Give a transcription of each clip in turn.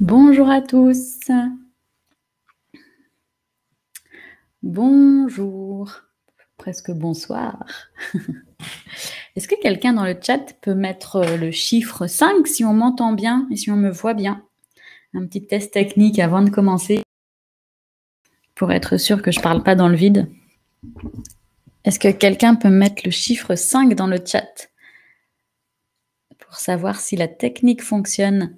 Bonjour à tous. Bonjour. Presque bonsoir. Est-ce que quelqu'un dans le chat peut mettre euh, le chiffre 5 si on m'entend bien et si on me voit bien Un petit test technique avant de commencer pour être sûr que je ne parle pas dans le vide. Est-ce que quelqu'un peut mettre le chiffre 5 dans le chat pour savoir si la technique fonctionne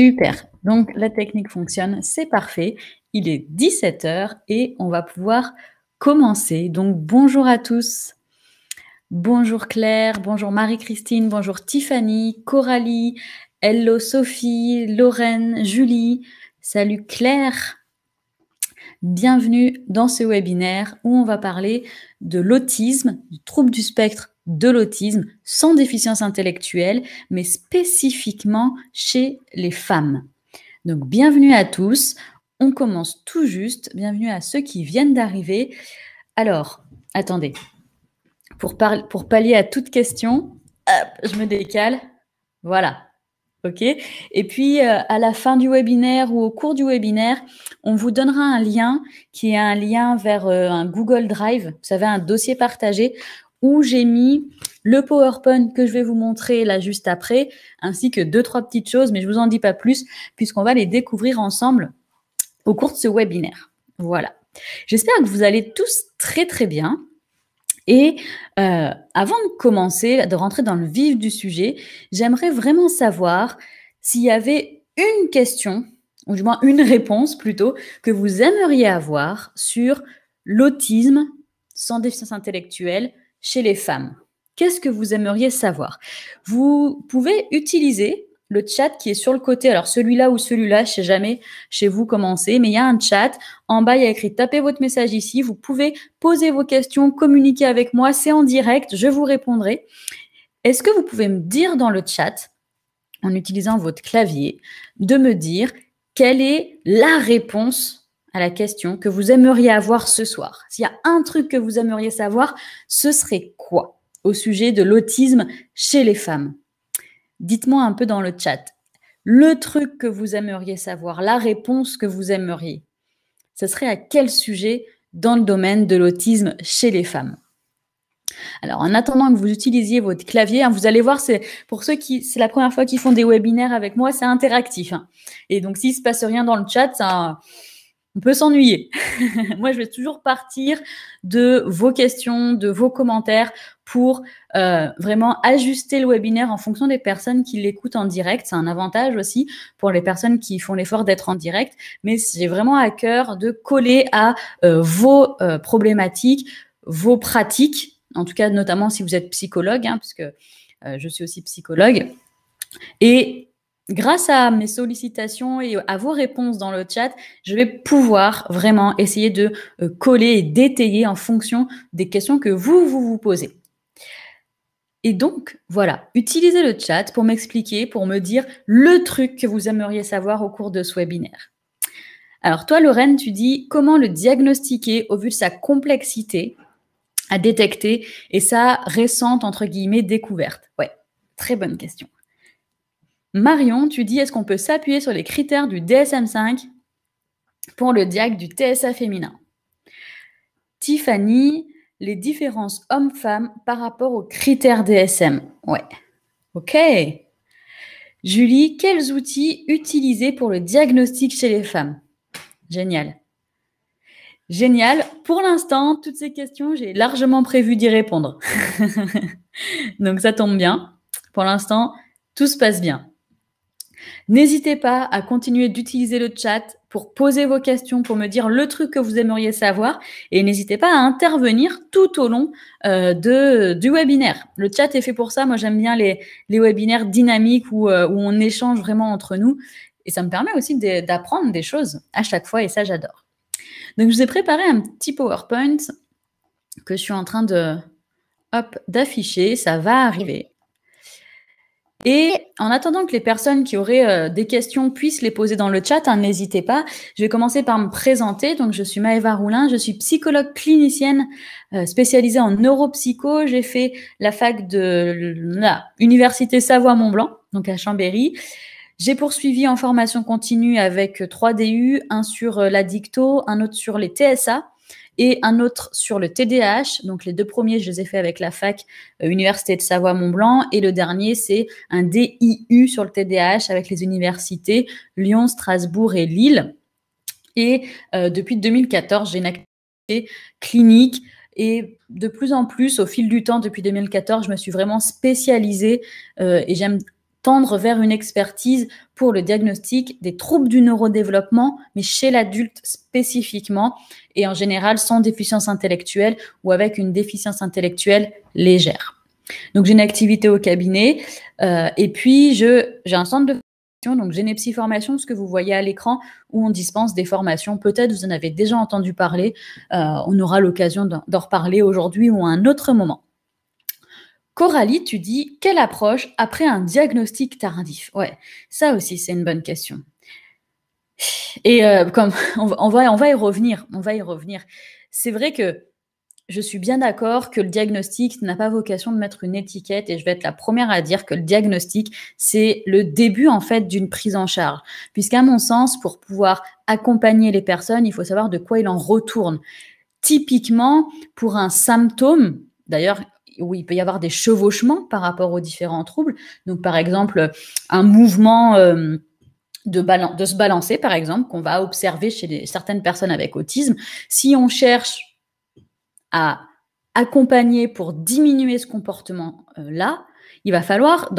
Super. Donc la technique fonctionne, c'est parfait. Il est 17h et on va pouvoir commencer. Donc bonjour à tous. Bonjour Claire, bonjour Marie-Christine, bonjour Tiffany, Coralie, hello Sophie, Lorraine, Julie. Salut Claire. Bienvenue dans ce webinaire où on va parler de l'autisme, du trouble du spectre de l'autisme sans déficience intellectuelle, mais spécifiquement chez les femmes. Donc bienvenue à tous, on commence tout juste, bienvenue à ceux qui viennent d'arriver. Alors, attendez, pour, pour pallier à toute question, je me décale, voilà, OK Et puis, euh, à la fin du webinaire ou au cours du webinaire, on vous donnera un lien qui est un lien vers euh, un Google Drive, vous savez, un dossier partagé où j'ai mis le PowerPoint que je vais vous montrer là juste après, ainsi que deux, trois petites choses, mais je ne vous en dis pas plus, puisqu'on va les découvrir ensemble au cours de ce webinaire. Voilà. J'espère que vous allez tous très très bien. Et euh, avant de commencer, de rentrer dans le vif du sujet, j'aimerais vraiment savoir s'il y avait une question, ou du moins une réponse plutôt, que vous aimeriez avoir sur l'autisme sans déficience intellectuelle chez les femmes. Qu'est-ce que vous aimeriez savoir Vous pouvez utiliser le chat qui est sur le côté. Alors celui-là ou celui-là, je ne sais jamais chez vous comment mais il y a un chat. En bas, il y a écrit tapez votre message ici. Vous pouvez poser vos questions, communiquer avec moi. C'est en direct, je vous répondrai. Est-ce que vous pouvez me dire dans le chat, en utilisant votre clavier, de me dire quelle est la réponse à la question que vous aimeriez avoir ce soir. S'il y a un truc que vous aimeriez savoir, ce serait quoi au sujet de l'autisme chez les femmes Dites-moi un peu dans le chat le truc que vous aimeriez savoir, la réponse que vous aimeriez. Ce serait à quel sujet dans le domaine de l'autisme chez les femmes alors, en attendant que vous utilisiez votre clavier, hein, vous allez voir, c'est pour ceux qui, c'est la première fois qu'ils font des webinaires avec moi, c'est interactif. Hein. Et donc, s'il se passe rien dans le chat, ça, on peut s'ennuyer. Moi, je vais toujours partir de vos questions, de vos commentaires pour euh, vraiment ajuster le webinaire en fonction des personnes qui l'écoutent en direct. C'est un avantage aussi pour les personnes qui font l'effort d'être en direct. Mais j'ai vraiment à cœur de coller à euh, vos euh, problématiques, vos pratiques, en tout cas notamment si vous êtes psychologue, hein, puisque je suis aussi psychologue. Et grâce à mes sollicitations et à vos réponses dans le chat, je vais pouvoir vraiment essayer de euh, coller et d'étayer en fonction des questions que vous, vous vous posez. Et donc, voilà, utilisez le chat pour m'expliquer, pour me dire le truc que vous aimeriez savoir au cours de ce webinaire. Alors toi, Lorraine, tu dis comment le diagnostiquer au vu de sa complexité à détecter et sa récente, entre guillemets, découverte Ouais, très bonne question. Marion, tu dis est-ce qu'on peut s'appuyer sur les critères du DSM5 pour le diag du TSA féminin Tiffany, les différences hommes-femmes par rapport aux critères DSM. Ouais. Ok. Julie, quels outils utiliser pour le diagnostic chez les femmes Génial. Génial. Pour l'instant, toutes ces questions, j'ai largement prévu d'y répondre. Donc ça tombe bien. Pour l'instant, tout se passe bien. N'hésitez pas à continuer d'utiliser le chat pour poser vos questions, pour me dire le truc que vous aimeriez savoir. Et n'hésitez pas à intervenir tout au long euh, du webinaire. Le chat est fait pour ça. Moi, j'aime bien les, webinaires dynamiques euh, où, on échange vraiment entre nous. Et ça me permet aussi d'apprendre des choses à chaque fois. Et ça, j'adore. Donc, je vous ai préparé un petit PowerPoint que je suis en train de, d'afficher. Ça va arriver. Et en attendant que les personnes qui auraient euh, des questions puissent les poser dans le chat, hein, n'hésitez pas. Je vais commencer par me présenter. Donc, je suis Maëva Roulin, je suis psychologue clinicienne euh, spécialisée en neuropsycho. J'ai fait la fac de l'université Savoie-Mont-Blanc, donc à Chambéry. J'ai poursuivi en formation continue avec trois DU, un sur euh, l'addicto, un autre sur les TSA et un autre sur le TDAH. Donc les deux premiers, je les ai fait avec la fac euh, Université de Savoie-Mont-Blanc et le dernier, c'est un DIU sur le TDAH avec les universités Lyon, Strasbourg et Lille. Et euh, depuis 2014, j'ai une activité clinique et de plus en plus, au fil du temps, depuis 2014, je me suis vraiment spécialisée euh, et j'aime tendre vers une expertise pour le diagnostic des troubles du neurodéveloppement, mais chez l'adulte spécifiquement et en général sans déficience intellectuelle ou avec une déficience intellectuelle légère. Donc j'ai une activité au cabinet euh, et puis j'ai un centre de formation, donc Genepsy Formation, ce que vous voyez à l'écran, où on dispense des formations. Peut-être vous en avez déjà entendu parler, euh, on aura l'occasion d'en reparler aujourd'hui ou à un autre moment. Coralie, tu dis quelle approche après un diagnostic tardif Ouais, ça aussi c'est une bonne question. Et euh, comme on va, on va y revenir, on va y revenir. C'est vrai que je suis bien d'accord que le diagnostic n'a pas vocation de mettre une étiquette et je vais être la première à dire que le diagnostic, c'est le début en fait d'une prise en charge. Puisqu'à mon sens, pour pouvoir accompagner les personnes, il faut savoir de quoi il en retourne. Typiquement, pour un symptôme, d'ailleurs, où il peut y avoir des chevauchements par rapport aux différents troubles. Donc, par exemple, un mouvement... Euh, de, se balancer, par exemple, qu'on va observer chez certaines personnes avec autisme. Si on cherche à accompagner pour diminuer ce comportement-là, euh, il va falloir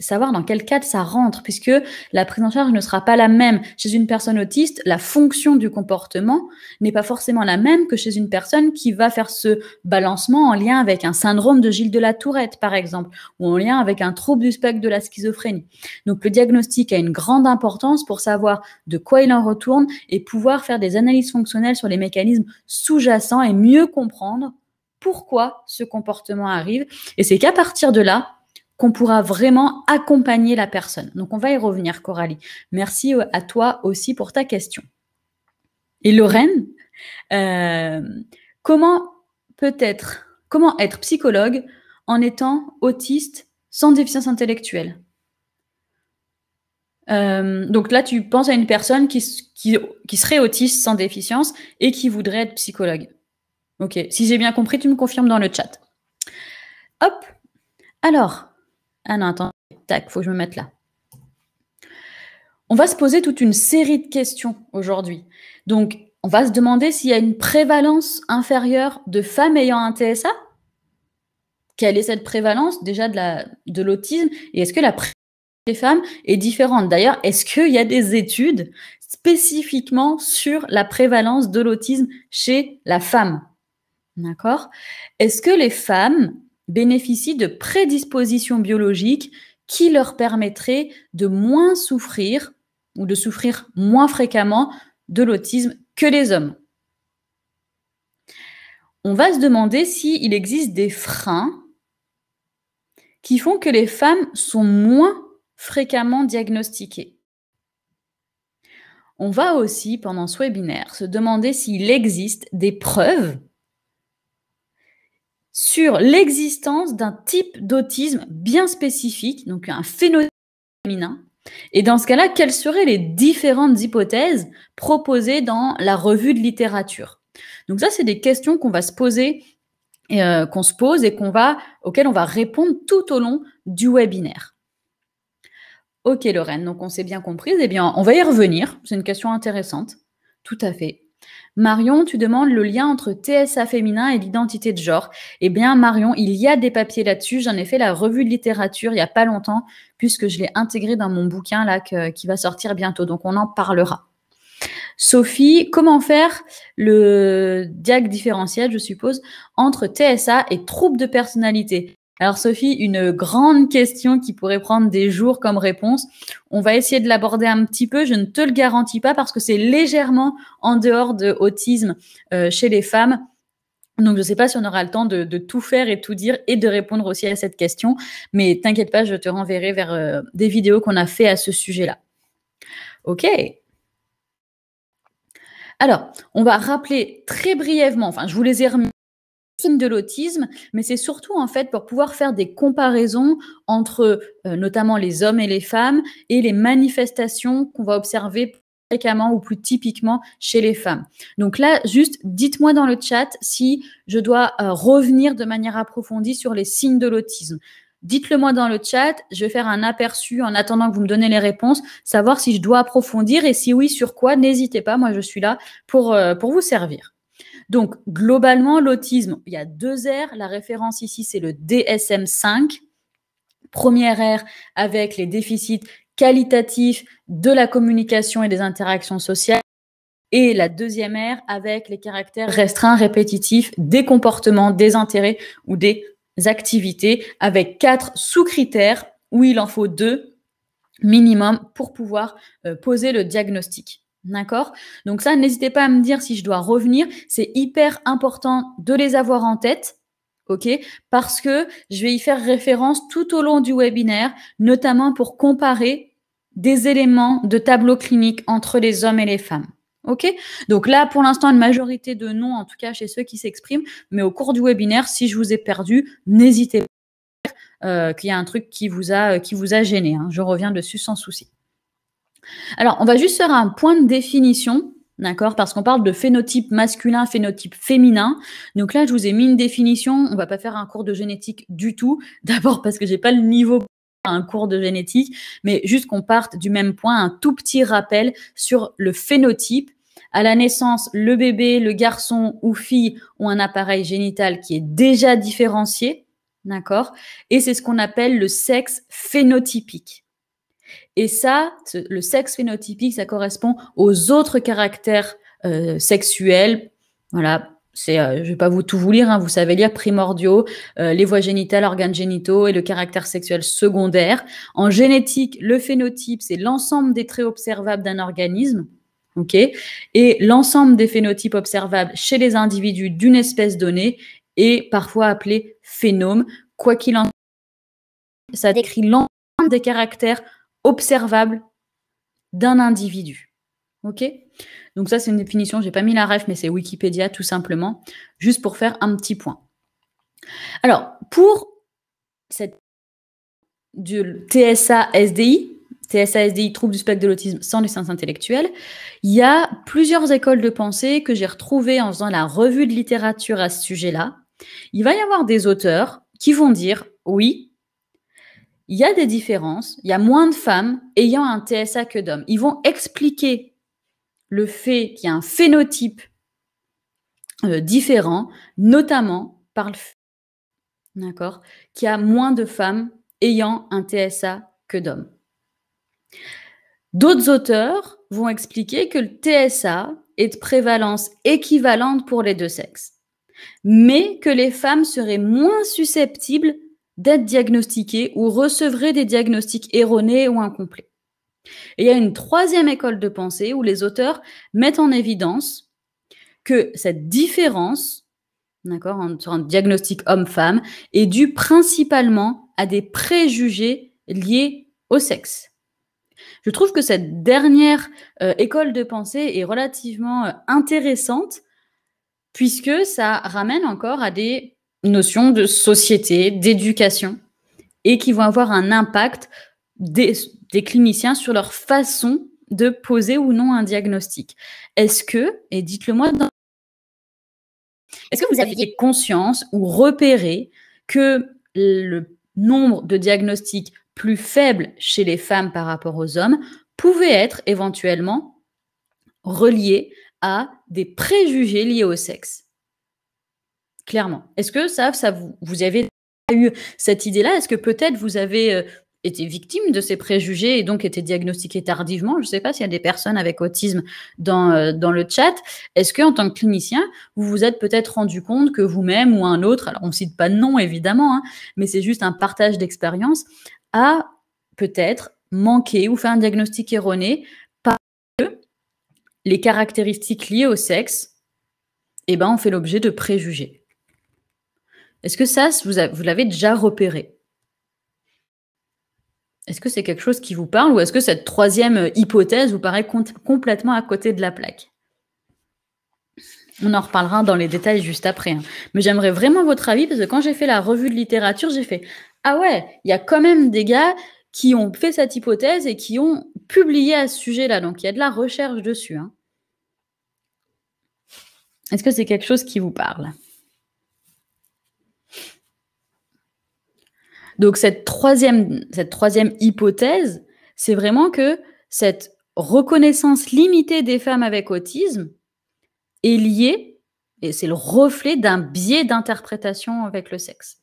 savoir dans quel cadre ça rentre, puisque la prise en charge ne sera pas la même. Chez une personne autiste, la fonction du comportement n'est pas forcément la même que chez une personne qui va faire ce balancement en lien avec un syndrome de Gilles de la Tourette, par exemple, ou en lien avec un trouble du spectre de la schizophrénie. Donc le diagnostic a une grande importance pour savoir de quoi il en retourne et pouvoir faire des analyses fonctionnelles sur les mécanismes sous-jacents et mieux comprendre pourquoi ce comportement arrive. Et c'est qu'à partir de là, qu'on pourra vraiment accompagner la personne. Donc on va y revenir, Coralie. Merci euh, à toi aussi pour ta question. Et Lorraine, euh, comment peut être, comment être psychologue en étant autiste sans déficience intellectuelle euh, donc là, tu penses à une personne qui, qui, qui, serait autiste sans déficience et qui voudrait être psychologue. Ok, si j'ai bien compris, tu me confirmes dans le chat. Hop, alors, ah non, attends, tac, faut que je me mette là. On va se poser toute une série de questions aujourd'hui. Donc, on va se demander s'il y a une prévalence inférieure de femmes ayant un TSA. Quelle est cette prévalence déjà de l'autisme Et est-ce que la prévalence des femmes est différente D'ailleurs, est-ce qu'il y a des études spécifiquement sur la prévalence de l'autisme chez la femme D'accord Est-ce que les femmes bénéficient de prédispositions biologiques qui leur permettraient de moins souffrir ou de souffrir moins fréquemment de l'autisme que les hommes. On va se demander s'il existe des freins qui font que les femmes sont moins fréquemment diagnostiquées. On va aussi, pendant ce webinaire, se demander s'il existe des preuves sur l'existence d'un type d'autisme bien spécifique, donc un phénomène féminin. Et dans ce cas-là, quelles seraient les différentes hypothèses proposées dans la revue de littérature Donc ça, c'est des questions qu'on va se poser, euh, qu'on se pose et qu'on va, auxquelles on va répondre tout au long du webinaire. Ok Lorraine, donc on s'est bien comprise. Eh bien, on va y revenir. C'est une question intéressante. Tout à fait. Marion, tu demandes le lien entre TSA féminin et l'identité de genre. Eh bien, Marion, il y a des papiers là-dessus. J'en ai fait la revue de littérature il n'y a pas longtemps, puisque je l'ai intégré dans mon bouquin là qui va sortir bientôt. Donc, on en parlera. Sophie, comment faire le diag différentiel, je suppose, entre TSA et troupe de personnalité alors Sophie, une grande question qui pourrait prendre des jours comme réponse. On va essayer de l'aborder un petit peu, je ne te le garantis pas parce que c'est légèrement en dehors de autisme euh, chez les femmes. Donc, je ne sais pas si on aura le temps de, tout faire et tout dire et de répondre aussi à cette question, mais t'inquiète pas, je te renverrai vers euh, des vidéos qu'on a fait à ce sujet-là. Ok. Alors, on va rappeler très brièvement, enfin, je vous les ai remis signes de l'autisme, mais c'est surtout en fait pour pouvoir faire des comparaisons entre euh, notamment les hommes et les femmes et les manifestations qu'on va observer fréquemment ou plus typiquement chez les femmes. Donc là, juste dites-moi dans le chat si je dois euh, revenir de manière approfondie sur les signes de l'autisme. Dites-le moi dans le chat, je vais faire un aperçu en attendant que vous me donnez les réponses, savoir si je dois approfondir et si oui, sur quoi, n'hésitez pas, moi je suis là pour, euh, pour vous servir. Donc, globalement, l'autisme, il y a deux R. La référence ici, c'est le DSM5. Première R avec les déficits qualitatifs de la communication et des interactions sociales. Et la deuxième R avec les caractères restreints, répétitifs des comportements, des intérêts ou des activités avec quatre sous-critères où il en faut deux minimum pour pouvoir euh, poser le diagnostic. D'accord Donc ça, n'hésitez pas à me dire si je dois revenir. C'est hyper important de les avoir en tête. OK Parce que je vais y faire référence tout au long du webinaire, notamment pour comparer des éléments de tableau clinique entre les hommes et les femmes. OK Donc là, pour l'instant, une majorité de non, en tout cas chez ceux qui s'expriment. Mais au cours du webinaire, si je vous ai perdu, n'hésitez pas à dire euh, qu'il y a un truc qui vous a, euh, qui vous a gêné. Hein. Je reviens dessus sans souci. Alors, on va juste faire un point de définition, d'accord Parce qu'on parle de phénotype masculin, phénotype féminin. Donc là, je vous ai mis une définition. On ne va pas faire un cours de génétique du tout. D'abord parce que j'ai pas le niveau pour un cours de génétique, mais juste qu'on parte du même point, un tout petit rappel sur le phénotype. À la naissance, le bébé, le garçon ou fille ont un appareil génital qui est déjà différencié, d'accord Et c'est ce qu'on appelle le sexe phénotypique. Et ça, le sexe phénotypique, ça correspond aux autres caractères euh, sexuels. Voilà, euh, je vais pas vous tout vous lire, hein. vous savez lire primordiaux, euh, les voies génitales, organes génitaux et le caractère sexuel secondaire. En génétique, le phénotype, c'est l'ensemble des traits observables d'un organisme. ok et l'ensemble des phénotypes observables chez les individus d'une espèce donnée est parfois appelé phénome. Quoi qu'il en soit, ça décrit l'ensemble des caractères observable d'un individu. OK Donc ça, c'est une définition, je n'ai pas mis la ref, mais c'est Wikipédia tout simplement, juste pour faire un petit point. Alors, pour cette du TSA SDI, TSA SDI, trouble du spectre de l'autisme sans licence intellectuelle, il y a plusieurs écoles de pensée que j'ai retrouvées en faisant la revue de littérature à ce sujet-là. Il va y avoir des auteurs qui vont dire oui, il y a des différences, il y a moins de femmes ayant un TSA que d'hommes. Ils vont expliquer le fait qu'il y a un phénotype euh, différent, notamment par le fait qu'il y a moins de femmes ayant un TSA que d'hommes. D'autres auteurs vont expliquer que le TSA est de prévalence équivalente pour les deux sexes, mais que les femmes seraient moins susceptibles d'être diagnostiqué ou recevrait des diagnostics erronés ou incomplets. il y a une troisième école de pensée où les auteurs mettent en évidence que cette différence d'accord, entre un diagnostic homme-femme est due principalement à des préjugés liés au sexe. Je trouve que cette dernière euh, école de pensée est relativement euh, intéressante puisque ça ramène encore à des notion de société, d'éducation, et qui vont avoir un impact des, cliniciens sur leur façon de poser ou non un diagnostic. Est-ce que, et dites-le-moi, dans... est-ce que vous aviez conscience ou repéré que le nombre de diagnostics plus faibles chez les femmes par rapport aux hommes pouvait être éventuellement relié à des préjugés liés au sexe Clairement. Est-ce que ça, vous, vous avez eu cette idée-là Est-ce que peut-être vous avez euh, été victime de ces préjugés et donc été diagnostiqué tardivement. Je ne sais pas s'il y a des personnes avec autisme euh, dans, le chat. Est-ce que en tant que clinicien, vous vous êtes peut-être rendu compte que vous-même ou un autre, alors on ne cite pas de nom évidemment, hein, mais c'est juste un partage d'expérience, a peut-être manqué ou fait un diagnostic erroné parce que les caractéristiques liées au sexe, eh ben, ont ben, on fait l'objet de préjugés. Est-ce que ça, vous, l'avez déjà repéré Est-ce que c'est quelque chose qui vous parle ou est-ce que cette troisième euh, hypothèse vous paraît complètement à côté de la plaque on en reparlera dans les détails juste après. Hein. Mais j'aimerais vraiment votre avis parce que quand j'ai fait la revue de littérature, j'ai fait Ah ouais, il y a quand même des gars qui ont fait cette hypothèse et qui ont publié à ce sujet-là. Donc il y a de la recherche dessus. Hein. Est-ce que c'est quelque chose qui vous parle Donc cette troisième, cette troisième hypothèse, c'est vraiment que cette reconnaissance limitée des femmes avec autisme est liée, et c'est le reflet d'un biais d'interprétation avec le sexe.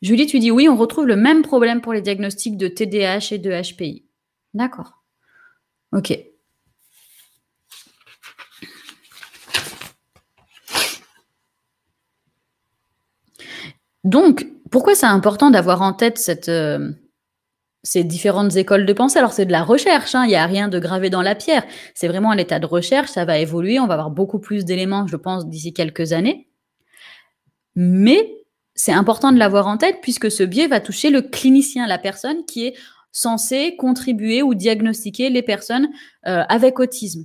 Julie, tu dis oui, on retrouve le même problème pour les diagnostics de TDAH et de HPI. D'accord. Ok. Donc, pourquoi c'est important d'avoir en tête euh, ces différentes écoles de pensée Alors, c'est de la recherche, hein, il n'y a rien de gravé dans la pierre. C'est vraiment un état de recherche, ça va évoluer, on va avoir beaucoup plus d'éléments, je pense, d'ici quelques années. Mais c'est important de l'avoir en tête puisque ce biais va toucher le clinicien, la personne qui est censée contribuer ou diagnostiquer les personnes euh, avec autisme.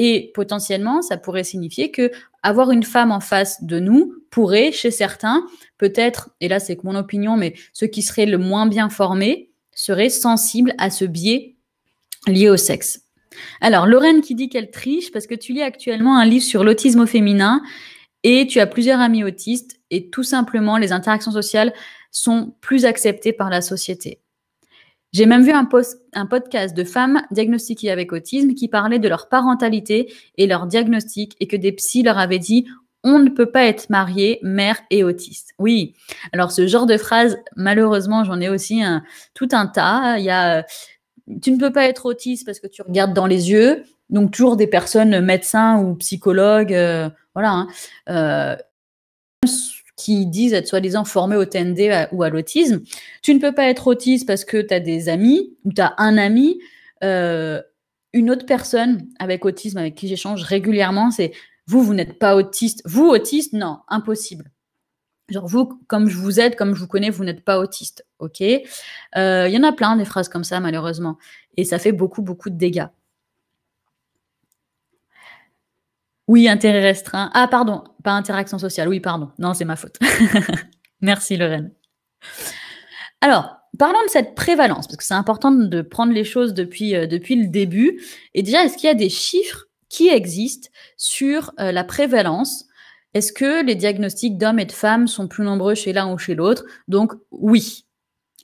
Et potentiellement, ça pourrait signifier que avoir une femme en face de nous pourrait, chez certains, peut-être, et là c'est que mon opinion, mais ceux qui seraient le moins bien formés seraient sensibles à ce biais lié au sexe. Alors, Lorraine qui dit qu'elle triche parce que tu lis actuellement un livre sur l'autisme au féminin et tu as plusieurs amis autistes et tout simplement les interactions sociales sont plus acceptées par la société. J'ai même vu un, un, podcast de femmes diagnostiquées avec autisme qui parlaient de leur parentalité et leur diagnostic et que des psys leur avaient dit on ne peut pas être marié, mère et autiste. Oui, alors ce genre de phrase, malheureusement, j'en ai aussi un, tout un tas. Il y a euh, tu ne peux pas être autiste parce que tu regardes dans les yeux. Donc toujours des personnes médecins ou psychologues, euh, voilà. Hein. Euh, qui disent être soi-disant formés au TND ou à l'autisme. Tu ne peux pas être autiste parce que tu as des amis ou tu as un ami. Euh, une autre personne avec autisme avec qui j'échange régulièrement, c'est vous, vous n'êtes pas autiste. Vous, autiste, non, impossible. Genre, vous, comme je vous aide, comme je vous connais, vous n'êtes pas autiste. OK euh, Il y en a plein des phrases comme ça, malheureusement. Et ça fait beaucoup, beaucoup de dégâts. Oui, intérêt restreint. Ah, pardon, pas interaction sociale. Oui, pardon. Non, c'est ma faute. Merci, Lorraine. Alors, parlons de cette prévalence, parce que c'est important de prendre les choses depuis, euh, depuis le début. Et déjà, est-ce qu'il y a des chiffres qui existent sur euh, la prévalence Est-ce que les diagnostics d'hommes et de femmes sont plus nombreux chez l'un ou chez l'autre Donc, oui,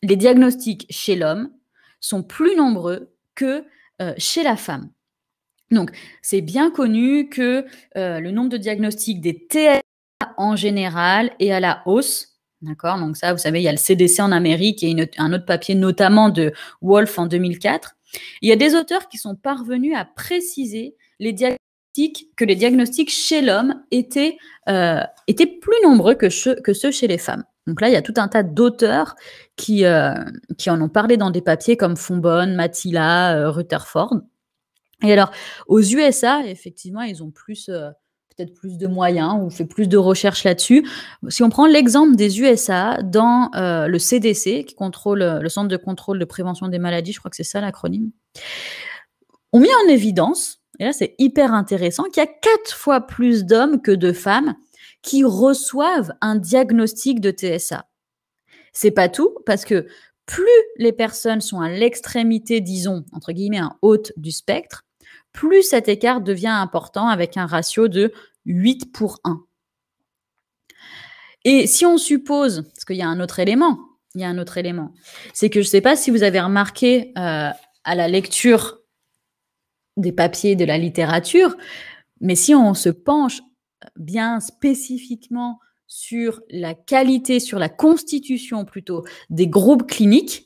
les diagnostics chez l'homme sont plus nombreux que euh, chez la femme. Donc, c'est bien connu que euh, le nombre de diagnostics des TSA en général est à la hausse. D'accord Donc ça, vous savez, il y a le CDC en Amérique et un autre papier, notamment de Wolf en 2004. Il y a des auteurs qui sont parvenus à préciser les que les diagnostics chez l'homme étaient, euh, plus nombreux que, ceux chez les femmes. Donc là, il y a tout un tas d'auteurs qui, euh, qui en ont parlé dans des papiers comme Fonbonne, Matila, Rutherford. Et alors, aux USA, effectivement, ils ont plus euh, peut-être plus de moyens ou fait plus de recherches là-dessus. Si on prend l'exemple des USA, dans euh, le CDC, qui contrôle euh, le Centre de contrôle de prévention des maladies, je crois que c'est ça l'acronyme, ont mis en évidence, et là c'est hyper intéressant, qu'il y a quatre fois plus d'hommes que de femmes qui reçoivent un diagnostic de TSA. C'est pas tout, parce que plus les personnes sont à l'extrémité, disons, entre guillemets, un haute du spectre, plus cet écart devient important avec un ratio de 8 pour 1. Et si on suppose, parce qu'il y a un autre élément, il y a un autre élément, c'est que je ne sais pas si vous avez remarqué euh, à la lecture des papiers de la littérature, mais si on se penche bien spécifiquement sur la qualité, sur la constitution plutôt des groupes cliniques,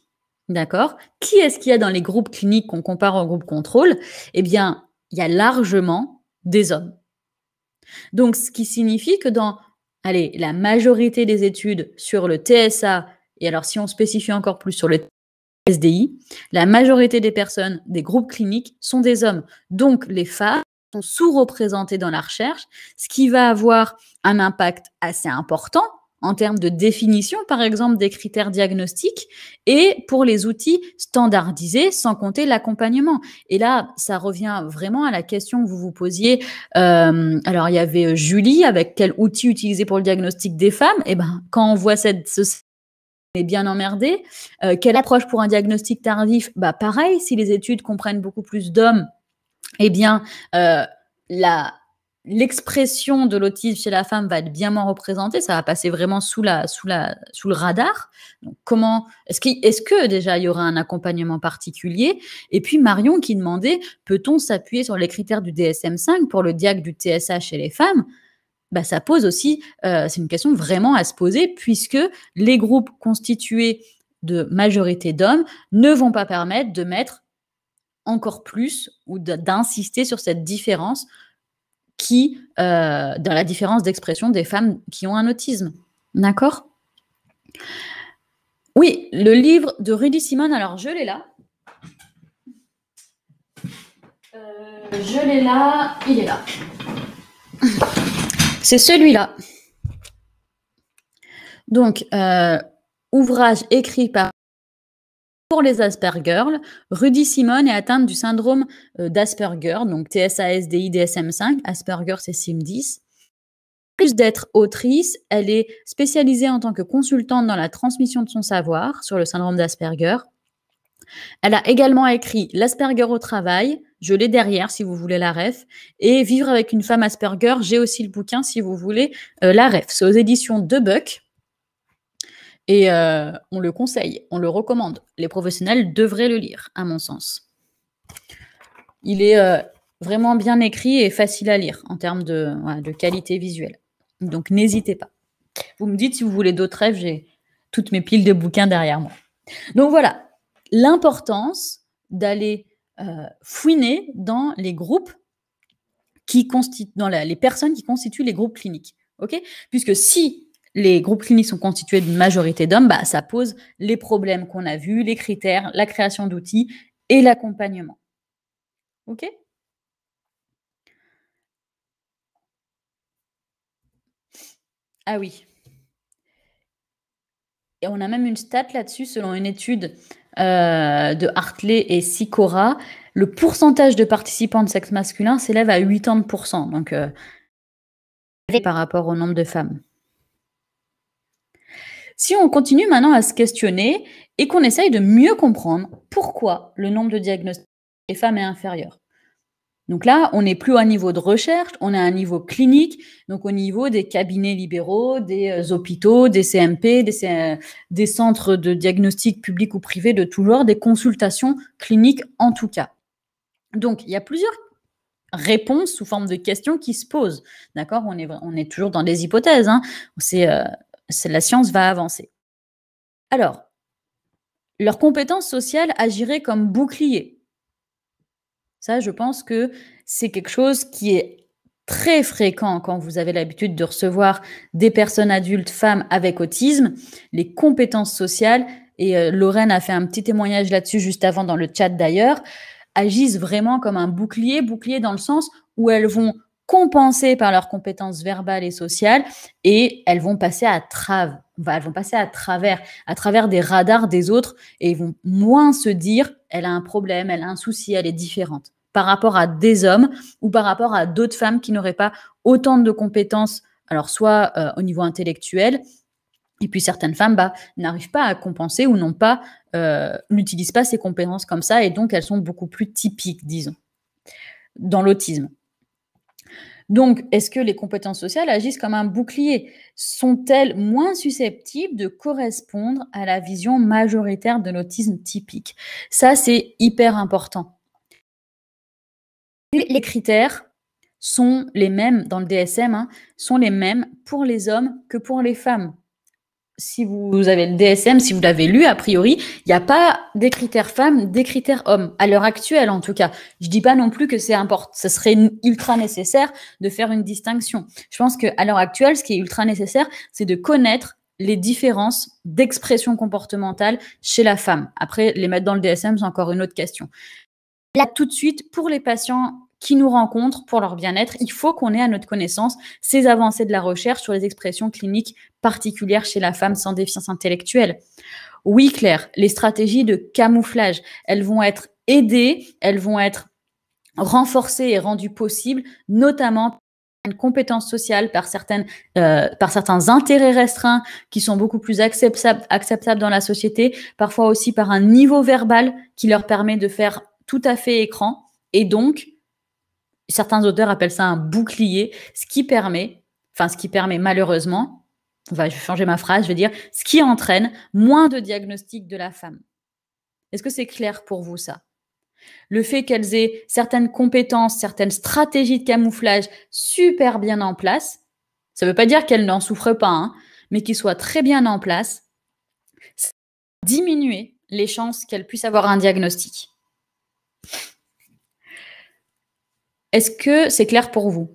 D'accord Qui est-ce qu'il y a dans les groupes cliniques qu'on compare au groupe contrôle Eh bien, il y a largement des hommes. Donc, ce qui signifie que dans allez, la majorité des études sur le TSA, et alors si on spécifie encore plus sur le SDI, la majorité des personnes des groupes cliniques sont des hommes. Donc, les femmes sont sous-représentées dans la recherche, ce qui va avoir un impact assez important en termes de définition, par exemple, des critères diagnostiques et pour les outils standardisés, sans compter l'accompagnement. Et là, ça revient vraiment à la question que vous vous posiez. Euh, alors, il y avait euh, Julie, avec quel outil utiliser pour le diagnostic des femmes Eh ben, quand on voit cette, ce bien emmerdé. Euh, quelle approche pour un diagnostic tardif Bah pareil, si les études comprennent beaucoup plus d'hommes, eh bien la, l'expression de l'autisme chez la femme va être bien moins représentée, ça va passer vraiment sous, sous, sous le radar. comment est-ce que déjà il y aura un accompagnement particulier Et puis Marion qui demandait peut-on s'appuyer sur les critères du DSM-5 pour le diag du TSA chez les femmes bah, ça pose aussi, euh, c'est une question vraiment à se poser puisque les groupes constitués de majorité d'hommes ne vont pas permettre de mettre encore plus ou d'insister sur cette différence qui, euh, dans la différence d'expression des femmes qui ont un autisme. D'accord Oui, le livre de Rudy Simon, alors je l'ai là. Euh, je l'ai là, il est là. C'est celui-là. Donc, euh, ouvrage écrit par pour les Asperger, Rudy Simone est atteinte du syndrome euh, d'Asperger, donc tsa DSM-5. Asperger, c'est SIM-10. Plus d'être autrice, elle est spécialisée en tant que consultante dans la transmission de son savoir sur le syndrome d'Asperger. Elle a également écrit L'Asperger au travail, je l'ai derrière si vous voulez la ref, et Vivre avec une femme Asperger, j'ai aussi le bouquin si vous voulez euh, la ref. C'est aux éditions De Buck. Et euh, on le conseille, on le recommande. Les professionnels devraient le lire, à mon sens. Il est euh, vraiment bien écrit et facile à lire en termes de, de qualité visuelle. Donc n'hésitez pas. Vous me dites si vous voulez d'autres rêves, j'ai toutes mes piles de bouquins derrière moi. Donc voilà, l'importance d'aller euh, fouiner dans les groupes qui constituent, dans les personnes qui constituent les groupes cliniques. ok Puisque si les groupes cliniques sont constitués d'une majorité d'hommes, bah, ça pose les problèmes qu'on a vus, les critères, la création d'outils et l'accompagnement. OK Ah oui. Et on a même une stat là-dessus, selon une étude euh, de Hartley et Sicora, le pourcentage de participants de sexe masculin s'élève à 80%, donc euh, par rapport au nombre de femmes. Si on continue maintenant à se questionner et qu'on essaye de mieux comprendre pourquoi le nombre de diagnostics des femmes est inférieur. Donc là, on n'est plus à niveau de recherche, on est à un niveau clinique, donc au niveau des cabinets libéraux, des euh, hôpitaux, des CMP, euh, des, centres de diagnostic public ou privé de tout genre, des consultations cliniques en tout cas. Donc il y a plusieurs réponses sous forme de questions qui se posent. D'accord on est, on est toujours dans des hypothèses. Hein. C'est euh, la science va avancer. Alors, leurs compétences sociales agiraient comme bouclier. Ça, je pense que c'est quelque chose qui est très fréquent quand vous avez l'habitude de recevoir des personnes adultes, femmes avec autisme, les compétences sociales, et euh, Lorraine a fait un petit témoignage là-dessus juste avant dans le chat d'ailleurs, agissent vraiment comme un bouclier, bouclier dans le sens où elles vont compensées par leurs compétences verbales et sociales et elles vont passer à elles vont passer à travers, à travers des radars des autres et ils vont moins se dire elle a un problème, elle a un souci, elle est différente par rapport à des hommes ou par rapport à d'autres femmes qui n'auraient pas autant de compétences, alors soit euh, au niveau intellectuel, et puis certaines femmes bah, n'arrivent pas à compenser ou n'ont pas, euh, n'utilisent pas ces compétences comme ça, et donc elles sont beaucoup plus typiques, disons, dans l'autisme. Donc, est-ce que les compétences sociales agissent comme un bouclier Sont-elles moins susceptibles de correspondre à la vision majoritaire de l'autisme typique Ça, c'est hyper important. Les critères sont les mêmes dans le DSM, hein, sont les mêmes pour les hommes que pour les femmes si vous avez le DSM, si vous l'avez lu, a priori, il n'y a pas des critères femmes, des critères hommes, à l'heure actuelle en tout cas. Je ne dis pas non plus que c'est important, ce serait ultra nécessaire de faire une distinction. Je pense qu'à l'heure actuelle, ce qui est ultra nécessaire, c'est de connaître les différences d'expression comportementale chez la femme. Après, les mettre dans le DSM, c'est encore une autre question. Là, tout de suite, pour les patients qui nous rencontrent pour leur bien-être. Il faut qu'on ait à notre connaissance ces avancées de la recherche sur les expressions cliniques particulières chez la femme sans déficience intellectuelle. Oui, Claire, les stratégies de camouflage, elles vont être aidées, elles vont être renforcées et rendues possibles, notamment compétence sociale par, certaines, euh, par certains intérêts restreints qui sont beaucoup plus acceptables dans la société, parfois aussi par un niveau verbal qui leur permet de faire tout à fait écran et donc certains auteurs appellent ça un bouclier, ce qui permet, enfin ce qui permet malheureusement, enfin, je vais changer ma phrase, je vais dire, ce qui entraîne moins de diagnostics de la femme. Est-ce que c'est clair pour vous ça Le fait qu'elles aient certaines compétences, certaines stratégies de camouflage super bien en place, ça ne veut pas dire qu'elles n'en souffrent pas, hein, mais qu'ils soient très bien en place, diminuer les chances qu'elles puissent avoir un diagnostic. Est-ce que c'est clair pour vous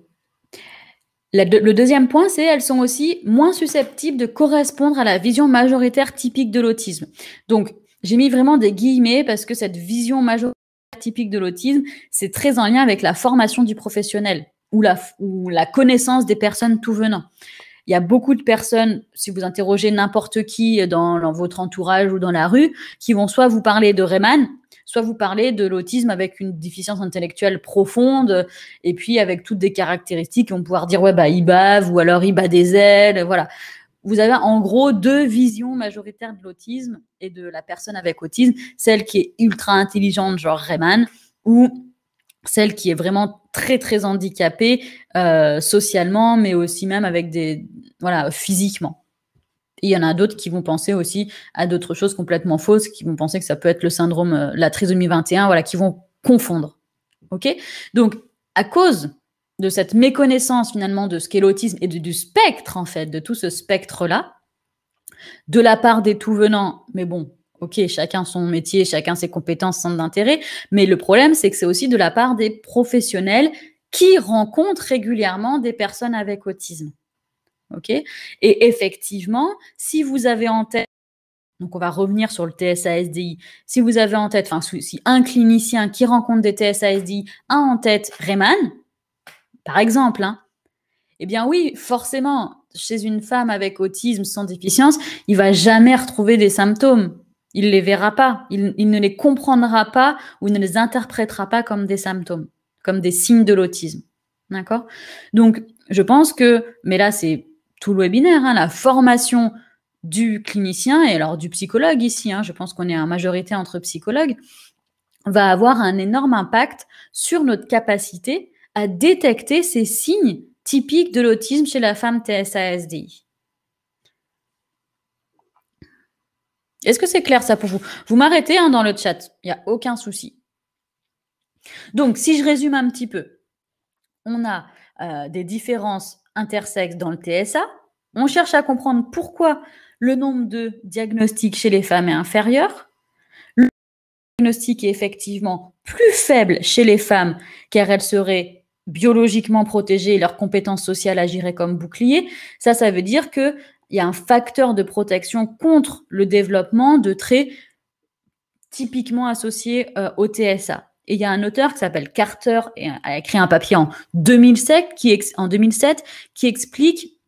le deuxième point, c'est elles sont aussi moins susceptibles de correspondre à la vision majoritaire typique de l'autisme. Donc, j'ai mis vraiment des guillemets parce que cette vision majoritaire typique de l'autisme, c'est très en lien avec la formation du professionnel ou la, ou la connaissance des personnes tout venant. Il y a beaucoup de personnes, si vous interrogez n'importe qui dans, votre entourage ou dans la rue, qui vont soit vous parler de Rayman, soit vous parler de l'autisme avec une déficience intellectuelle profonde, et puis avec toutes des caractéristiques, on va pouvoir dire, ouais, bah, il bave, ou alors il bat des ailes, voilà. Vous avez en gros deux visions majoritaires de l'autisme et de la personne avec autisme, celle qui est ultra intelligente, genre Rayman, ou celle qui est vraiment très très handicapée euh, socialement, mais aussi même avec des voilà physiquement. il y en a d'autres qui vont penser aussi à d'autres choses complètement fausses, qui vont penser que ça peut être le syndrome, euh, la trisomie 21, voilà, qui vont confondre. Ok Donc à cause de cette méconnaissance finalement de ce qu'est l'autisme et du spectre en fait, de tout ce spectre là, de la part des tout venants, mais bon, Ok, chacun son métier, chacun ses compétences, son d'intérêt, mais le problème, c'est que c'est aussi de la part des professionnels qui rencontrent régulièrement des personnes avec autisme. Ok Et effectivement, si vous avez en tête donc, on va revenir sur le tsa Si vous avez en tête, enfin, si un clinicien qui rencontre des tsa a en tête Rayman, par exemple, hein, eh bien oui, forcément, chez une femme avec autisme sans déficience, il va jamais retrouver des symptômes. Il les verra pas, il, ne les comprendra pas ou il ne les interprétera pas comme des symptômes, comme des signes de l'autisme. D'accord Donc, je pense que, mais là, c'est tout le webinaire, hein, la formation du clinicien et alors du psychologue ici, hein. je pense qu'on est en majorité entre psychologues, va avoir un énorme impact sur notre capacité à détecter ces signes typiques de l'autisme chez la femme tsa Est-ce que c'est clair ça pour vous Vous m'arrêtez hein, dans le chat, il n'y a aucun souci. Donc, si je résume un petit peu, on a euh, des différences intersexes dans le TSA. On cherche à comprendre pourquoi le nombre de diagnostics chez les femmes est inférieur. Le diagnostic est effectivement plus faible chez les femmes car elles seraient biologiquement protégées et leurs compétences sociales agiraient comme bouclier. Ça, ça veut dire que il y a un facteur de protection contre le développement de traits typiquement associés euh, au TSA. Et il y a un auteur qui s'appelle Carter, et a écrit un papier en 2007 qui, explique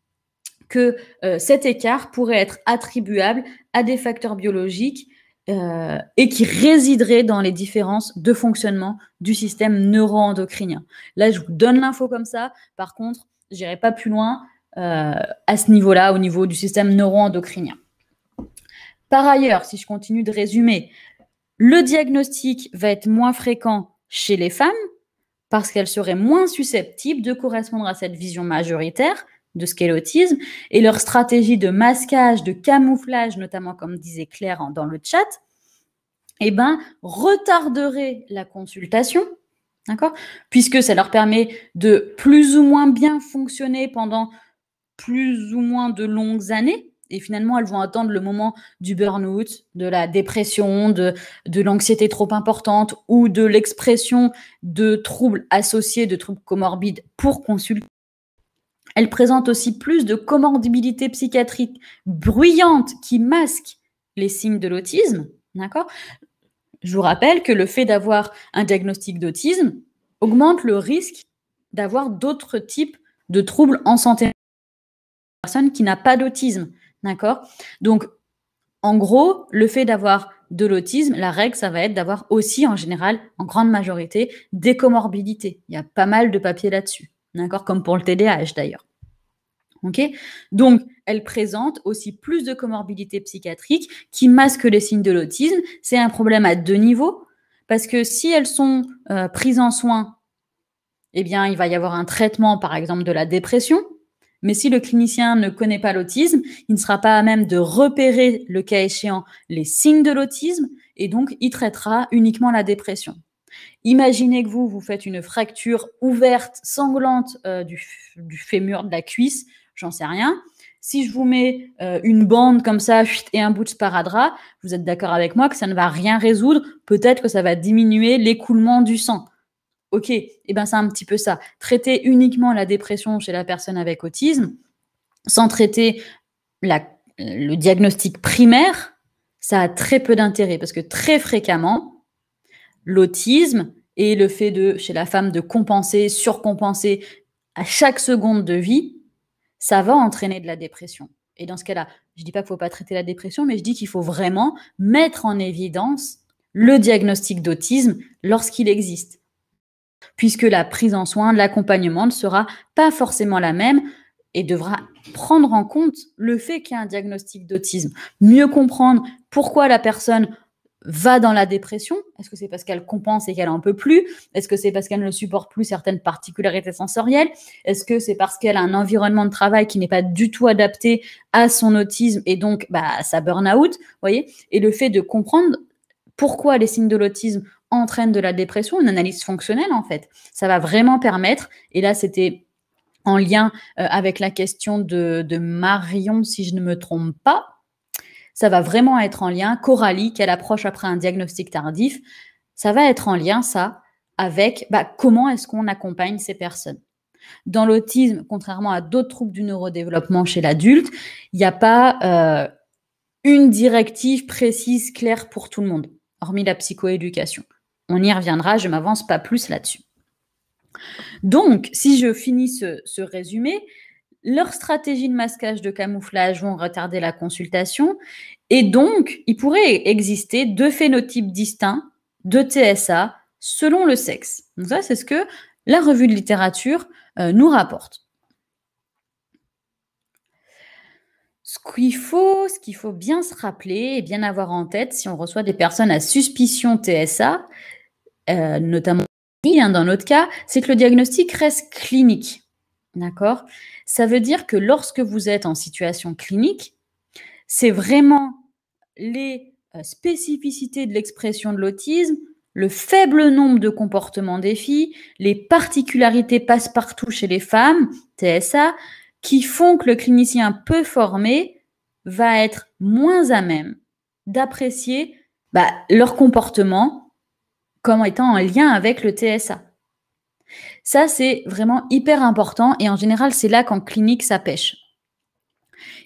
que euh, cet écart pourrait être attribuable à des facteurs biologiques euh, et qui résiderait dans les différences de fonctionnement du système neuroendocrinien. Là, je vous donne l'info comme ça. Par contre, j'irai pas plus loin. Euh, à ce niveau-là, au niveau du système neuroendocrinien. Par ailleurs, si je continue de résumer, le diagnostic va être moins fréquent chez les femmes parce qu'elles seraient moins susceptibles de correspondre à cette vision majoritaire de ce qu'est l'autisme et leur stratégie de masquage, de camouflage, notamment comme disait Claire dans le chat, eh ben, retarderait la consultation, d'accord Puisque ça leur permet de plus ou moins bien fonctionner pendant plus ou moins de longues années. Et finalement, elles vont attendre le moment du burn-out, de la dépression, de, de l'anxiété trop importante ou de l'expression de troubles associés, de troubles comorbides pour consulter. Elles présentent aussi plus de comorbidités psychiatrique bruyante qui masque les signes de l'autisme. D'accord Je vous rappelle que le fait d'avoir un diagnostic d'autisme augmente le risque d'avoir d'autres types de troubles en santé personne qui n'a pas d'autisme. D'accord Donc, en gros, le fait d'avoir de l'autisme, la règle, ça va être d'avoir aussi, en général, en grande majorité, des comorbidités. Il y a pas mal de papiers là-dessus. D'accord Comme pour le TDAH, d'ailleurs. OK Donc, elle présente aussi plus de comorbidités psychiatriques qui masquent les signes de l'autisme. C'est un problème à deux niveaux. Parce que si elles sont euh, prises en soin, eh bien, il va y avoir un traitement, par exemple, de la dépression, mais si le clinicien ne connaît pas l'autisme, il ne sera pas à même de repérer, le cas échéant, les signes de l'autisme et donc il traitera uniquement la dépression. Imaginez que vous, vous faites une fracture ouverte, sanglante euh, du, fémur, de la cuisse, j'en sais rien. Si je vous mets euh, une bande comme ça et un bout de sparadrap, vous êtes d'accord avec moi que ça ne va rien résoudre. Peut-être que ça va diminuer l'écoulement du sang. Ok, et eh ben c'est un petit peu ça. Traiter uniquement la dépression chez la personne avec autisme, sans traiter le diagnostic primaire, ça a très peu d'intérêt parce que très fréquemment, l'autisme et le fait de, chez la femme, de compenser, surcompenser à chaque seconde de vie, ça va entraîner de la dépression. Et dans ce cas-là, je ne dis pas qu'il ne faut pas traiter la dépression, mais je dis qu'il faut vraiment mettre en évidence le diagnostic d'autisme lorsqu'il existe puisque la prise en soin, l'accompagnement ne sera pas forcément la même et devra prendre en compte le fait qu'il y a un diagnostic d'autisme, mieux comprendre pourquoi la personne va dans la dépression Est-ce que c'est parce qu'elle compense et qu'elle en peut plus Est-ce que c'est parce qu'elle ne supporte plus certaines particularités sensorielles Est-ce que c'est parce qu'elle a un environnement de travail qui n'est pas du tout adapté à son autisme et donc bah, à sa burn-out voyez Et le fait de comprendre pourquoi les signes de l'autisme entraîne de la dépression, une analyse fonctionnelle en fait. Ça va vraiment permettre, et là c'était en lien euh, avec la question de, Marion, si je ne me trompe pas, ça va vraiment être en lien, Coralie, qu'elle approche après un diagnostic tardif, ça va être en lien ça avec bah, comment est-ce qu'on accompagne ces personnes. Dans l'autisme, contrairement à d'autres troubles du neurodéveloppement chez l'adulte, il n'y a pas euh, une directive précise, claire pour tout le monde, hormis la psychoéducation. On y reviendra, je m'avance pas plus là-dessus. Donc, si je finis ce, résumé, leurs stratégies de masquage, de camouflage vont retarder la consultation. Et donc, il pourrait exister deux phénotypes distincts de TSA selon le sexe. Donc ça, c'est ce que la revue de littérature euh, nous rapporte. Ce qu'il faut, ce qu'il faut bien se rappeler et bien avoir en tête si on reçoit des personnes à suspicion TSA, euh, notamment hein, dans notre cas, c'est que le diagnostic reste clinique. D'accord Ça veut dire que lorsque vous êtes en situation clinique, c'est vraiment les euh, spécificités de l'expression de l'autisme, le faible nombre de comportements des filles, les particularités passe-partout chez les femmes, TSA, qui font que le clinicien peu formé va être moins à même d'apprécier bah, leur comportement comme étant en lien avec le TSA. Ça, c'est vraiment hyper important et en général, c'est là qu'en clinique, ça pêche.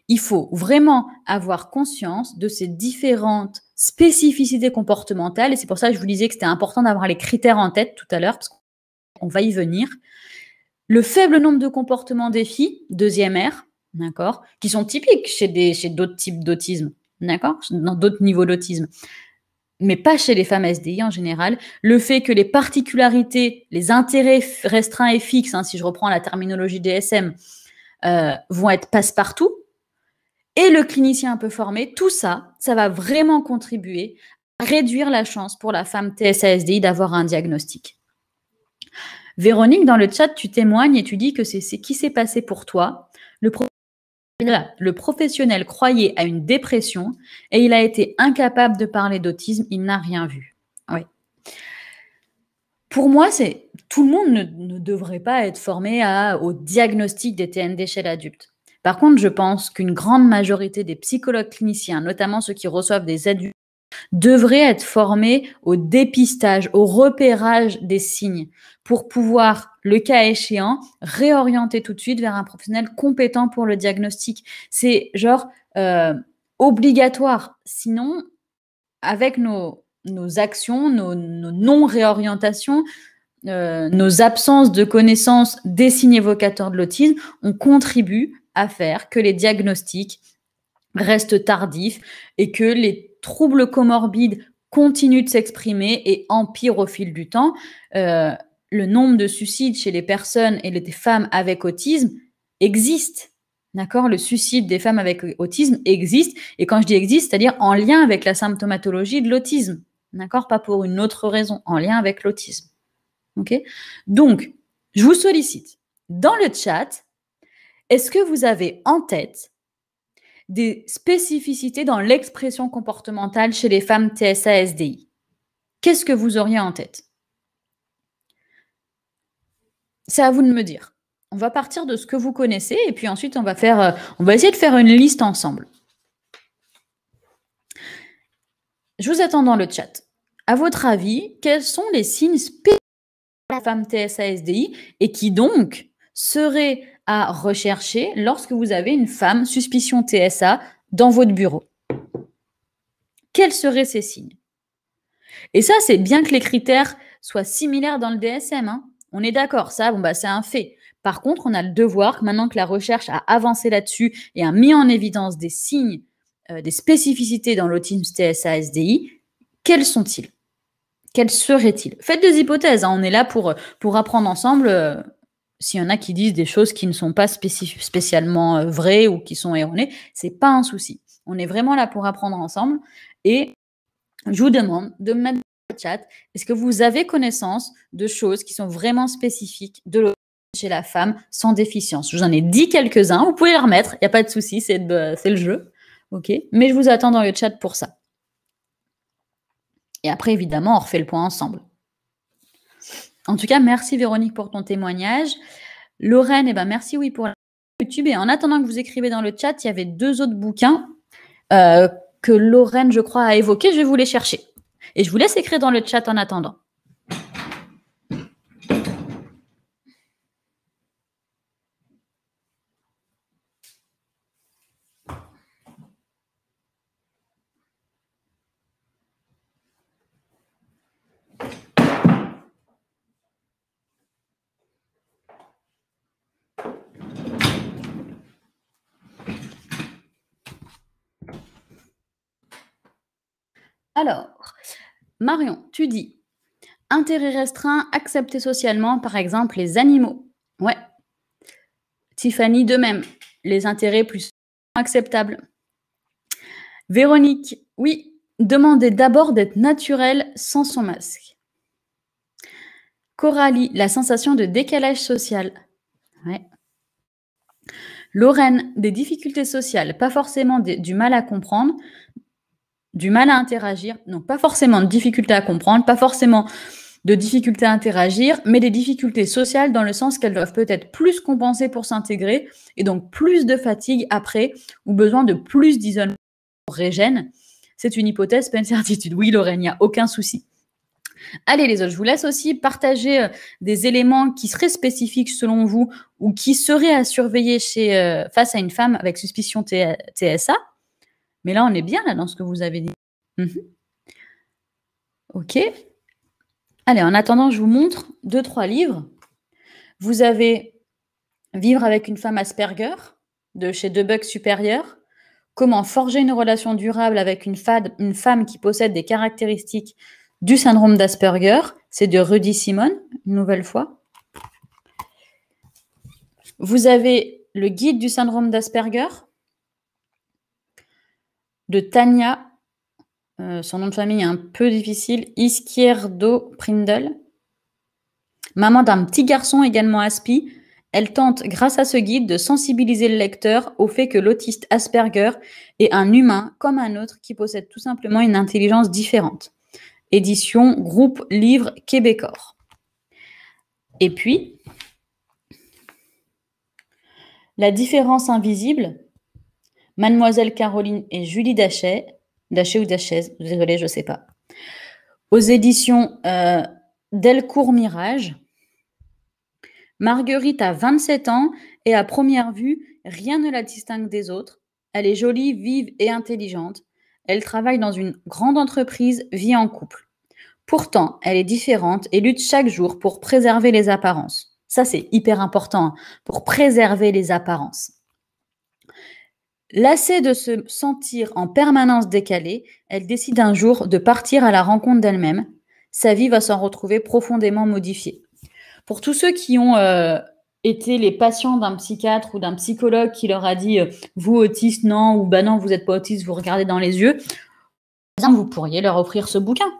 Il faut vraiment avoir conscience de ces différentes spécificités comportementales et c'est pour ça que je vous disais que c'était important d'avoir les critères en tête tout à l'heure parce qu'on va y venir. Le faible nombre de comportements défis, deuxième R, d'accord, qui sont typiques chez, d'autres types d'autisme, d'accord, dans d'autres niveaux d'autisme mais pas chez les femmes SDI en général, le fait que les particularités, les intérêts restreints et fixes, hein, si je reprends la terminologie DSM, euh, vont être passe-partout, et le clinicien un peu formé, tout ça, ça va vraiment contribuer à réduire la chance pour la femme TSA-SDI d'avoir un diagnostic. Véronique, dans le chat, tu témoignes et tu dis que c'est ce qui s'est passé pour toi. Le le professionnel croyait à une dépression et il a été incapable de parler d'autisme, il n'a rien vu. Oui. Pour moi, c'est tout le monde ne, devrait pas être formé au diagnostic des TND chez l'adulte. Par contre, je pense qu'une grande majorité des psychologues cliniciens, notamment ceux qui reçoivent des adultes devraient être formés au dépistage, au repérage des signes pour pouvoir, le cas échéant, réorienter tout de suite vers un professionnel compétent pour le diagnostic. C'est genre euh, obligatoire. Sinon, avec nos, nos actions, nos, non-réorientations, euh, nos absences de connaissances des signes évocateurs de l'autisme, on contribue à faire que les diagnostics restent tardifs et que les troubles comorbides continuent de s'exprimer et empirent au fil du temps. Euh, le nombre de suicides chez les personnes et les femmes avec autisme existe. D'accord Le suicide des femmes avec autisme existe. Et quand je dis existe, c'est-à-dire en lien avec la symptomatologie de l'autisme. D'accord Pas pour une autre raison, en lien avec l'autisme. OK Donc, je vous sollicite dans le chat, est-ce que vous avez en tête des spécificités dans l'expression comportementale chez les femmes TSA-SDI, qu'est-ce que vous auriez en tête C'est à vous de me dire. On va partir de ce que vous connaissez et puis ensuite on va faire, euh, on va essayer de faire une liste ensemble. Je vous attends dans le chat. À votre avis, quels sont les signes spécifiques de la femme TSA-SDI et qui donc serait à rechercher lorsque vous avez une femme suspicion TSA dans votre bureau Quels seraient ces signes Et ça, c'est bien que les critères soient similaires dans le DSM. Hein. on est d'accord, ça, bon, bah, c'est un fait. Par contre, on a le devoir, que maintenant que la recherche a avancé là-dessus et a mis en évidence des signes, euh, des spécificités dans l'autisme TSA-SDI, quels sont-ils Quels seraient-ils Faites des hypothèses, hein, on est là pour, euh, pour apprendre ensemble. Euh, s'il y en a qui disent des choses qui ne sont pas spécialement euh, vraies ou qui sont erronées, c'est pas un souci. On est vraiment là pour apprendre ensemble. Et je vous demande de mettre dans le chat, est-ce que vous avez connaissance de choses qui sont vraiment spécifiques de chez la femme sans déficience Je vous en ai dit quelques-uns, vous pouvez les remettre, il n'y a pas de souci, c'est le jeu. ok Mais je vous attends dans le chat pour ça. Et après, évidemment, on refait le point ensemble. En tout cas, merci Véronique pour ton témoignage. Lorraine, et eh ben, merci oui pour YouTube. Et en attendant que vous écrivez dans le chat, il y avait deux autres bouquins euh, que Lorraine, je crois, a évoqués. Je vais vous les chercher. Et je vous laisse écrire dans le chat en attendant. Alors, Marion, tu dis intérêt restreint acceptés socialement, par exemple les animaux. Ouais. Tiffany, de même, les intérêts plus acceptables. Véronique, oui, Demander d'abord d'être naturel sans son masque. Coralie, la sensation de décalage social. Ouais. Lorraine, des difficultés sociales, pas forcément du mal à comprendre, du mal à interagir, donc pas forcément de difficultés à comprendre, pas forcément de difficultés à interagir, mais des difficultés sociales dans le sens qu'elles doivent peut-être plus compenser pour s'intégrer et donc plus de fatigue après ou besoin de plus d'isolement pour régène. C'est une hypothèse, pas une certitude. Oui, Lorraine, il n'y a aucun souci. Allez les autres, je vous laisse aussi partager euh, des éléments qui seraient spécifiques selon vous ou qui seraient à surveiller chez, euh, face à une femme avec suspicion TSA. Mais là, on est bien là, dans ce que vous avez dit. Mhm. Ok. Allez, en attendant, je vous montre deux, trois livres. Vous avez Vivre avec une femme Asperger de chez Debug Supérieur. Comment forger une relation durable avec une, une femme qui possède des caractéristiques du syndrome d'Asperger. C'est de Rudy Simon, une nouvelle fois. Vous avez le guide du syndrome d'Asperger de Tania, euh, son nom de famille est un peu difficile, Isquierdo Prindle, maman d'un petit garçon également aspi. Elle tente, grâce à ce guide, de sensibiliser le lecteur au fait que l'autiste Asperger est un humain comme un autre qui possède tout simplement une intelligence différente. Édition Groupe Livre Québécois. Et puis, la différence invisible, Mademoiselle Caroline et Julie Dachet, Dachet ou Dachaise, désolé, je ne sais pas, aux éditions euh, Delcourt Mirage. Marguerite a 27 ans et à première vue, rien ne la distingue des autres. Elle est jolie, vive et intelligente. Elle travaille dans une grande entreprise, vit en couple. Pourtant, elle est différente et lutte chaque jour pour préserver les apparences. Ça, c'est hyper important, hein, pour préserver les apparences. Lassée de se sentir en permanence décalée, elle décide un jour de partir à la rencontre d'elle-même. Sa vie va s'en retrouver profondément modifiée. Pour tous ceux qui ont euh, été les patients d'un psychiatre ou d'un psychologue qui leur a dit euh, vous autiste non ou bah non vous n'êtes pas autiste vous regardez dans les yeux, eh vous pourriez leur offrir ce bouquin.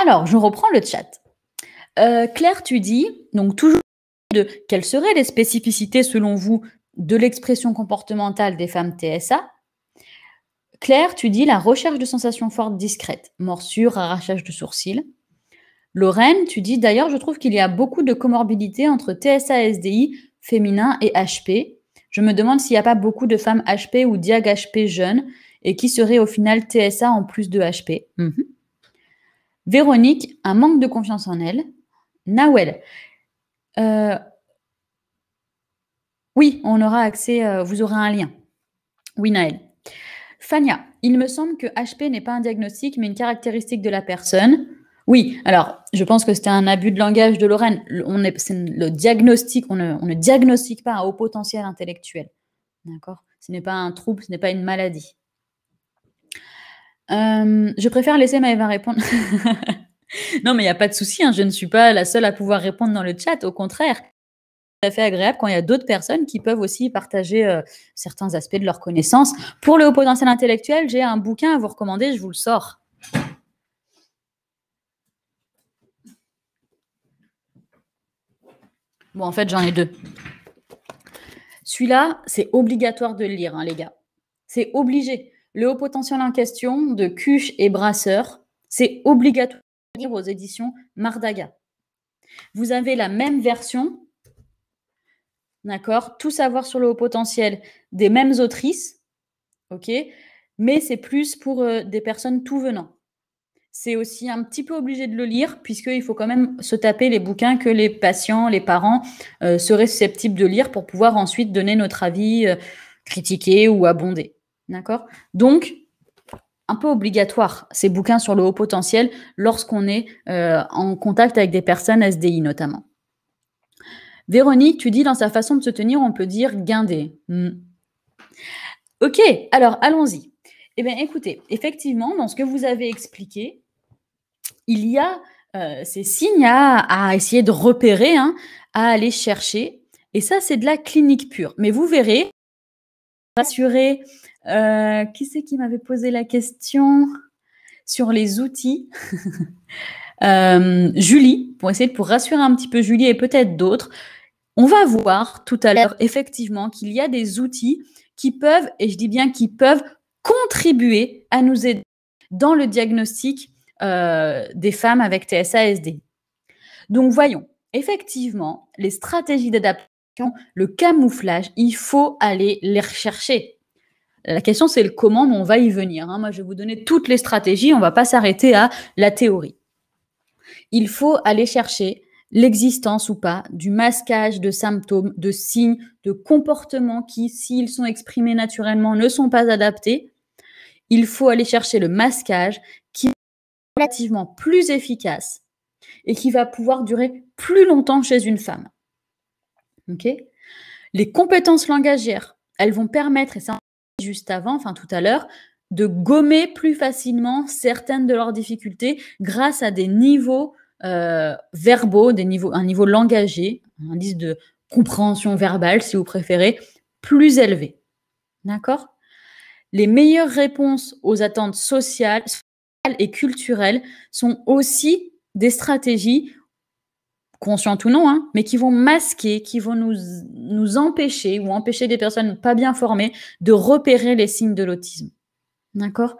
Alors je reprends le chat. Euh, Claire, tu dis donc toujours de quelles seraient les spécificités selon vous de l'expression comportementale des femmes TSA, Claire, tu dis la recherche de sensations fortes discrètes, morsures, arrachage de sourcils. Lorraine, tu dis d'ailleurs, je trouve qu'il y a beaucoup de comorbidité entre TSA SDI féminin et HP. Je me demande s'il n'y a pas beaucoup de femmes HP ou diag HP jeunes et qui seraient au final TSA en plus de HP. Mhm. Véronique, un manque de confiance en elle. Nawel, euh, oui, on aura accès, euh, vous aurez un lien. Oui, Naël. Fania, il me semble que HP n'est pas un diagnostic, mais une caractéristique de la personne. Oui, alors je pense que c'était un abus de langage de Lorraine. On est, le diagnostic, on ne, diagnostique pas un haut potentiel intellectuel. D'accord Ce n'est pas un trouble, ce n'est pas une maladie. Euh, je préfère laisser Maëva répondre. non, mais il n'y a pas de souci, hein, je ne suis pas la seule à pouvoir répondre dans le chat, au contraire. C'est très agréable quand il y a d'autres personnes qui peuvent aussi partager euh, certains aspects de leurs connaissances. Pour le haut potentiel intellectuel, j'ai un bouquin à vous recommander, je vous le sors. Bon, en fait, j'en ai deux. Celui-là, c'est obligatoire de le lire, hein, les gars. C'est obligé. Le haut potentiel en question de Cuche et Brasseur, c'est obligatoire de lire aux éditions Mardaga. Vous avez la même version D'accord Tout savoir sur le haut potentiel des mêmes autrices. OK Mais c'est plus pour euh, des personnes tout venant. C'est aussi un petit peu obligé de le lire, puisqu'il faut quand même se taper les bouquins que les patients, les parents euh, seraient susceptibles de lire pour pouvoir ensuite donner notre avis, critiqué euh, critiquer ou abonder. D'accord Donc, un peu obligatoire, ces bouquins sur le haut potentiel, lorsqu'on est en contact avec des personnes SDI notamment. Véronique, tu dis dans sa façon de se tenir, on peut dire guindé. Hmm. Ok, alors allons-y. Eh bien, écoutez, effectivement, dans ce que vous avez expliqué, il y a euh, ces signes à, essayer de repérer, hein, à aller chercher. Et ça, c'est de la clinique pure. Mais vous verrez, rassurer, euh, qui c'est qui m'avait posé la question sur les outils euh, Julie, pour essayer de pour rassurer un petit peu Julie et peut-être d'autres, on va voir tout à l'heure effectivement qu'il y a des outils qui peuvent, et je dis bien qui peuvent, contribuer à nous aider dans le diagnostic euh, des femmes avec TSASD. Donc voyons, effectivement, les stratégies d'adaptation, le camouflage, il faut aller les rechercher. La question, c'est le comment, mais on va y venir. Hein. Moi, je vais vous donner toutes les stratégies, on ne va pas s'arrêter à la théorie. Il faut aller chercher l'existence ou pas du masquage de symptômes, de signes, de comportements qui, s'ils sont exprimés naturellement, ne sont pas adaptés. Il faut aller chercher le masquage qui est relativement plus efficace et qui va pouvoir durer plus longtemps chez une femme. les compétences langagières, elles vont permettre, et ça juste avant, enfin tout à l'heure, de gommer plus facilement certaines de leurs difficultés grâce à des niveaux euh, verbaux, un niveau langagier, un indice de compréhension verbale, si vous préférez, plus élevé. D'accord Les meilleures réponses aux attentes sociales, et culturelles sont aussi des stratégies, conscientes ou non, hein, mais qui vont masquer, qui vont nous, nous empêcher ou empêcher des personnes pas bien formées de repérer les signes de l'autisme. D'accord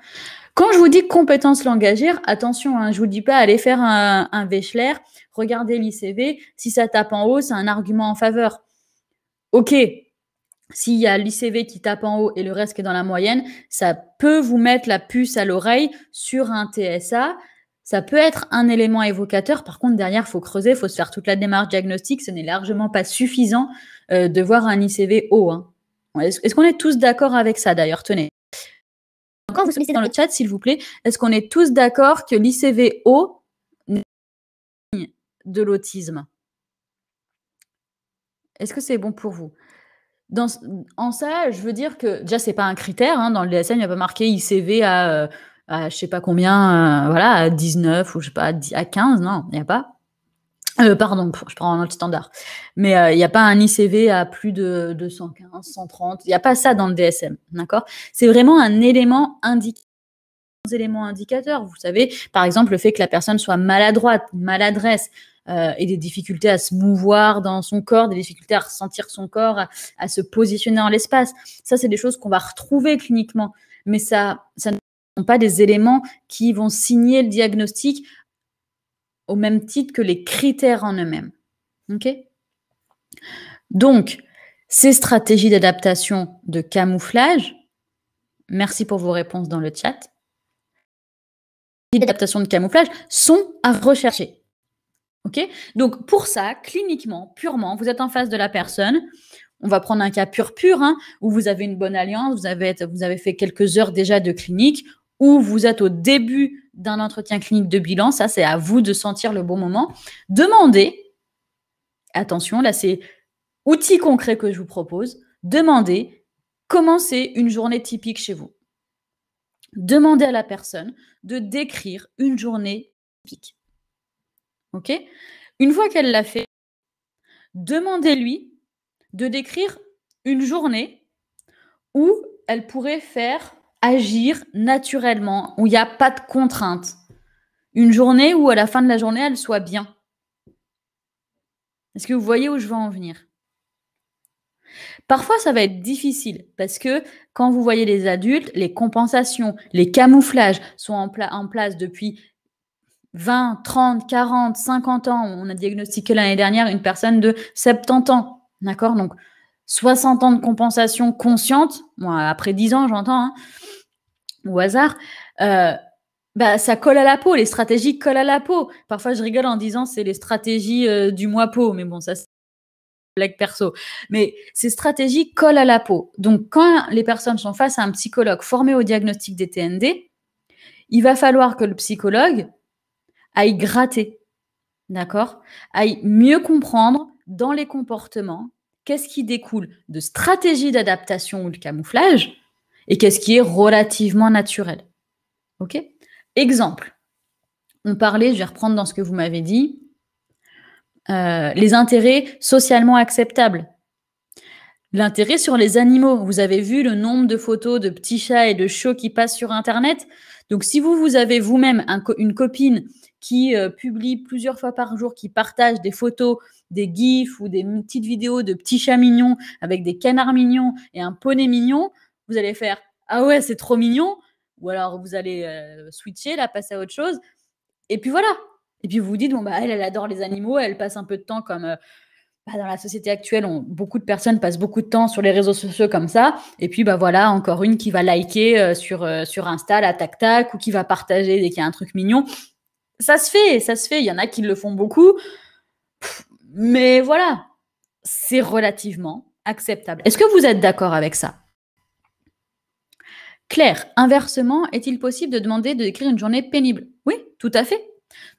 quand je vous dis compétences langagière, attention, je hein, je vous dis pas allez faire un, un Véchler, regardez l'ICV, si ça tape en haut, c'est un argument en faveur. Ok, s'il y a l'ICV qui tape en haut et le reste qui est dans la moyenne, ça peut vous mettre la puce à l'oreille sur un TSA. Ça peut être un élément évocateur. Par contre, derrière, il faut creuser, il faut se faire toute la démarche diagnostique. Ce n'est largement pas suffisant euh, de voir un ICV haut. Hein. Est-ce qu'on est tous d'accord avec ça d'ailleurs Tenez dans le chat, s'il vous plaît, est-ce qu'on est tous d'accord que l'ICVO de l'autisme Est-ce que c'est bon pour vous dans, en ça, je veux dire que déjà, c'est pas un critère. Hein, dans le DSM, il n'y a pas marqué ICV à, je euh, je sais pas combien, euh, voilà, à 19 ou je sais pas, à 15, non, il n'y a pas. Euh, pardon, je prends un autre standard. Mais il euh, n'y a pas un ICV à plus de 215, 130. Il n'y a pas ça dans le DSM, d'accord C'est vraiment un élément indicateur. éléments indicateurs, vous savez, par exemple le fait que la personne soit maladroite, maladresse, euh, et des difficultés à se mouvoir dans son corps, des difficultés à ressentir son corps, à, à se positionner dans l'espace. Ça, c'est des choses qu'on va retrouver cliniquement, mais ça, ça ne sont pas des éléments qui vont signer le diagnostic au même titre que les critères en eux-mêmes. OK Donc, ces stratégies d'adaptation de camouflage, merci pour vos réponses dans le chat, les d'adaptation de camouflage sont à rechercher. OK Donc, pour ça, cliniquement, purement, vous êtes en face de la personne, on va prendre un cas pur pur, hein, où vous avez une bonne alliance, vous avez, vous avez fait quelques heures déjà de clinique, où vous êtes au début d'un entretien clinique de bilan, ça c'est à vous de sentir le bon moment. Demandez, attention, là c'est outil concret que je vous propose, demandez comment une journée typique chez vous. Demandez à la personne de décrire une journée typique. OK Une fois qu'elle l'a fait, demandez-lui de décrire une journée où elle pourrait faire agir naturellement, où il n'y a pas de contraintes. Une journée où à la fin de la journée, elle soit bien. Est-ce que vous voyez où je veux en venir Parfois, ça va être difficile parce que quand vous voyez les adultes, les compensations, les camouflages sont en, place depuis 20, 30, 40, 50 ans. On a diagnostiqué l'année dernière une personne de 70 ans. D'accord Donc, 60 ans de compensation consciente, moi après 10 ans j'entends, hein, au hasard, euh, bah, ça colle à la peau, les stratégies collent à la peau. Parfois je rigole en disant c'est les stratégies euh, du mois peau, mais bon ça c'est blague perso. Mais ces stratégies collent à la peau. Donc quand les personnes sont face à un psychologue formé au diagnostic des TND, il va falloir que le psychologue aille gratter, d'accord Aille mieux comprendre dans les comportements qu'est-ce qui découle de stratégie d'adaptation ou de camouflage et qu'est-ce qui est relativement naturel. OK Exemple, on parlait, je vais reprendre dans ce que vous m'avez dit, euh, les intérêts socialement acceptables. L'intérêt sur les animaux. Vous avez vu le nombre de photos de petits chats et de chiots qui passent sur Internet. Donc, si vous, vous avez vous-même une copine qui euh, publie plusieurs fois par jour, qui partage des photos des gifs ou des petites vidéos de petits chats mignons avec des canards mignons et un poney mignon, vous allez faire ah ouais c'est trop mignon ou alors vous allez euh, switcher là passer à autre chose et puis voilà et puis vous vous dites bon bah elle adore les animaux elle passe un peu de temps comme euh, bah, dans la société actuelle, beaucoup de personnes passent beaucoup de temps sur les réseaux sociaux comme ça. Et puis, bah voilà, encore une qui va liker euh, sur, sur Insta, la tac-tac, ou qui va partager dès qu'il y a un truc mignon. Ça se fait, ça se fait. Il y en a qui le font beaucoup. Mais voilà, c'est relativement acceptable. Est-ce que vous êtes d'accord avec ça Claire, inversement, est-il possible de demander décrire une journée pénible Oui, tout à fait.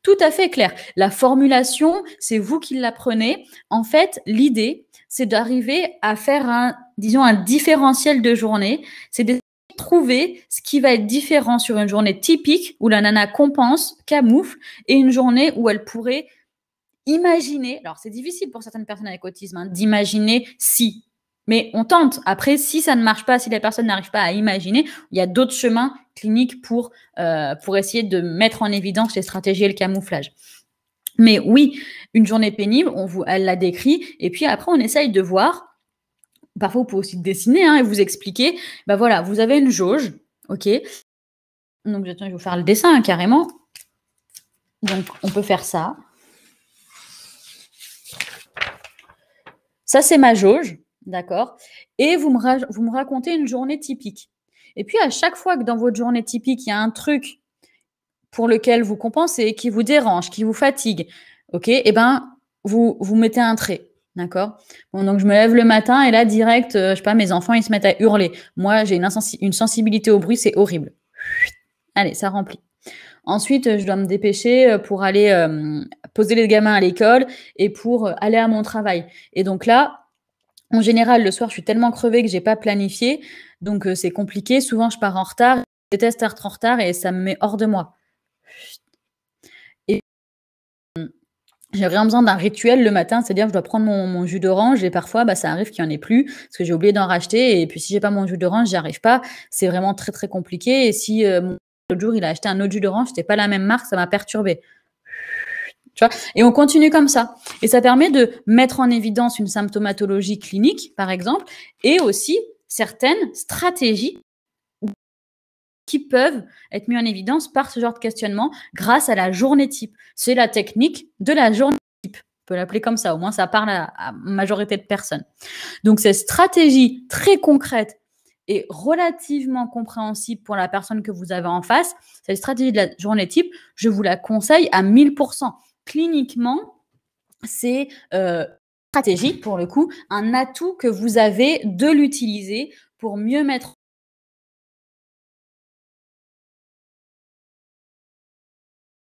Tout à fait, Claire. La formulation, c'est vous qui la prenez. En fait, l'idée, c'est d'arriver à faire un, disons, un différentiel de journée. C'est de trouver ce qui va être différent sur une journée typique où la nana compense, camoufle, et une journée où elle pourrait imaginer, alors c'est difficile pour certaines personnes avec autisme, hein, d'imaginer si. Mais on tente. Après, si ça ne marche pas, si la personne n'arrive pas à imaginer, il y a d'autres chemins cliniques pour, euh, pour essayer de mettre en évidence les stratégies et le camouflage. Mais oui, une journée pénible, on vous, elle la décrit, et puis après, on essaye de voir. Parfois, vous pouvez aussi dessiner hein, et vous expliquer. Ben voilà, vous avez une jauge, ok. Donc, je vais vous faire le dessin hein, carrément. Donc, on peut faire ça. Ça, c'est ma jauge, d'accord Et vous me, racontez une journée typique. Et puis, à chaque fois que dans votre journée typique, il y a un truc pour lequel vous compensez, qui vous dérange, qui vous fatigue, ok Eh ben, vous, vous mettez un trait. D'accord Bon, donc je me lève le matin et là, direct, euh, je sais pas, mes enfants, ils se mettent à hurler. Moi, j'ai une sensibilité au bruit, c'est horrible. Allez, ça remplit. Ensuite, euh, je dois me dépêcher euh, pour aller euh, poser les gamins à l'école et pour aller à mon travail. Et donc là, en général, le soir, je suis tellement crevée que j'ai pas planifié. Donc, c'est compliqué. Souvent, je pars en retard. Je déteste être en retard et ça me met hors de moi. Et j'ai vraiment besoin d'un rituel le matin, c'est-à-dire je dois prendre mon, jus d'orange et parfois bah, ça arrive qu'il n'y en ait plus parce que j'ai oublié d'en racheter et puis si j'ai pas mon jus d'orange, j'y arrive pas. C'est vraiment très très compliqué et si L'autre jour, il a acheté un autre jus d'orange, c'était pas la même marque, ça m'a perturbé. Tu vois et on continue comme ça. Et ça permet de mettre en évidence une symptomatologie clinique, par exemple, et aussi certaines stratégies qui peuvent être mises en évidence par ce genre de questionnement grâce à la journée type. C'est la technique de la journée type. On peut l'appeler comme ça, au moins ça parle à, la majorité de personnes. Donc ces stratégies très concrètes est relativement compréhensible pour la personne que vous avez en face, cette stratégie de la journée type, je vous la conseille à 1000%. Cliniquement, c'est euh, stratégique, pour le coup, un atout que vous avez de l'utiliser pour mieux mettre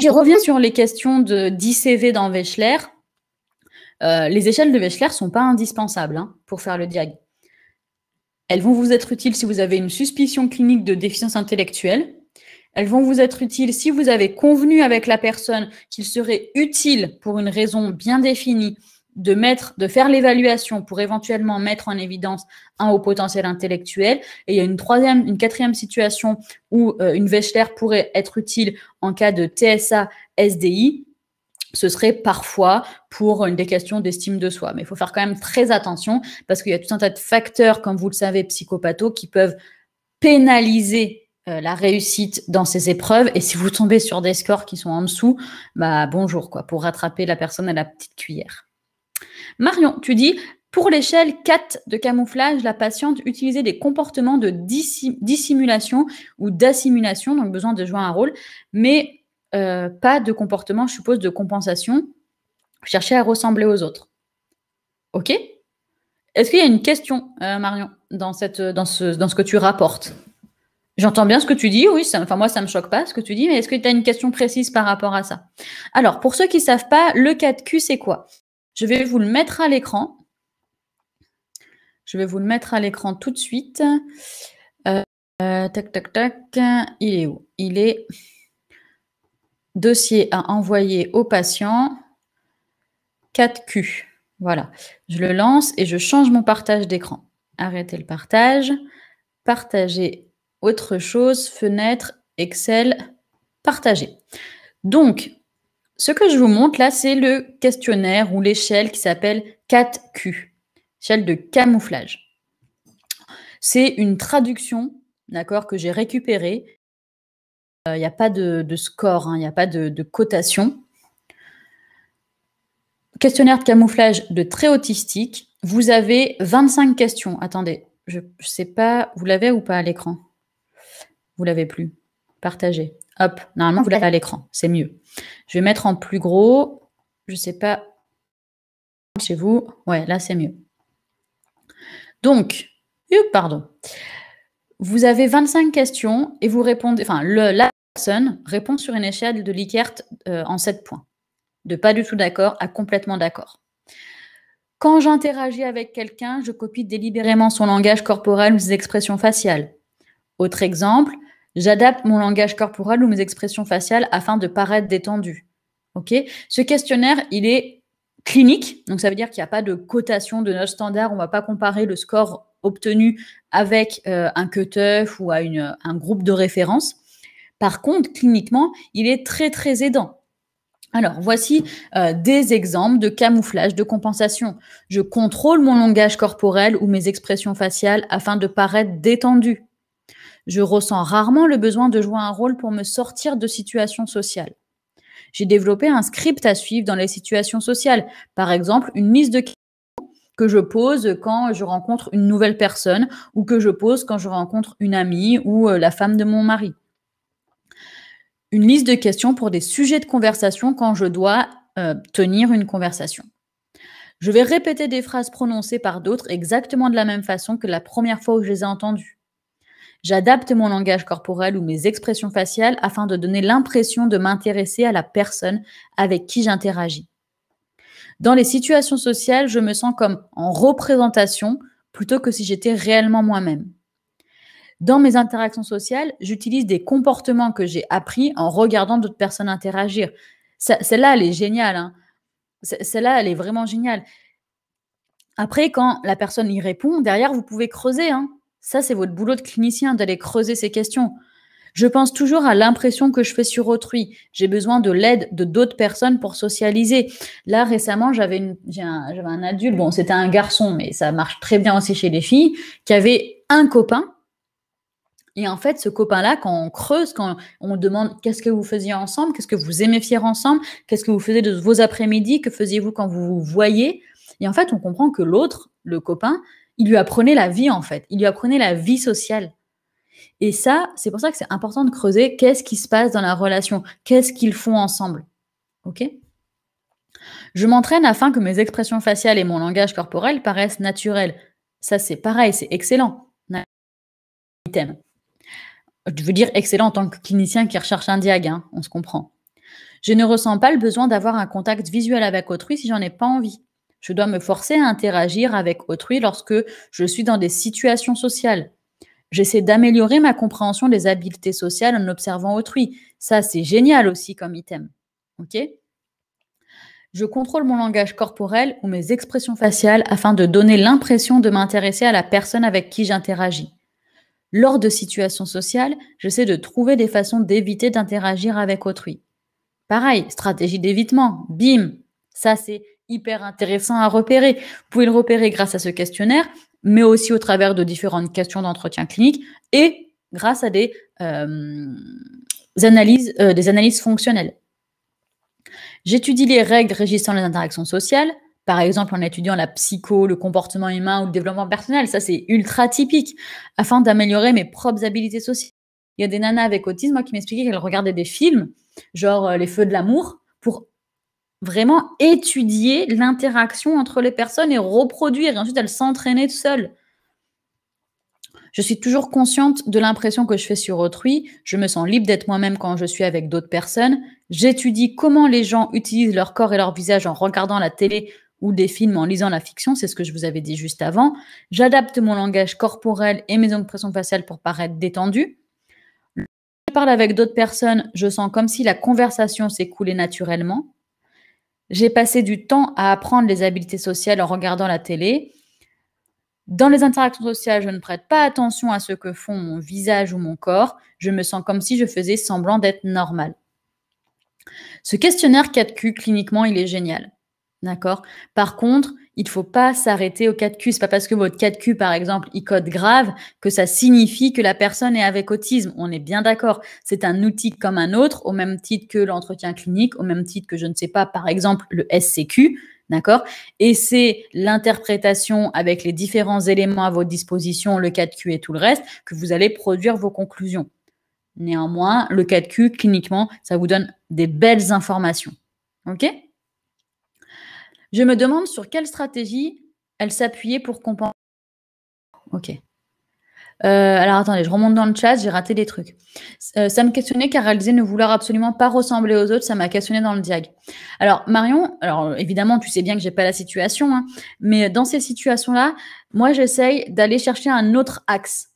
Je reviens sur les questions de 10 CV dans Wechler. Euh, les échelles de Wechsler ne sont pas indispensables hein, pour faire le diag. Elles vont vous être utiles si vous avez une suspicion clinique de déficience intellectuelle. Elles vont vous être utiles si vous avez convenu avec la personne qu'il serait utile pour une raison bien définie de mettre, de faire l'évaluation pour éventuellement mettre en évidence un haut potentiel intellectuel. Et il y a une troisième, une quatrième situation où euh, une Wechsler pourrait être utile en cas de TSA SDI ce serait parfois pour une des questions d'estime de soi. Mais il faut faire quand même très attention parce qu'il y a tout un tas de facteurs, comme vous le savez, psychopathaux, qui peuvent pénaliser euh, la réussite dans ces épreuves. Et si vous tombez sur des scores qui sont en dessous, bah bonjour, quoi, pour rattraper la personne à la petite cuillère. Marion, tu dis, pour l'échelle 4 de camouflage, la patiente utilisait des comportements de dissimulation ou d'assimilation, donc besoin de jouer un rôle, mais euh, pas de comportement, je suppose, de compensation, chercher à ressembler aux autres. Ok Est-ce qu'il y a une question, euh, Marion, dans, cette, dans, ce, dans ce que tu rapportes J'entends bien ce que tu dis, oui, enfin moi ça me choque pas ce que tu dis, mais est-ce que tu as une question précise par rapport à ça Alors, pour ceux qui ne savent pas, le 4Q, c'est quoi Je vais vous le mettre à l'écran. Je vais vous le mettre à l'écran tout de suite. Euh, tac, tac, tac. Il est où Il est dossier à envoyer au patient 4Q. Voilà, je le lance et je change mon partage d'écran. Arrêtez le partage, partager autre chose, fenêtre, Excel, partager. Donc, ce que je vous montre là, c'est le questionnaire ou l'échelle qui s'appelle 4Q, échelle de camouflage. C'est une traduction, d'accord, que j'ai récupérée il euh, n'y a pas de, score, il hein, n'y a pas de, cotation. Questionnaire de camouflage de très autistique. Vous avez 25 questions. Attendez, je ne sais pas, vous l'avez ou pas à l'écran Vous l'avez plus. Partagez. Hop, normalement, vous l'avez à l'écran. C'est mieux. Je vais mettre en plus gros. Je ne sais pas. Chez vous. Ouais, là, c'est mieux. Donc, pardon. Vous avez 25 questions et vous répondez, enfin, personne répond sur une échelle de Likert euh, en 7 points. De pas du tout d'accord à complètement d'accord. Quand j'interagis avec quelqu'un, je copie délibérément son langage corporel ou ses expressions faciales. Autre exemple, j'adapte mon langage corporel ou mes expressions faciales afin de paraître détendu. Ok Ce questionnaire, il est clinique, donc ça veut dire qu'il n'y a pas de cotation de notes standard, on ne va pas comparer le score obtenu avec euh, un cut-off ou à un groupe de référence. Par contre, cliniquement, il est très, très aidant. Alors, voici euh, des exemples de camouflage de compensation. Je contrôle mon langage corporel ou mes expressions faciales afin de paraître détendu. Je ressens rarement le besoin de jouer un rôle pour me sortir de situations sociales. J'ai développé un script à suivre dans les situations sociales, par exemple une liste de questions que je pose quand je rencontre une nouvelle personne ou que je pose quand je rencontre une amie ou euh, la femme de mon mari une liste de questions pour des sujets de conversation quand je dois euh, tenir une conversation. Je vais répéter des phrases prononcées par d'autres exactement de la même façon que la première fois où je les ai entendues. J'adapte mon langage corporel ou mes expressions faciales afin de donner l'impression de m'intéresser à la personne avec qui j'interagis. Dans les situations sociales, je me sens comme en représentation plutôt que si j'étais réellement moi-même dans mes interactions sociales, j'utilise des comportements que j'ai appris en regardant d'autres personnes interagir. Celle-là, elle est géniale. Hein. Celle-là, elle est vraiment géniale. Après, quand la personne y répond, derrière, vous pouvez creuser. Hein. Ça, c'est votre boulot de clinicien, d'aller creuser ces questions. Je pense toujours à l'impression que je fais sur autrui. J'ai besoin de l'aide de d'autres personnes pour socialiser. Là, récemment, j'avais un, un adulte, bon, c'était un garçon, mais ça marche très bien aussi chez les filles, qui avait un copain et en fait, ce copain-là, quand on creuse, quand on demande qu'est-ce que vous faisiez ensemble, qu'est-ce que vous aimiez faire ensemble, qu'est-ce que vous faisiez de vos après-midi, que faisiez-vous quand vous vous voyez, et en fait, on comprend que l'autre, le copain, il lui apprenait la vie, en fait. Il lui apprenait la vie sociale. Et ça, c'est pour ça que c'est important de creuser qu'est-ce qui se passe dans la relation, qu'est-ce qu'ils font ensemble. OK Je m'entraîne afin que mes expressions faciales et mon langage corporel paraissent naturels. Ça, c'est pareil, c'est excellent. Item. Je veux dire excellent en tant que clinicien qui recherche un diag, hein, on se comprend. Je ne ressens pas le besoin d'avoir un contact visuel avec autrui si j'en ai pas envie. Je dois me forcer à interagir avec autrui lorsque je suis dans des situations sociales. J'essaie d'améliorer ma compréhension des habiletés sociales en observant autrui. Ça, c'est génial aussi comme item. OK Je contrôle mon langage corporel ou mes expressions faciales afin de donner l'impression de m'intéresser à la personne avec qui j'interagis. Lors de situations sociales, j'essaie de trouver des façons d'éviter d'interagir avec autrui. Pareil, stratégie d'évitement, bim, ça c'est hyper intéressant à repérer. Vous pouvez le repérer grâce à ce questionnaire, mais aussi au travers de différentes questions d'entretien clinique et grâce à des, euh, euh, des analyses fonctionnelles. J'étudie les règles régissant les interactions sociales, par exemple en étudiant la psycho, le comportement humain ou le développement personnel. Ça, c'est ultra typique, afin d'améliorer mes propres habiletés sociales. Il y a des nanas avec autisme qui m'expliquaient qu'elles regardaient des films, genre euh, Les Feux de l'amour, pour vraiment étudier l'interaction entre les personnes et reproduire. Et ensuite, elles s'entraînaient seules. Je suis toujours consciente de l'impression que je fais sur autrui. Je me sens libre d'être moi-même quand je suis avec d'autres personnes. J'étudie comment les gens utilisent leur corps et leur visage en regardant la télé ou des films en lisant la fiction, c'est ce que je vous avais dit juste avant. J'adapte mon langage corporel et mes expressions faciales pour paraître détendu. Quand je parle avec d'autres personnes, je sens comme si la conversation s'écoulait naturellement. J'ai passé du temps à apprendre les habiletés sociales en regardant la télé. Dans les interactions sociales, je ne prête pas attention à ce que font mon visage ou mon corps. Je me sens comme si je faisais semblant d'être normal. Ce questionnaire 4Q, cliniquement, il est génial. D'accord Par contre, il ne faut pas s'arrêter au 4Q. Ce n'est pas parce que votre 4Q, par exemple, il code grave que ça signifie que la personne est avec autisme. On est bien d'accord. C'est un outil comme un autre, au même titre que l'entretien clinique, au même titre que, je ne sais pas, par exemple, le SCQ. D'accord Et c'est l'interprétation avec les différents éléments à votre disposition, le 4Q et tout le reste, que vous allez produire vos conclusions. Néanmoins, le 4Q, cliniquement, ça vous donne des belles informations. OK je me demande sur quelle stratégie elle s'appuyait pour compenser. Ok. Euh, alors attendez, je remonte dans le chat, j'ai raté des trucs. Euh, ça me questionnait car elle disait ne vouloir absolument pas ressembler aux autres, ça m'a questionné dans le diag. Alors Marion, alors évidemment tu sais bien que j'ai pas la situation, hein, mais dans ces situations-là, moi j'essaye d'aller chercher un autre axe.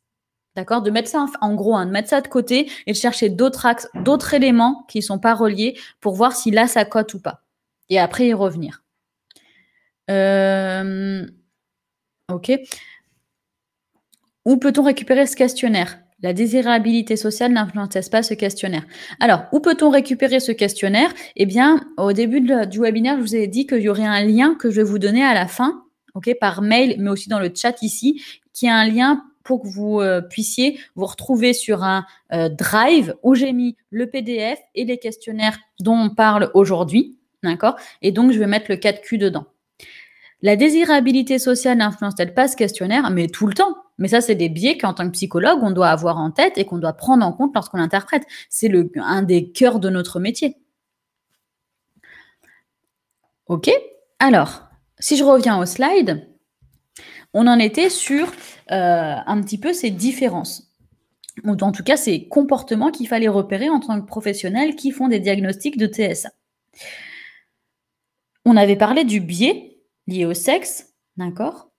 D'accord De mettre ça en, gros, hein, de mettre ça de côté et de chercher d'autres axes, d'autres éléments qui ne sont pas reliés pour voir si là ça cote ou pas. Et après y revenir. Euh, ok. Où peut-on récupérer ce questionnaire La désirabilité sociale n'influence pas ce questionnaire. Alors, où peut-on récupérer ce questionnaire Eh bien, au début du webinaire, je vous ai dit qu'il y aurait un lien que je vais vous donner à la fin, ok, par mail, mais aussi dans le chat ici, qui est un lien pour que vous euh, puissiez vous retrouver sur un euh, drive où j'ai mis le PDF et les questionnaires dont on parle aujourd'hui. D'accord Et donc, je vais mettre le 4Q dedans. La désirabilité sociale n'influence-t-elle pas ce questionnaire Mais tout le temps. Mais ça, c'est des biais qu'en tant que psychologue, on doit avoir en tête et qu'on doit prendre en compte lorsqu'on interprète. C'est un des cœurs de notre métier. OK Alors, si je reviens au slide, on en était sur euh, un petit peu ces différences. Ou en tout cas, ces comportements qu'il fallait repérer en tant que professionnels qui font des diagnostics de TSA. On avait parlé du biais liées au sexe, d'accord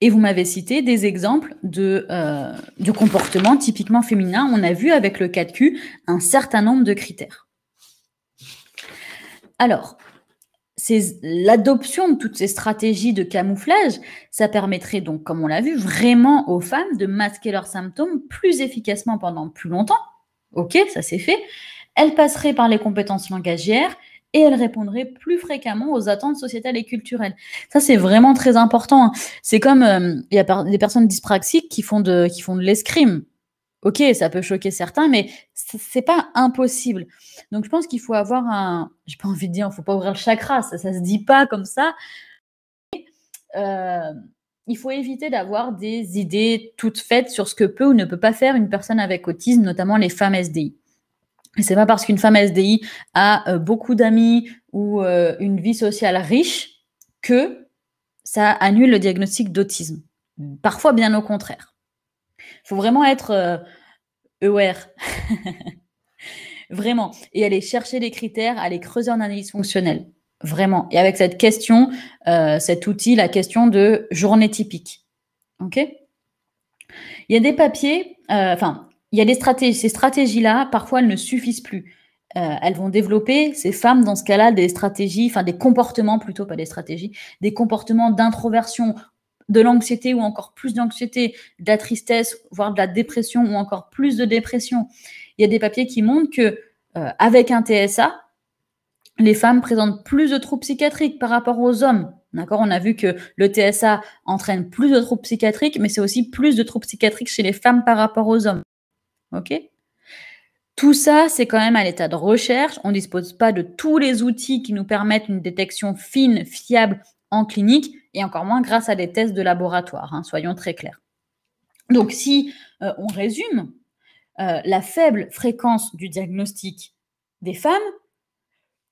et vous m'avez cité des exemples euh, de, comportements typiquement féminins. On a vu avec le 4Q un certain nombre de critères. Alors, l'adoption de toutes ces stratégies de camouflage, ça permettrait donc, comme on l'a vu, vraiment aux femmes de masquer leurs symptômes plus efficacement pendant plus longtemps. Ok, ça c'est fait. Elles passeraient par les compétences langagières et elle répondrait plus fréquemment aux attentes sociétales et culturelles. Ça, c'est vraiment très important. Hein. C'est comme euh, il y a des personnes dyspraxiques qui font de, qui font de l'escrime. Ok, ça peut choquer certains, mais c'est pas impossible. Donc, je pense qu'il faut avoir un. J'ai pas envie de dire, il faut pas ouvrir le chakra, ça, ça se dit pas comme ça. Euh, il faut éviter d'avoir des idées toutes faites sur ce que peut ou ne peut pas faire une personne avec autisme, notamment les femmes SDI c'est pas parce qu'une femme SDI a euh, beaucoup d'amis ou euh, une vie sociale riche que ça annule le diagnostic d'autisme. Parfois, bien au contraire. Il faut vraiment être euh, aware. vraiment. Et aller chercher les critères, aller creuser en analyse fonctionnelle. Vraiment. Et avec cette question, cet outil, la question de journée typique. OK Il y a des papiers, enfin, il y a des stratégies, ces stratégies-là, parfois, elles ne suffisent plus. Euh, elles vont développer, ces femmes, dans ce cas-là, des stratégies, enfin des comportements plutôt, pas des stratégies, des comportements d'introversion, de l'anxiété ou encore plus d'anxiété, de la tristesse, voire de la dépression ou encore plus de dépression. Il y a des papiers qui montrent que euh, avec un TSA, les femmes présentent plus de troubles psychiatriques par rapport aux hommes. D'accord On a vu que le TSA entraîne plus de troubles psychiatriques, mais c'est aussi plus de troubles psychiatriques chez les femmes par rapport aux hommes. OK tout ça, c'est quand même à l'état de recherche. On ne dispose pas de tous les outils qui nous permettent une détection fine, fiable en clinique, et encore moins grâce à des tests de laboratoire, hein, soyons très clairs. Donc si euh, on résume, euh, la faible fréquence du diagnostic des femmes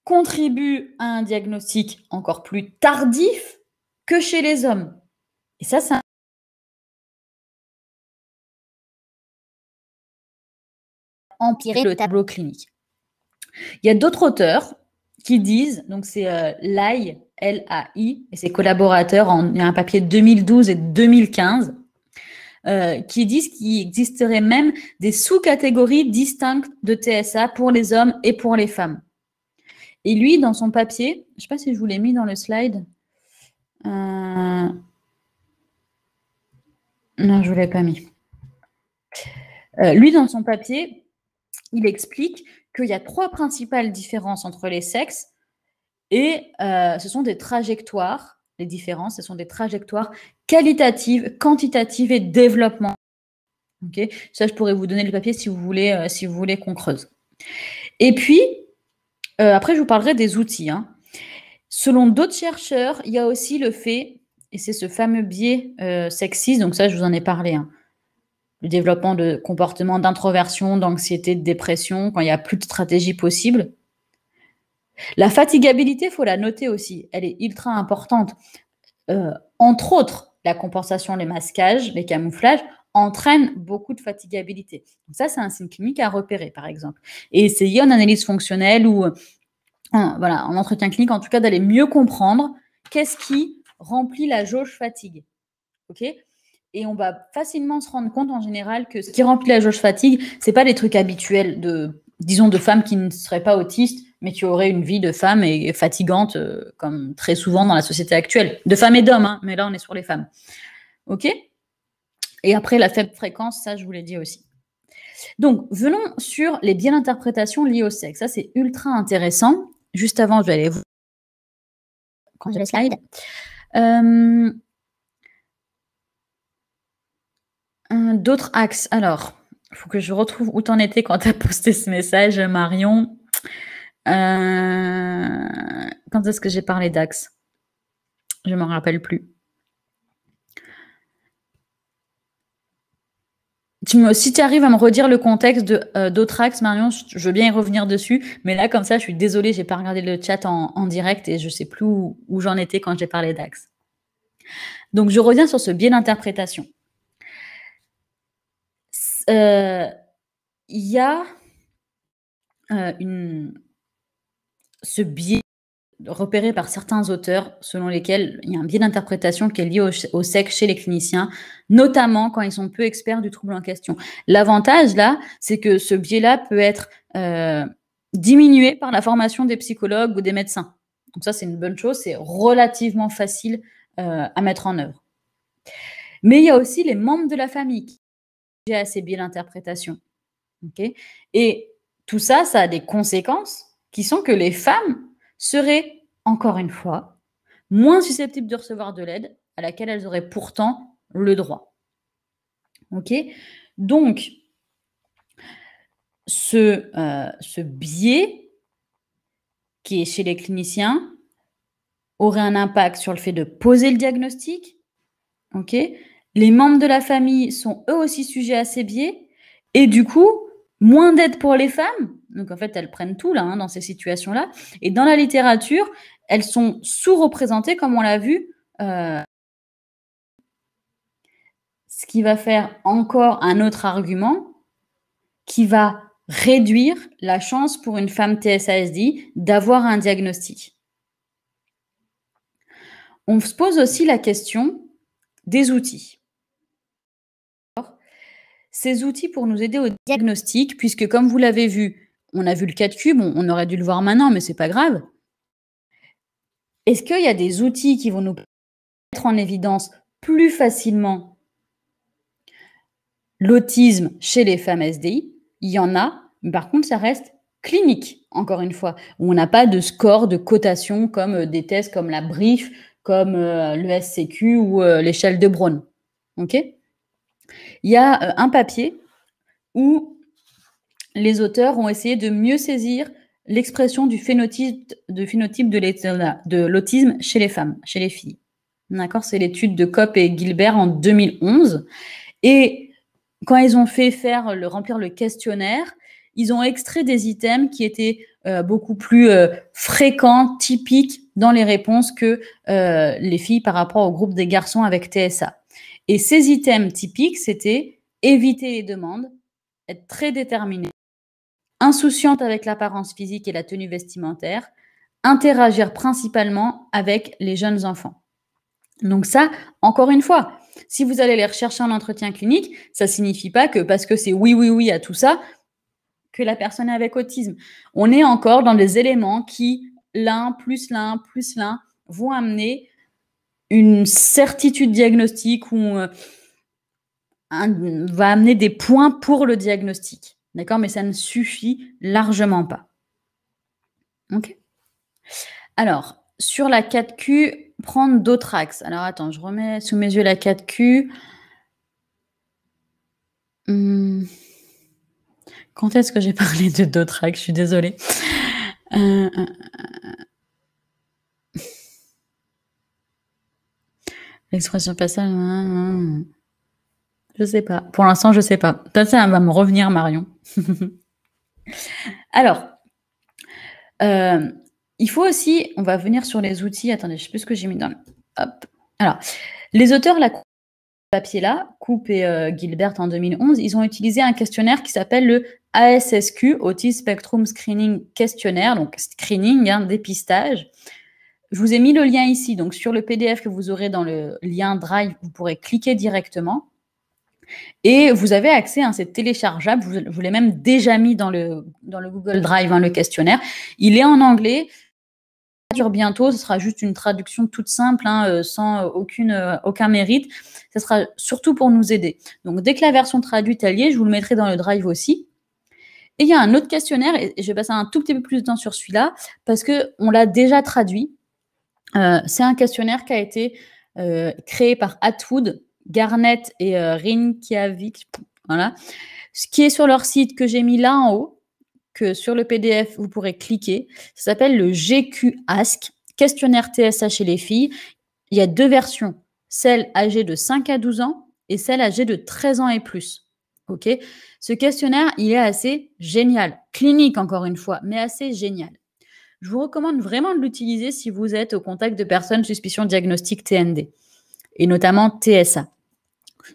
contribue à un diagnostic encore plus tardif que chez les hommes. Et ça, c'est empirer le tableau clinique. Il y a d'autres auteurs qui disent, donc c'est euh, Lai, L-A-I, et ses collaborateurs, en, il y a un papier de 2012 et 2015, euh, qui disent qu'il existerait même des sous-catégories distinctes de TSA pour les hommes et pour les femmes. Et lui, dans son papier, je ne sais pas si je vous l'ai mis dans le slide. Euh, non, je ne vous l'ai pas mis. lui, dans son papier, il explique qu'il y a trois principales différences entre les sexes et euh, ce sont des trajectoires, les différences, ce sont des trajectoires qualitatives, quantitatives et développement. Okay Ça, je pourrais vous donner le papier si vous voulez, euh, si vous voulez qu'on creuse. Et puis, euh, après, je vous parlerai des outils. Hein. Selon d'autres chercheurs, il y a aussi le fait, et c'est ce fameux biais sexiste, donc ça, je vous en ai parlé, hein, le développement de comportements d'introversion, d'anxiété, de dépression, quand il n'y a plus de stratégie possible. La fatigabilité, il faut la noter aussi, elle est ultra importante. Euh, entre autres, la compensation, les masquages, les camouflages entraînent beaucoup de fatigabilité. ça, c'est un signe clinique à repérer, par exemple. Et essayer en analyse fonctionnelle ou en, euh, voilà, en entretien clinique, en tout cas, d'aller mieux comprendre qu'est-ce qui remplit la jauge fatigue. ok et on va facilement se rendre compte en général que ce qui remplit la jauge fatigue, c'est pas des trucs habituels de, disons, de femmes qui ne seraient pas autistes, mais qui auraient une vie de femme et fatigante, euh, comme très souvent dans la société actuelle. De femmes et d'hommes, hein, mais là on est sur les femmes. OK Et après la faible fréquence, ça je vous l'ai dit aussi. Donc, venons sur les biais d'interprétation liés au sexe. Ça, c'est ultra intéressant. Juste avant, je vais aller vous. Quand je le slide. Euh, D'autres axes. Alors, il faut que je retrouve où en étais quand as posté ce message, Marion. Euh, quand est-ce que j'ai parlé d'axes Je m'en rappelle plus. si tu arrives à me redire le contexte euh, d'autres axes, Marion, je, veux bien y revenir dessus. Mais là, comme ça, je suis désolée, j'ai pas regardé le chat en, direct et je sais plus où, où j'en étais quand j'ai parlé d'axes. Donc, je reviens sur ce biais d'interprétation il euh, y a euh, ce biais repéré par certains auteurs selon lesquels il y a un biais d'interprétation qui est lié au, sexe chez les cliniciens, notamment quand ils sont peu experts du trouble en question. L'avantage là, c'est que ce biais-là peut être euh, diminué par la formation des psychologues ou des médecins. Donc ça, c'est une bonne chose, c'est relativement facile à mettre en œuvre. Mais il y a aussi les membres de la famille qui j'ai assez bien l'interprétation, Et tout ça, ça a des conséquences qui sont que les femmes seraient, encore une fois, moins susceptibles de recevoir de l'aide à laquelle elles auraient pourtant le droit. Ok Donc, ce, euh, ce biais qui est chez les cliniciens aurait un impact sur le fait de poser le diagnostic, ok les membres de la famille sont eux aussi sujets à ces biais, et du coup, moins d'aide pour les femmes. Donc en fait, elles prennent tout là, hein, dans ces situations-là. Et dans la littérature, elles sont sous-représentées, comme on l'a vu. Euh, ce qui va faire encore un autre argument qui va réduire la chance pour une femme TSASD d'avoir un diagnostic. On se pose aussi la question des outils ces outils pour nous aider au diagnostic, puisque comme vous l'avez vu, on a vu le 4 cube, on, aurait dû le voir maintenant, mais c'est pas grave. Est-ce qu'il y a des outils qui vont nous mettre en évidence plus facilement l'autisme chez les femmes SDI Il y en a, mais par contre, ça reste clinique, encore une fois, où on n'a pas de score, de cotation comme euh, des tests comme la BRIF, comme euh, le SCQ ou euh, l'échelle de Brown. OK il y a euh, un papier où les auteurs ont essayé de mieux saisir l'expression du phénotype, de l'autisme chez les femmes, chez les filles. D'accord C'est l'étude de Kopp et Gilbert en 2011. Et quand ils ont fait faire le, remplir le questionnaire, ils ont extrait des items qui étaient euh, beaucoup plus euh, fréquents, typiques dans les réponses que les filles par rapport au groupe des garçons avec TSA. Et ces items typiques, c'était éviter les demandes, être très déterminé, insouciante avec l'apparence physique et la tenue vestimentaire, interagir principalement avec les jeunes enfants. Donc ça, encore une fois, si vous allez les rechercher en entretien clinique, ça ne signifie pas que parce que c'est oui, oui, oui à tout ça, que la personne est avec autisme. On est encore dans des éléments qui, l'un, plus l'un, plus l'un, vont amener une certitude diagnostique ou euh, va amener des points pour le diagnostic. D'accord Mais ça ne suffit largement pas. OK Alors, sur la 4Q, prendre d'autres axes. Alors, attends, je remets sous mes yeux la 4Q. Hmm. Quand est-ce que j'ai parlé de d'autres axes Je suis désolée. euh, euh, euh L'expression faciale, je hein, ne hein. je sais pas. Pour l'instant, je sais pas. Ça, ça va me revenir, Marion. Alors, euh, il faut aussi, on va venir sur les outils. Attendez, je sais plus ce que j'ai mis dans. Le... Alors, les auteurs la papier-là, Coupe et euh, Gilbert en 2011, ils ont utilisé un questionnaire qui s'appelle le ASSQ, Autism Spectrum Screening Questionnaire, donc screening, hein, dépistage. Je vous ai mis le lien ici, donc sur le PDF que vous aurez dans le lien Drive, vous pourrez cliquer directement. Et vous avez accès, à hein, c'est téléchargeable, je vous, l'ai même déjà mis dans le, dans le Google Drive, hein, le questionnaire. Il est en anglais, dure bientôt. Ce sera juste une traduction toute simple, hein, euh, sans euh, aucune, euh, aucun mérite. Ce sera surtout pour nous aider. Donc, dès que la version traduite est liée, je vous le mettrai dans le drive aussi. Et il y a un autre questionnaire, et je vais passer un tout petit peu plus de temps sur celui-là, parce qu'on l'a déjà traduit. Euh, c'est un questionnaire qui a été euh, créé par Atwood, Garnett et euh, Rinkiavik, voilà. Ce qui est sur leur site que j'ai mis là en haut, que sur le PDF, vous pourrez cliquer. Ça s'appelle le GQ Ask, questionnaire TSA chez les filles. Il y a deux versions, celle âgée de 5 à 12 ans et celle âgée de 13 ans et plus. OK Ce questionnaire, il est assez génial, clinique encore une fois, mais assez génial je vous recommande vraiment de l'utiliser si vous êtes au contact de personnes suspicion diagnostic TND, et notamment TSA.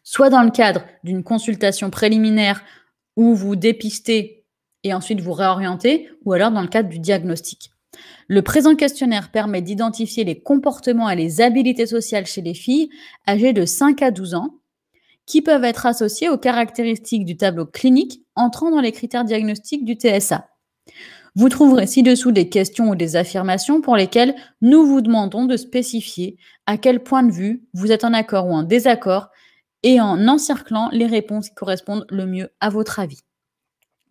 Soit dans le cadre d'une consultation préliminaire où vous dépistez et ensuite vous réorientez, ou alors dans le cadre du diagnostic. Le présent questionnaire permet d'identifier les comportements et les habiletés sociales chez les filles âgées de 5 à 12 ans qui peuvent être associées aux caractéristiques du tableau clinique entrant dans les critères diagnostiques du TSA. Vous trouverez ci-dessous des questions ou des affirmations pour lesquelles nous vous demandons de spécifier à quel point de vue vous êtes en accord ou en désaccord et en encerclant les réponses qui correspondent le mieux à votre avis.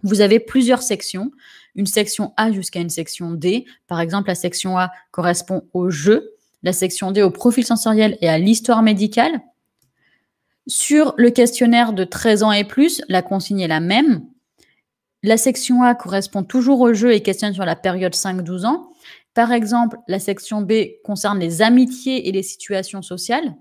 Vous avez plusieurs sections, une section A jusqu'à une section D. Par exemple, la section A correspond au jeu, la section D au profil sensoriel et à l'histoire médicale. Sur le questionnaire de 13 ans et plus, la consigne est la même. La section A correspond toujours au jeu et questionne sur la période 5-12 ans. Par exemple, la section B concerne les amitiés et les situations sociales.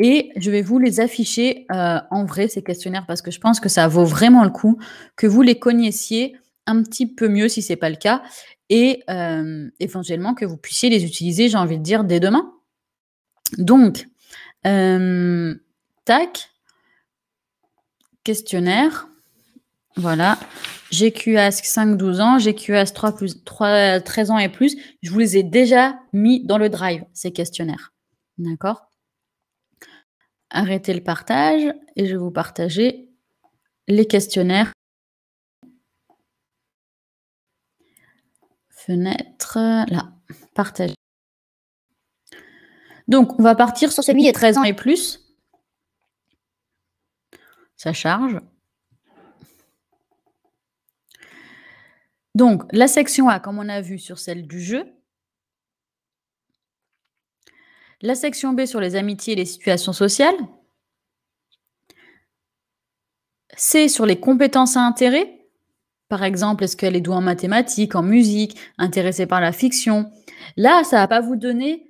Et je vais vous les afficher euh, en vrai, ces questionnaires, parce que je pense que ça vaut vraiment le coup que vous les connaissiez un petit peu mieux si ce n'est pas le cas, et euh, éventuellement que vous puissiez les utiliser, j'ai envie de dire, dès demain. Donc, euh, tac, questionnaire. Voilà. GQAS 5-12 ans, GQAS 3, 13 ans et plus, je vous les ai déjà mis dans le drive, ces questionnaires. D'accord Arrêtez le partage et je vais vous partager les questionnaires. Fenêtre, là, partager. Donc, on va partir sur celui de 13 ans et plus. Ça charge. Donc, la section A, comme on a vu sur celle du jeu. La section B sur les amitiés et les situations sociales. C sur les compétences à intérêt. Par exemple, est-ce qu'elle est douée en mathématiques, en musique, intéressée par la fiction Là, ça ne va pas vous donner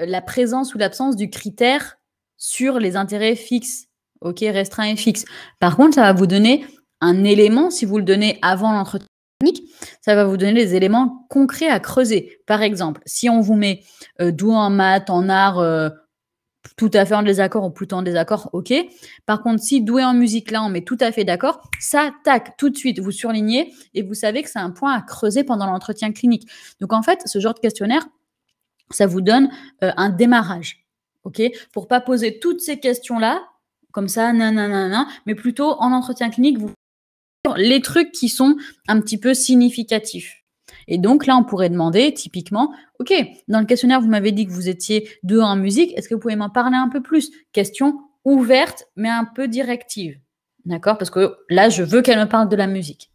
euh, la présence ou l'absence du critère sur les intérêts fixes, ok, restreints et fixes. Par contre, ça va vous donner un élément si vous le donnez avant l'entretien ça va vous donner les éléments concrets à creuser. Par exemple, si on vous met euh, doué en maths, en art, euh, tout à fait en désaccord ou plutôt en désaccord, ok. Par contre, si doué en musique, là, on met tout à fait d'accord, ça, tac, tout de suite, vous surlignez et vous savez que c'est un point à creuser pendant l'entretien clinique. Donc, en fait, ce genre de questionnaire, ça vous donne euh, un démarrage, ok, pour pas poser toutes ces questions-là comme ça, nanana, mais plutôt en entretien clinique, vous les trucs qui sont un petit peu significatifs. Et donc là, on pourrait demander typiquement, OK, dans le questionnaire, vous m'avez dit que vous étiez deux en musique, est-ce que vous pouvez m'en parler un peu plus Question ouverte, mais un peu directive. D'accord Parce que là, je veux qu'elle me parle de la musique.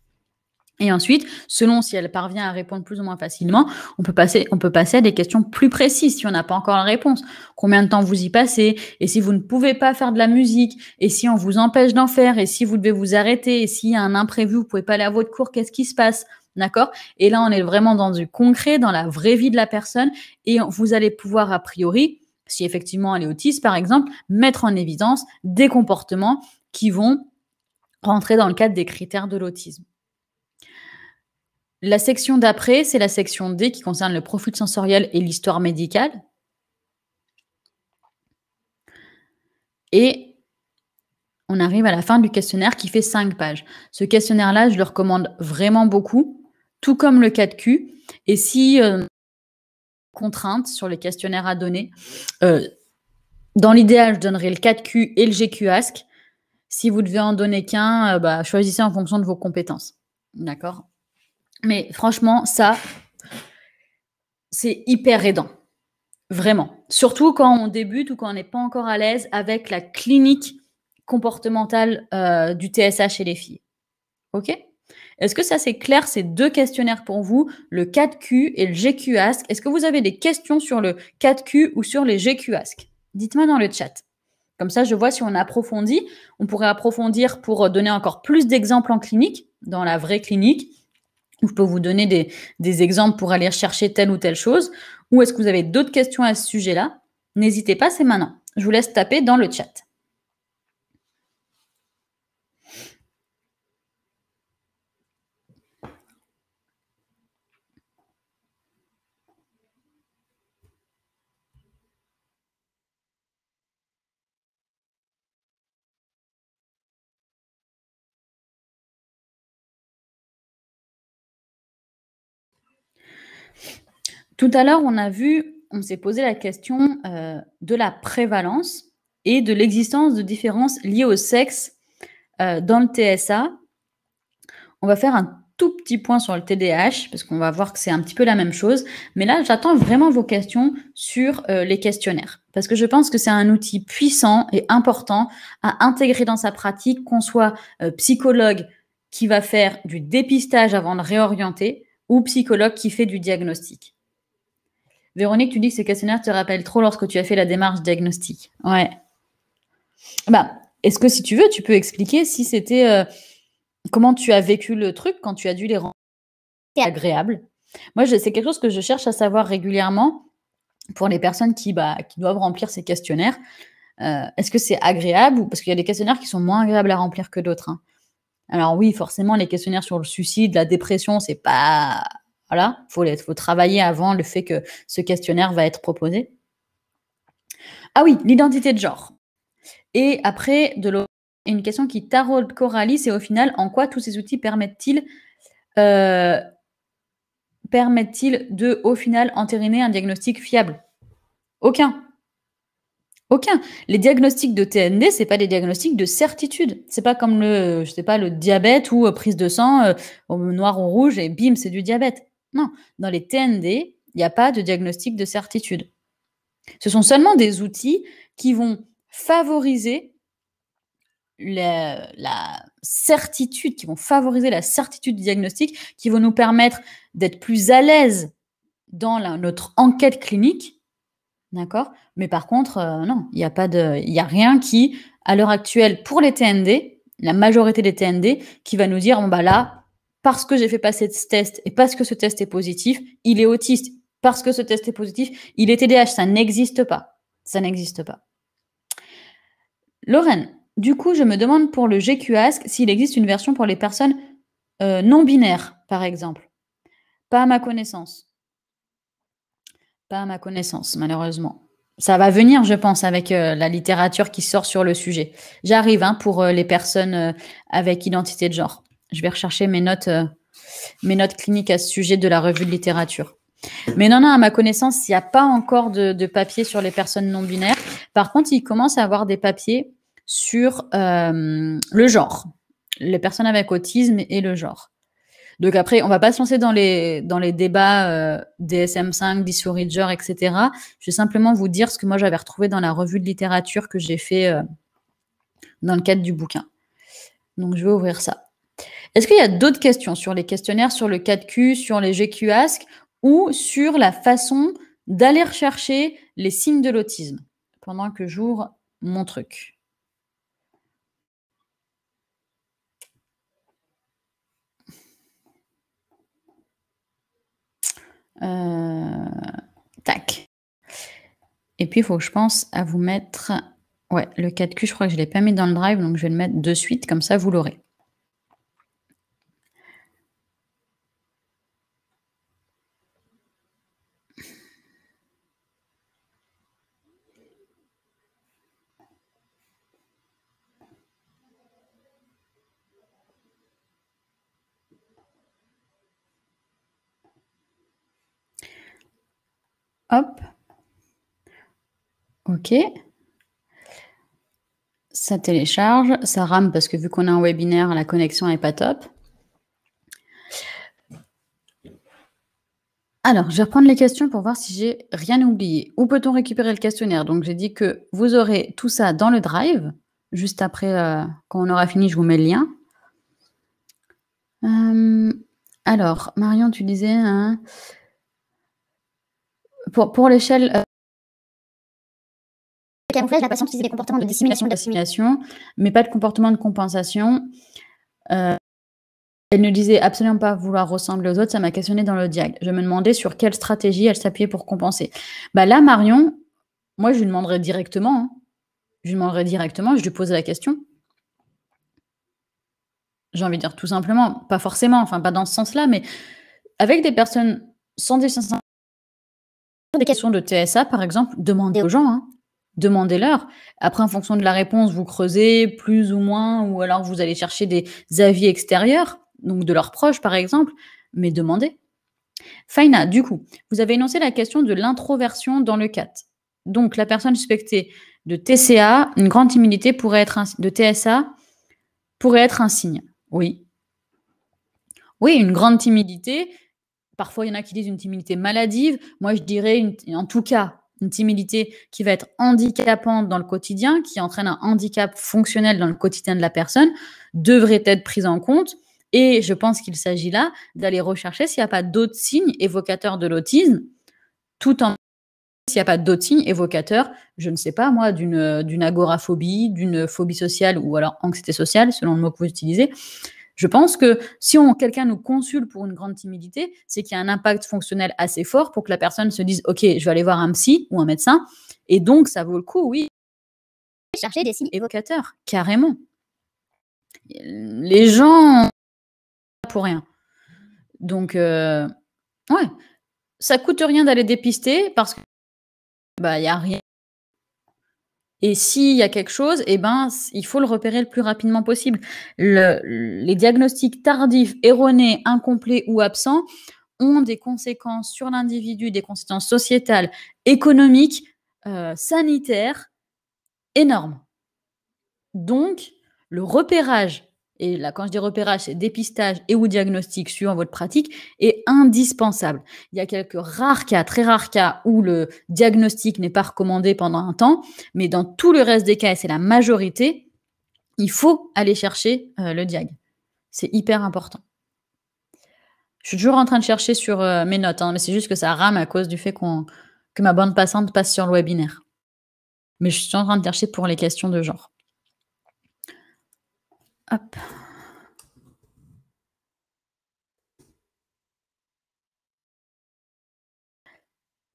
Et ensuite, selon si elle parvient à répondre plus ou moins facilement, on peut passer, on peut passer à des questions plus précises si on n'a pas encore la réponse. Combien de temps vous y passez Et si vous ne pouvez pas faire de la musique Et si on vous empêche d'en faire Et si vous devez vous arrêter Et s'il y a un imprévu, vous pouvez pas aller à votre cours, qu'est-ce qui se passe D'accord Et là, on est vraiment dans du concret, dans la vraie vie de la personne. Et vous allez pouvoir, a priori, si effectivement elle est autiste, par exemple, mettre en évidence des comportements qui vont rentrer dans le cadre des critères de l'autisme. La section d'après, c'est la section D qui concerne le profil sensoriel et l'histoire médicale. Et on arrive à la fin du questionnaire qui fait 5 pages. Ce questionnaire-là, je le recommande vraiment beaucoup, tout comme le 4Q. Et si euh, contrainte sur les questionnaires à donner, euh, dans l'idéal, je donnerai le 4Q et le GQ Si vous devez en donner qu'un, euh, bah, choisissez en fonction de vos compétences. D'accord mais franchement, ça, c'est hyper aidant. Vraiment. Surtout quand on débute ou quand on n'est pas encore à l'aise avec la clinique comportementale euh, du TSA chez les filles. OK Est-ce que ça, c'est clair, ces deux questionnaires pour vous, le 4Q et le gq Est-ce que vous avez des questions sur le 4Q ou sur les gq Dites-moi dans le chat. Comme ça, je vois si on approfondit. On pourrait approfondir pour euh, donner encore plus d'exemples en clinique, dans la vraie clinique. Je peux vous donner des, des exemples pour aller chercher telle ou telle chose. Ou est-ce que vous avez d'autres questions à ce sujet-là N'hésitez pas, c'est maintenant. Je vous laisse taper dans le chat. Tout à l'heure, on a vu, on s'est posé la question euh, de la prévalence et de l'existence de différences liées au sexe euh, dans le TSA. On va faire un tout petit point sur le TDAH, parce qu'on va voir que c'est un petit peu la même chose. Mais là, j'attends vraiment vos questions sur euh, les questionnaires, parce que je pense que c'est un outil puissant et important à intégrer dans sa pratique, qu'on soit psychologue qui va faire du dépistage avant de réorienter, ou psychologue qui fait du diagnostic. Véronique, tu dis que ces questionnaires te rappellent trop lorsque tu as fait la démarche diagnostique. Ouais. Bah, est-ce que si tu veux, tu peux expliquer si c'était euh, comment tu as vécu le truc quand tu as dû les C'est agréable. Moi, c'est quelque chose que je cherche à savoir régulièrement pour les personnes qui, bah, qui doivent remplir ces questionnaires. Euh, est-ce que c'est agréable ou parce qu'il y a des questionnaires qui sont moins agréables à remplir que d'autres hein. Alors oui, forcément, les questionnaires sur le suicide, la dépression, c'est pas... Voilà, il faut, travailler avant le fait que ce questionnaire va être proposé. Ah oui, l'identité de genre. Et après, de une question qui taraude Coralie, c'est au final, en quoi tous ces outils permettent-ils euh, permettent-ils de, au final, entériner un diagnostic fiable Aucun. Aucun. Les diagnostics de TND, ce c'est pas des diagnostics de certitude. Ce n'est pas comme le, euh, je sais pas, le diabète ou euh, prise de sang euh, au noir ou rouge et bim, c'est du diabète. Non, dans les TND, il n'y a pas de diagnostic de certitude. Ce sont seulement des outils qui vont favoriser la, certitude, qui vont favoriser la certitude du diagnostic, qui vont nous permettre d'être plus à l'aise dans notre enquête clinique D'accord Mais par contre, euh, non, il n'y a, pas de, a rien qui, à l'heure actuelle, pour les TND, la majorité des TND, qui va nous dire, bon bah là, parce que j'ai fait passer ce test et parce que ce test est positif, il est autiste. Parce que ce test est positif, il est TDAH. Ça n'existe pas. Ça n'existe pas. Lorraine, du coup, je me demande pour le GQASC s'il existe une version pour les personnes euh, non binaires, par exemple. Pas à ma connaissance. Pas à ma connaissance, malheureusement. Ça va venir, je pense, avec euh, la littérature qui sort sur le sujet. J'arrive hein, pour euh, les personnes euh, avec identité de genre. Je vais rechercher mes notes, mes notes cliniques à ce sujet de la revue de littérature. Mais non, non, à ma connaissance, il n'y a pas encore de, de, papier sur les personnes non binaires. Par contre, il commence à avoir des papiers sur le genre, les personnes avec autisme et le genre. Donc après, on va pas se lancer dans les, dans les débats DSM5, Discourager, etc. Je vais simplement vous dire ce que moi j'avais retrouvé dans la revue de littérature que j'ai fait euh, dans le cadre du bouquin. Donc je vais ouvrir ça. Est-ce qu'il y a d'autres questions sur les questionnaires, sur le 4Q, sur les GQ ou sur la façon d'aller rechercher les signes de l'autisme pendant que j'ouvre mon truc Euh, tac. Et puis, il faut que je pense à vous mettre... Ouais, le 4Q, je crois que je ne l'ai pas mis dans le drive, donc je vais le mettre de suite, comme ça, vous l'aurez. Hop. OK. Ça télécharge, ça rame parce que vu qu'on a un webinaire, la connexion n'est pas top. Alors, je vais reprendre les questions pour voir si j'ai rien oublié. Où peut-on récupérer le questionnaire Donc, j'ai dit que vous aurez tout ça dans le Drive. Juste après, euh, quand on aura fini, je vous mets le lien. Euh, alors, Marion, tu disais, hein, pour, pour l'échelle. Euh, la patiente utilise des comportements de dissimulation, d'assimilation, mais pas de comportement de compensation. Euh, elle ne disait absolument pas vouloir ressembler aux autres, ça m'a questionné dans le diag. Je me demandais sur quelle stratégie elle s'appuyait pour compenser. Bah là, Marion, moi, je lui demanderais directement. Hein. Je lui demanderais directement, je lui pose la question. J'ai envie de dire tout simplement, pas forcément, enfin pas dans ce sens-là, mais avec des personnes sans déficience des questions de TSA, par exemple, demandez aux gens, hein. demandez-leur. Après, en fonction de la réponse, vous creusez plus ou moins, ou alors vous allez chercher des avis extérieurs, donc de leurs proches, par exemple, mais demandez. Faina, du coup, vous avez énoncé la question de l'introversion dans le CAT. Donc, la personne suspectée de TCA, une grande timidité pourrait être de TSA, pourrait être un signe. Oui. Oui, une grande timidité, Parfois, il y en a qui disent une timidité maladive. Moi, je dirais, en tout cas, une timidité qui va être handicapante dans le quotidien, qui entraîne un handicap fonctionnel dans le quotidien de la personne, devrait être prise en compte. Et je pense qu'il s'agit là d'aller rechercher s'il n'y a pas d'autres signes évocateurs de l'autisme, tout en s'il n'y a pas d'autres signes évocateurs, je ne sais pas moi, d'une agoraphobie, d'une phobie sociale ou alors anxiété sociale, selon le mot que vous utilisez, je pense que si quelqu'un nous consulte pour une grande timidité, c'est qu'il y a un impact fonctionnel assez fort pour que la personne se dise, OK, je vais aller voir un psy ou un médecin. Et donc, ça vaut le coup, oui. Chercher des signes évocateurs, carrément. Les gens pour rien. Donc, euh, ouais, ça coûte rien d'aller dépister parce que bah il a rien et s'il y a quelque chose, et eh ben, il faut le repérer le plus rapidement possible. les diagnostics tardifs, erronés, incomplets ou absents ont des conséquences sur l'individu, des conséquences sociétales, économiques, euh, sanitaires énormes. Donc, le repérage, et là quand je dis repérage, c'est dépistage et ou diagnostic suivant votre pratique, est indispensable. Il y a quelques rares cas, très rares cas, où le diagnostic n'est pas recommandé pendant un temps, mais dans tout le reste des cas, et c'est la majorité, il faut aller chercher euh, le diag. C'est hyper important. Je suis toujours en train de chercher sur euh, mes notes, hein, mais c'est juste que ça rame à cause du fait que ma bande passante passe sur le webinaire. Mais je suis en train de chercher pour les questions de genre. Hop.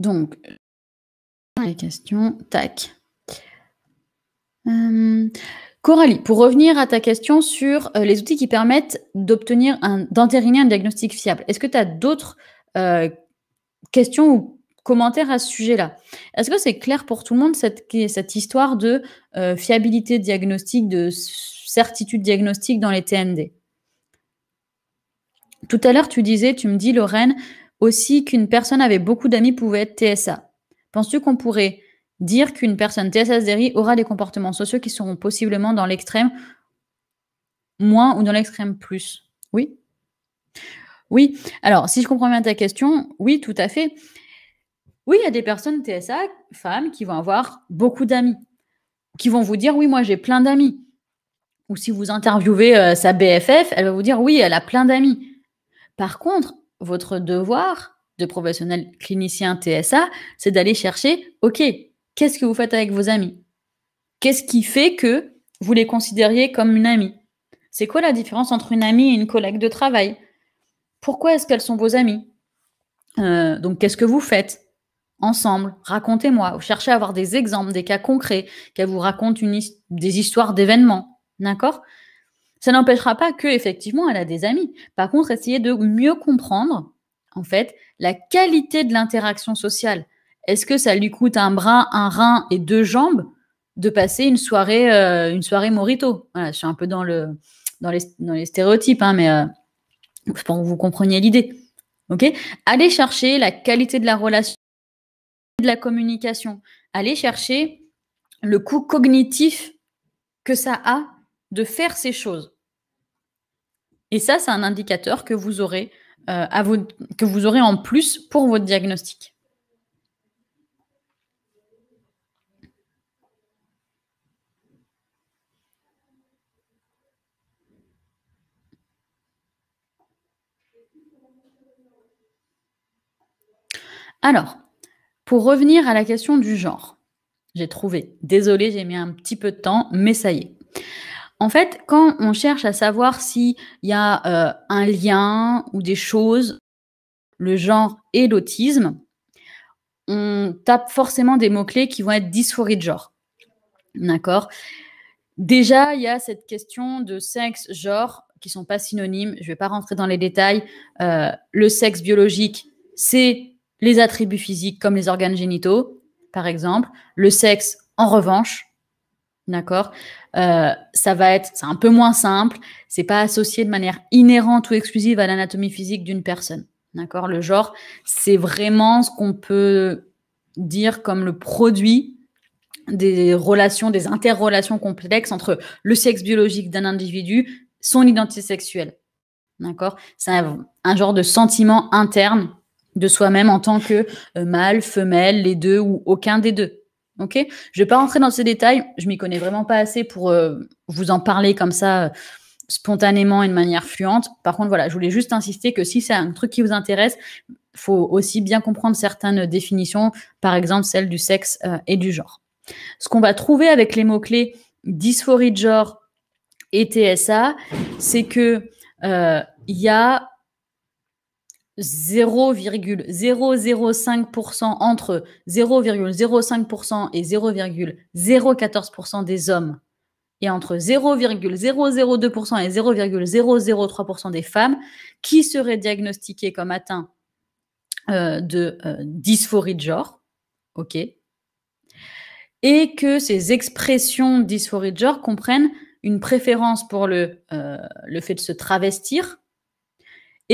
Donc, les questions, tac. Euh, Coralie, pour revenir à ta question sur euh, les outils qui permettent d'obtenir d'entériner un diagnostic fiable, est-ce que tu as d'autres euh, questions ou commentaires à ce sujet-là Est-ce que c'est clair pour tout le monde cette, cette histoire de fiabilité diagnostique, de certitude diagnostique dans les TND Tout à l'heure, tu disais, tu me dis, Lorraine, aussi qu'une personne avait beaucoup d'amis pouvait être TSA. Penses-tu qu'on pourrait dire qu'une personne TSA aura des comportements sociaux qui seront possiblement dans l'extrême moins ou dans l'extrême plus Oui Oui. Alors, si je comprends bien ta question, oui, tout à fait. Oui, il y a des personnes TSA, femmes, qui vont avoir beaucoup d'amis, qui vont vous dire, oui, moi j'ai plein d'amis. Ou si vous interviewez euh, sa BFF, elle va vous dire, oui, elle a plein d'amis. Par contre, votre devoir de professionnel clinicien TSA, c'est d'aller chercher, OK, qu'est-ce que vous faites avec vos amis Qu'est-ce qui fait que vous les considériez comme une amie C'est quoi la différence entre une amie et une collègue de travail Pourquoi est-ce qu'elles sont vos amies euh, Donc, qu'est-ce que vous faites ensemble Racontez-moi. Cherchez à avoir des exemples, des cas concrets, qu'elles vous racontent des histoires d'événements. D'accord ça n'empêchera pas que effectivement elle a des amis. Par contre, essayez de mieux comprendre en fait la qualité de l'interaction sociale. Est-ce que ça lui coûte un bras, un rein et deux jambes de passer une soirée, euh, une soirée morito Je suis un peu dans, le, dans, les, stéréotypes, hein, mais je euh, pense que vous compreniez l'idée. Ok Allez chercher la qualité de la relation, de la communication. Allez chercher le coût cognitif que ça a de faire ces choses. Et ça, c'est un indicateur que vous aurez, euh, que vous aurez en plus pour votre diagnostic. Alors, pour revenir à la question du genre, j'ai trouvé. Désolée, j'ai mis un petit peu de temps, mais ça y est. En fait, quand on cherche à savoir s'il y a euh, un lien ou des choses, le genre et l'autisme, on tape forcément des mots-clés qui vont être dysphorie de genre. D'accord Déjà, il y a cette question de sexe, genre, qui ne sont pas synonymes. Je ne vais pas rentrer dans les détails. Euh, le sexe biologique, c'est les attributs physiques comme les organes génitaux, par exemple. Le sexe, en revanche, D'accord euh, Ça va être, c'est un peu moins simple. C'est pas associé de manière inhérente ou exclusive à l'anatomie physique d'une personne. D'accord Le genre, c'est vraiment ce qu'on peut dire comme le produit des relations, des interrelations complexes entre le sexe biologique d'un individu, son identité sexuelle. D'accord C'est un, genre de sentiment interne de soi-même en tant que euh, mâle, femelle, les deux ou aucun des deux. Ok, je vais pas rentrer dans ces détails. Je m'y connais vraiment pas assez pour euh, vous en parler comme ça euh, spontanément et de manière fluente. Par contre, voilà, je voulais juste insister que si c'est un truc qui vous intéresse, faut aussi bien comprendre certaines définitions, par exemple celle du sexe euh, et du genre. Ce qu'on va trouver avec les mots clés dysphorie de genre et TSA, c'est que il y a 0,005% entre 0,05% et 0,014% des hommes et entre 0,002% et 0,003% des femmes qui seraient diagnostiquées comme atteintes euh, de euh, dysphorie de genre, ok, et que ces expressions dysphorie de genre comprennent une préférence pour le, euh, le fait de se travestir,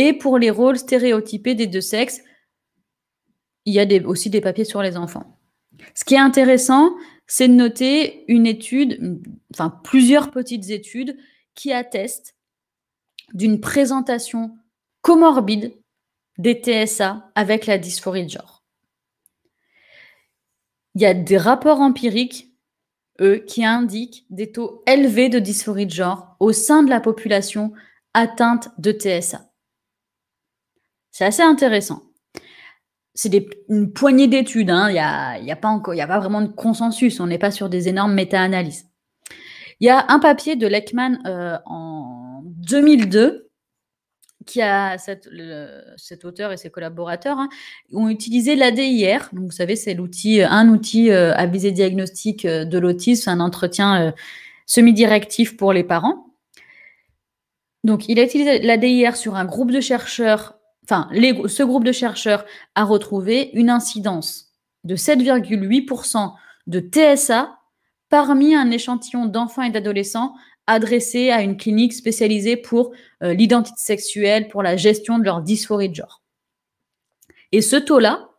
et pour les rôles stéréotypés des deux sexes, il y a aussi des papiers sur les enfants. Ce qui est intéressant, c'est de noter une étude, enfin plusieurs petites études qui attestent d'une présentation comorbide des TSA avec la dysphorie de genre. Il y a des rapports empiriques, eux, qui indiquent des taux élevés de dysphorie de genre au sein de la population atteinte de TSA. C'est assez intéressant. C'est une poignée d'études, hein. il n'y a, pas encore, pas vraiment de consensus, on n'est pas sur des énormes méta-analyses. Il y a un papier de Leckman euh, en 2002 qui a cet auteur et ses collaborateurs hein, ont utilisé l'ADIR. vous savez, c'est l'outil, un outil à euh, visée diagnostique euh, de l'autisme, un entretien semi-directif pour les parents. Donc, il a utilisé l'ADIR sur un groupe de chercheurs enfin, ce groupe de chercheurs a retrouvé une incidence de 7,8% de TSA parmi un échantillon d'enfants et d'adolescents adressés à une clinique spécialisée pour euh, l'identité sexuelle, pour la gestion de leur dysphorie de genre. Et ce taux-là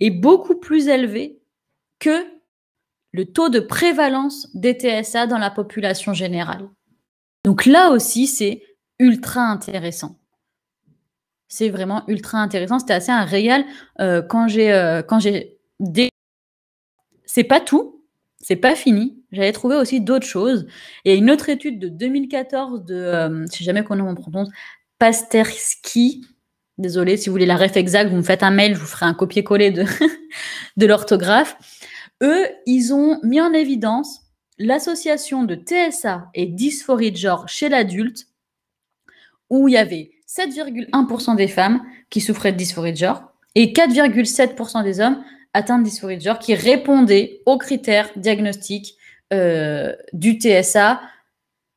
est beaucoup plus élevé que le taux de prévalence des TSA dans la population générale. Donc là aussi, c'est ultra intéressant. C'est vraiment ultra intéressant. C'était assez un réel euh, quand j'ai euh, quand j'ai C'est pas tout, c'est pas fini. J'avais trouvé aussi d'autres choses. et une autre étude de 2014 de, ne euh, si jamais comment en prononce, Pasterski. Désolée, si vous voulez la ref exacte, vous me faites un mail, je vous ferai un copier-coller de, de l'orthographe. Eux, ils ont mis en évidence l'association de TSA et dysphorie de genre chez l'adulte, où il y avait 7,1% des femmes qui souffraient de dysphorie de genre et 4,7% des hommes atteints de dysphorie de genre qui répondaient aux critères diagnostiques euh, du TSA.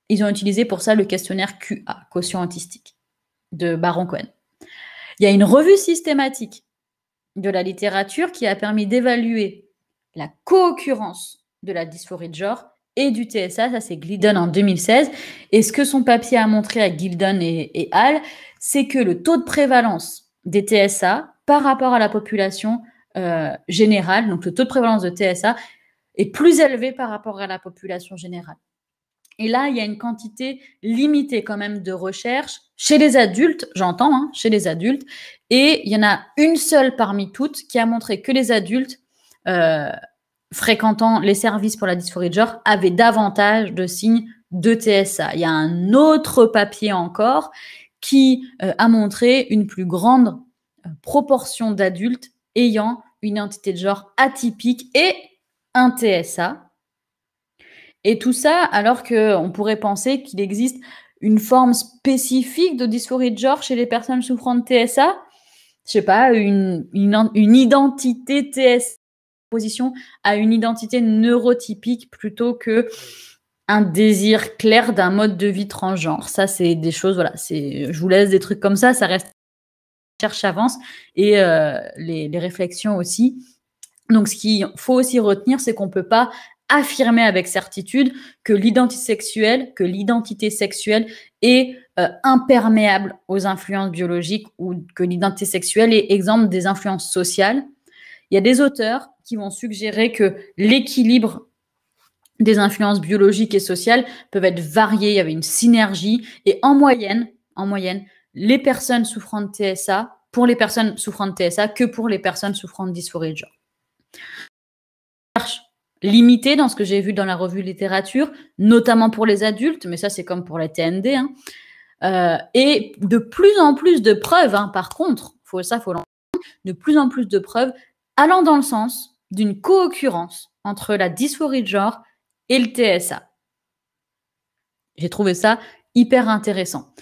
Ils ont utilisé pour ça le questionnaire QA, quotient autistique, de Baron Cohen. Il y a une revue systématique de la littérature qui a permis d'évaluer la co-occurrence de la dysphorie de genre et du TSA, ça c'est Gildon en 2016. Et ce que son papier a montré à Gildon et, et Hall, c'est que le taux de prévalence des TSA par rapport à la population euh, générale, donc le taux de prévalence de TSA, est plus élevé par rapport à la population générale. Et là, il y a une quantité limitée quand même de recherches chez les adultes, j'entends, hein, chez les adultes. Et il y en a une seule parmi toutes qui a montré que les adultes euh, fréquentant les services pour la dysphorie de genre avaient davantage de signes de TSA. Il y a un autre papier encore qui euh, a montré une plus grande euh, proportion d'adultes ayant une identité de genre atypique et un TSA. Et tout ça alors qu'on pourrait penser qu'il existe une forme spécifique de dysphorie de genre chez les personnes souffrant de TSA. Je sais pas, une, une identité TSA position à une identité neurotypique plutôt que un désir clair d'un mode de vie transgenre. Ça, c'est des choses, voilà, c'est, je vous laisse des trucs comme ça, ça reste cherche avance et euh, les, réflexions aussi. Donc, ce qu'il faut aussi retenir, c'est qu'on ne peut pas affirmer avec certitude que l'identité sexuelle, que l'identité sexuelle est euh, imperméable aux influences biologiques ou que l'identité sexuelle est exempte des influences sociales il y a des auteurs qui vont suggérer que l'équilibre des influences biologiques et sociales peuvent être variés. il y avait une synergie, et en moyenne, en moyenne, les personnes souffrant de TSA, pour les personnes souffrant de TSA, que pour les personnes souffrant de dysphorie de genre. limitée dans ce que j'ai vu dans la revue littérature, notamment pour les adultes, mais ça c'est comme pour la TND. Hein. Euh, et de plus en plus de preuves, hein. par contre, faut, ça faut l'entendre, de plus en plus de preuves allant dans le sens d'une co-occurrence entre la dysphorie de genre et le TSA. J'ai trouvé ça hyper intéressant.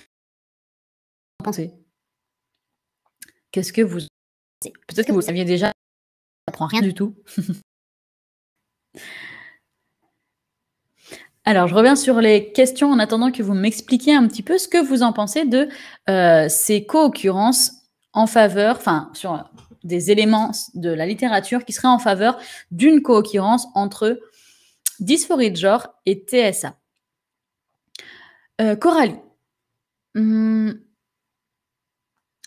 Pensez. Qu'est-ce que vous Peut-être que vous saviez déjà, ça prend rien du tout. Alors, je reviens sur les questions en attendant que vous m'expliquiez un petit peu ce que vous en pensez de euh, ces co-occurrences en faveur, enfin, sur des éléments de la littérature qui seraient en faveur d'une co-occurrence entre dysphorie de genre et TSA. Euh, Coralie. Hmm.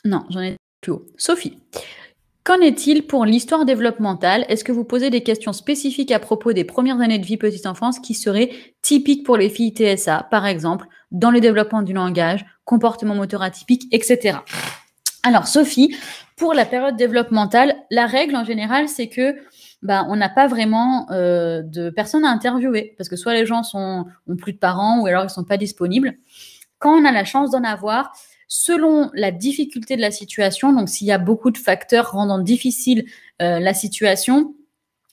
Non, j'en ai plus haut. Sophie. Qu'en est-il pour l'histoire développementale Est-ce que vous posez des questions spécifiques à propos des premières années de vie petite enfance qui seraient typiques pour les filles TSA, par exemple, dans le développement du langage, comportement moteur atypique, etc. Alors Sophie, pour la période développementale, la règle en général, c'est que ben on n'a pas vraiment euh, de personnes à interviewer parce que soit les gens sont, ont plus de parents ou alors ils sont pas disponibles. Quand on a la chance d'en avoir, selon la difficulté de la situation, donc s'il y a beaucoup de facteurs rendant difficile euh, la situation,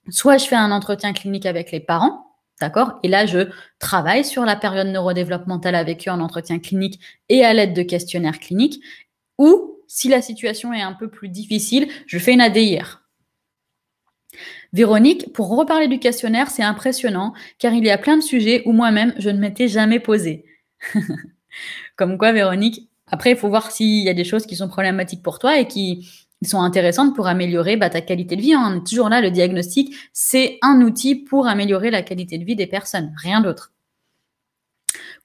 soit je fais un entretien clinique avec les parents, D'accord Et là, je travaille sur la période neurodéveloppementale avec eux en entretien clinique et à l'aide de questionnaires cliniques. Ou si la situation est un peu plus difficile, je fais une ADIR. Véronique, pour reparler du questionnaire, c'est impressionnant car il y a plein de sujets où moi-même je ne m'étais jamais posé. Comme quoi, Véronique, après, il faut voir s'il y a des choses qui sont problématiques pour toi et qui sont intéressantes pour améliorer bah, ta qualité de vie. Hein. On est toujours là, le diagnostic, c'est un outil pour améliorer la qualité de vie des personnes, rien d'autre.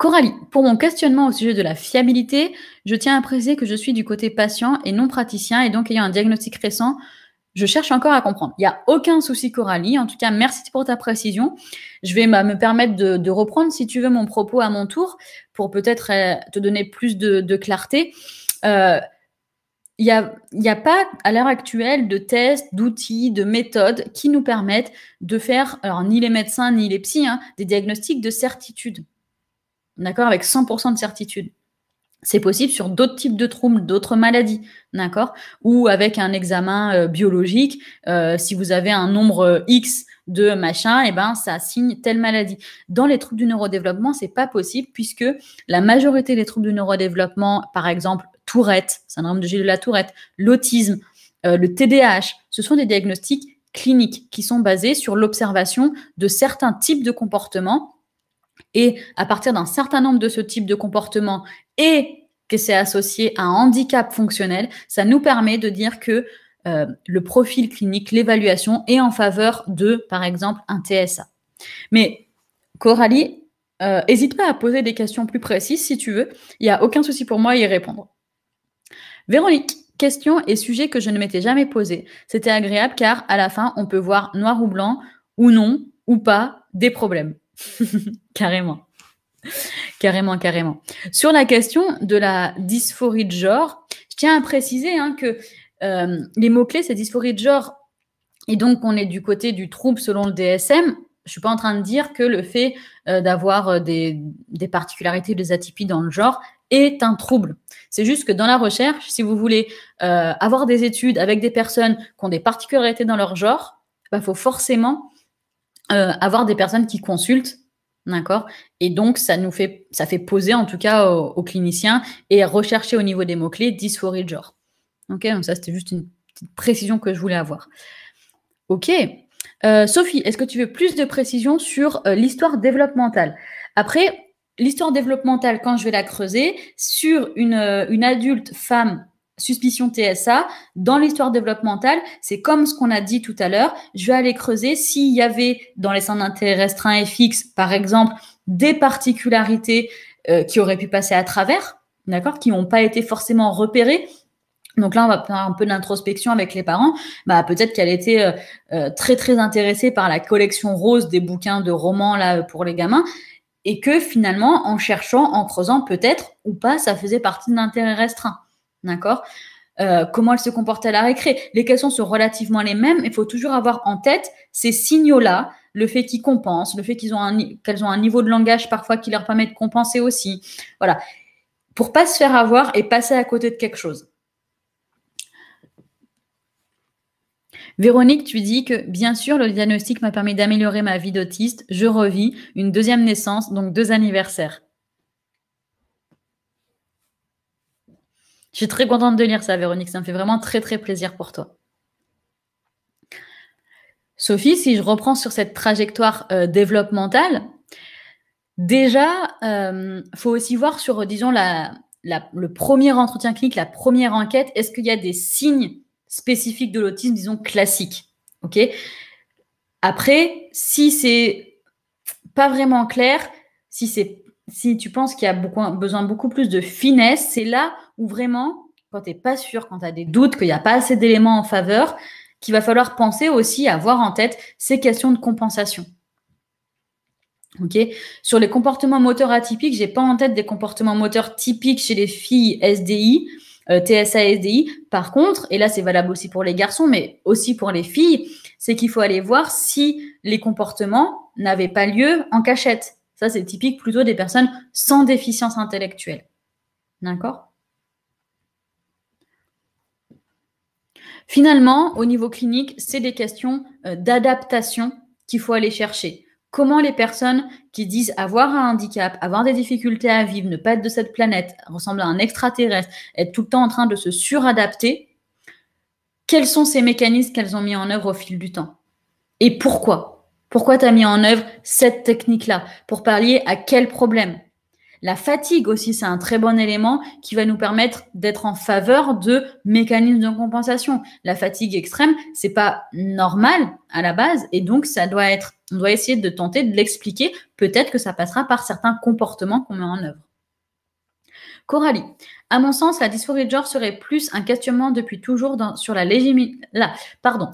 Coralie, pour mon questionnement au sujet de la fiabilité, je tiens à préciser que je suis du côté patient et non praticien et donc ayant un diagnostic récent, je cherche encore à comprendre. Il n'y a aucun souci, Coralie. En tout cas, merci pour ta précision. Je vais bah, me permettre de, reprendre, si tu veux, mon propos à mon tour pour peut-être euh, te donner plus de, clarté. Euh, il n'y a, pas à l'heure actuelle de tests, d'outils, de méthodes qui nous permettent de faire, alors ni les médecins ni les psys, hein, des diagnostics de certitude d'accord, avec 100% de certitude. C'est possible sur d'autres types de troubles, d'autres maladies, d'accord Ou avec un examen euh, biologique, euh, si vous avez un nombre euh, X de machin, eh ben ça signe telle maladie. Dans les troubles du neurodéveloppement, ce n'est pas possible puisque la majorité des troubles du neurodéveloppement, par exemple Tourette, syndrome de Gilles de la Tourette, l'autisme, le TDAH, ce sont des diagnostics cliniques qui sont basés sur l'observation de certains types de comportements et à partir d'un certain nombre de ce type de comportement et que c'est associé à un handicap fonctionnel, ça nous permet de dire que euh, le profil clinique, l'évaluation est en faveur de, par exemple, un TSA. Mais Coralie, n'hésite euh, pas à poser des questions plus précises si tu veux. Il n'y a aucun souci pour moi à y répondre. Véronique, question et sujet que je ne m'étais jamais posé. C'était agréable car à la fin, on peut voir noir ou blanc, ou non, ou pas, des problèmes. carrément. Carrément, carrément. Sur la question de la dysphorie de genre, je tiens à préciser hein, que euh, les mots-clés, c'est dysphorie de genre, et donc on est du côté du trouble selon le DSM. Je ne suis pas en train de dire que le fait euh, d'avoir euh, des, particularités, des atypies dans le genre est un trouble. C'est juste que dans la recherche, si vous voulez avoir des études avec des personnes qui ont des particularités dans leur genre, il bah, faut forcément euh, avoir des personnes qui consultent, d'accord Et donc, ça nous fait, ça fait poser en tout cas aux, cliniciens et rechercher au niveau des mots-clés dysphorie de genre. Ok, donc ça c'était juste une petite précision que je voulais avoir. Ok. Euh, Sophie, est-ce que tu veux plus de précision sur euh, l'histoire développementale Après, l'histoire développementale, quand je vais la creuser, sur une, une adulte femme suspicion TSA dans l'histoire développementale. C'est comme ce qu'on a dit tout à l'heure. Je vais aller creuser s'il y avait dans les centres d'intérêt restreint et fixe, par exemple, des particularités euh, qui auraient pu passer à travers, d'accord, qui n'ont pas été forcément repérées. Donc là, on va faire un peu d'introspection avec les parents. Bah, peut-être qu'elle était euh, euh, très très intéressée par la collection rose des bouquins de romans là pour les gamins, et que finalement, en cherchant, en creusant, peut-être ou pas, ça faisait partie d'un intérêt restreint. D'accord euh, Comment elle se comporte à la récré Les questions sont relativement les mêmes. Il faut toujours avoir en tête ces signaux-là, le fait qu'ils compensent, le fait qu'ils ont qu'elles ont un niveau de langage parfois qui leur permet de compenser aussi. Voilà. Pour pas se faire avoir et passer à côté de quelque chose. Véronique, tu dis que bien sûr, le diagnostic m'a permis d'améliorer ma vie d'autiste. Je revis une deuxième naissance, donc deux anniversaires. Je suis très contente de lire ça, Véronique. Ça me fait vraiment très, très plaisir pour toi. Sophie, si je reprends sur cette trajectoire euh, développementale, déjà, il euh, faut aussi voir sur, euh, disons, le premier entretien clinique, la première enquête, est-ce qu'il y a des signes spécifiques de l'autisme, disons, classiques ok Après, si c'est pas vraiment clair, si c'est si tu penses qu'il y a besoin beaucoup plus de finesse, c'est là ou vraiment, quand tu n'es pas sûr, quand tu as des doutes, qu'il n'y a pas assez d'éléments en faveur, qu'il va falloir penser aussi à avoir en tête ces questions de compensation. Ok Sur les comportements moteurs atypiques, j'ai pas en tête des comportements moteurs typiques chez les filles SDI, euh, TSA SDI. Par contre, et là c'est valable aussi pour les garçons, mais aussi pour les filles, c'est qu'il faut aller voir si les comportements n'avaient pas lieu en cachette. Ça, c'est typique plutôt des personnes sans déficience intellectuelle. D'accord Finalement, au niveau clinique, c'est des questions euh, d'adaptation qu'il faut aller chercher. Comment les personnes qui disent avoir un handicap, avoir des difficultés à vivre, ne pas être de cette planète, ressembler à un extraterrestre, être tout le temps en train de se suradapter, quels sont ces mécanismes qu'elles ont mis en œuvre au fil du temps Et pourquoi Pourquoi tu as mis en œuvre cette technique-là Pour parler à quel problème la fatigue aussi, c'est un très bon élément qui va nous permettre d'être en faveur de mécanismes de compensation. La fatigue extrême, c'est pas normal à la base et donc ça doit être, on doit essayer de tenter de l'expliquer. Peut-être que ça passera par certains comportements qu'on met en œuvre. Coralie, à mon sens, la dysphorie de genre serait plus un questionnement depuis toujours sur, la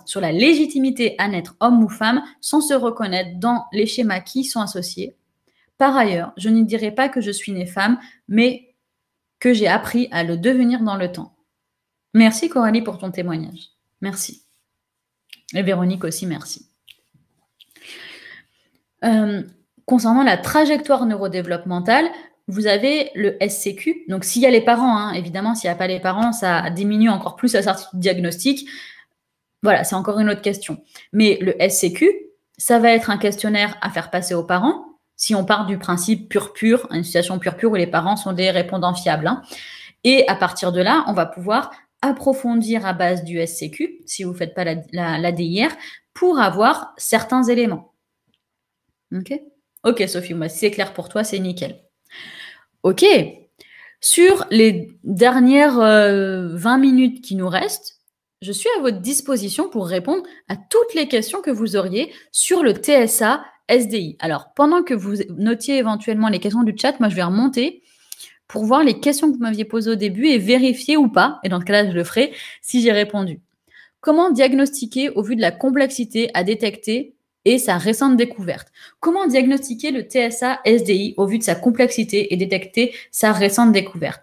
sur la légitimité à naître homme ou femme sans se reconnaître dans les schémas qui y sont associés, par ailleurs, je ne dirai pas que je suis née femme, mais que j'ai appris à le devenir dans le temps. Merci Coralie pour ton témoignage. Merci. Et Véronique aussi, merci. Euh, concernant la trajectoire neurodéveloppementale, vous avez le SCQ. Donc, s'il y a les parents, hein, évidemment, s'il n'y a pas les parents, ça diminue encore plus la sortie diagnostique. diagnostic. Voilà, c'est encore une autre question. Mais le SCQ, ça va être un questionnaire à faire passer aux parents si on part du principe pur-pur, une situation pur-pur où les parents sont des répondants fiables. Hein. Et à partir de là, on va pouvoir approfondir à base du SCQ, si vous ne faites pas la, DIR, pour avoir certains éléments. Ok Ok, Sophie, moi, si c'est clair pour toi, c'est nickel. Ok. Sur les dernières 20 euh, minutes qui nous restent, je suis à votre disposition pour répondre à toutes les questions que vous auriez sur le TSA SDI. Alors, pendant que vous notiez éventuellement les questions du chat, moi, je vais remonter pour voir les questions que vous m'aviez posées au début et vérifier ou pas, et dans ce cas-là, je le ferai, si j'ai répondu. Comment diagnostiquer, au vu de la complexité à détecter et sa récente découverte Comment diagnostiquer le TSA SDI au vu de sa complexité et détecter sa récente découverte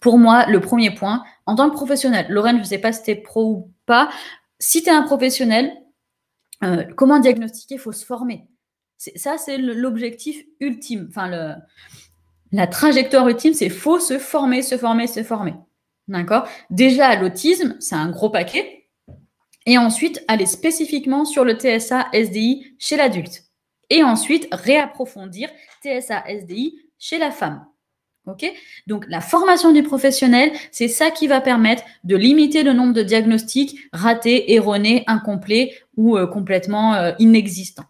Pour moi, le premier point, en tant que professionnel, Lorraine, je ne sais pas si tu es pro ou pas, si tu es un professionnel, euh, comment diagnostiquer Il faut se former. Ça, c'est l'objectif ultime. Enfin, la trajectoire ultime, c'est faut se former, se former, se former. D'accord Déjà, l'autisme, c'est un gros paquet. Et ensuite, aller spécifiquement sur le TSA SDI chez l'adulte. Et ensuite, réapprofondir TSA SDI chez la femme. Donc la formation du professionnel, c'est ça qui va permettre de limiter le nombre de diagnostics ratés, erronés, incomplets ou euh, complètement euh, inexistants.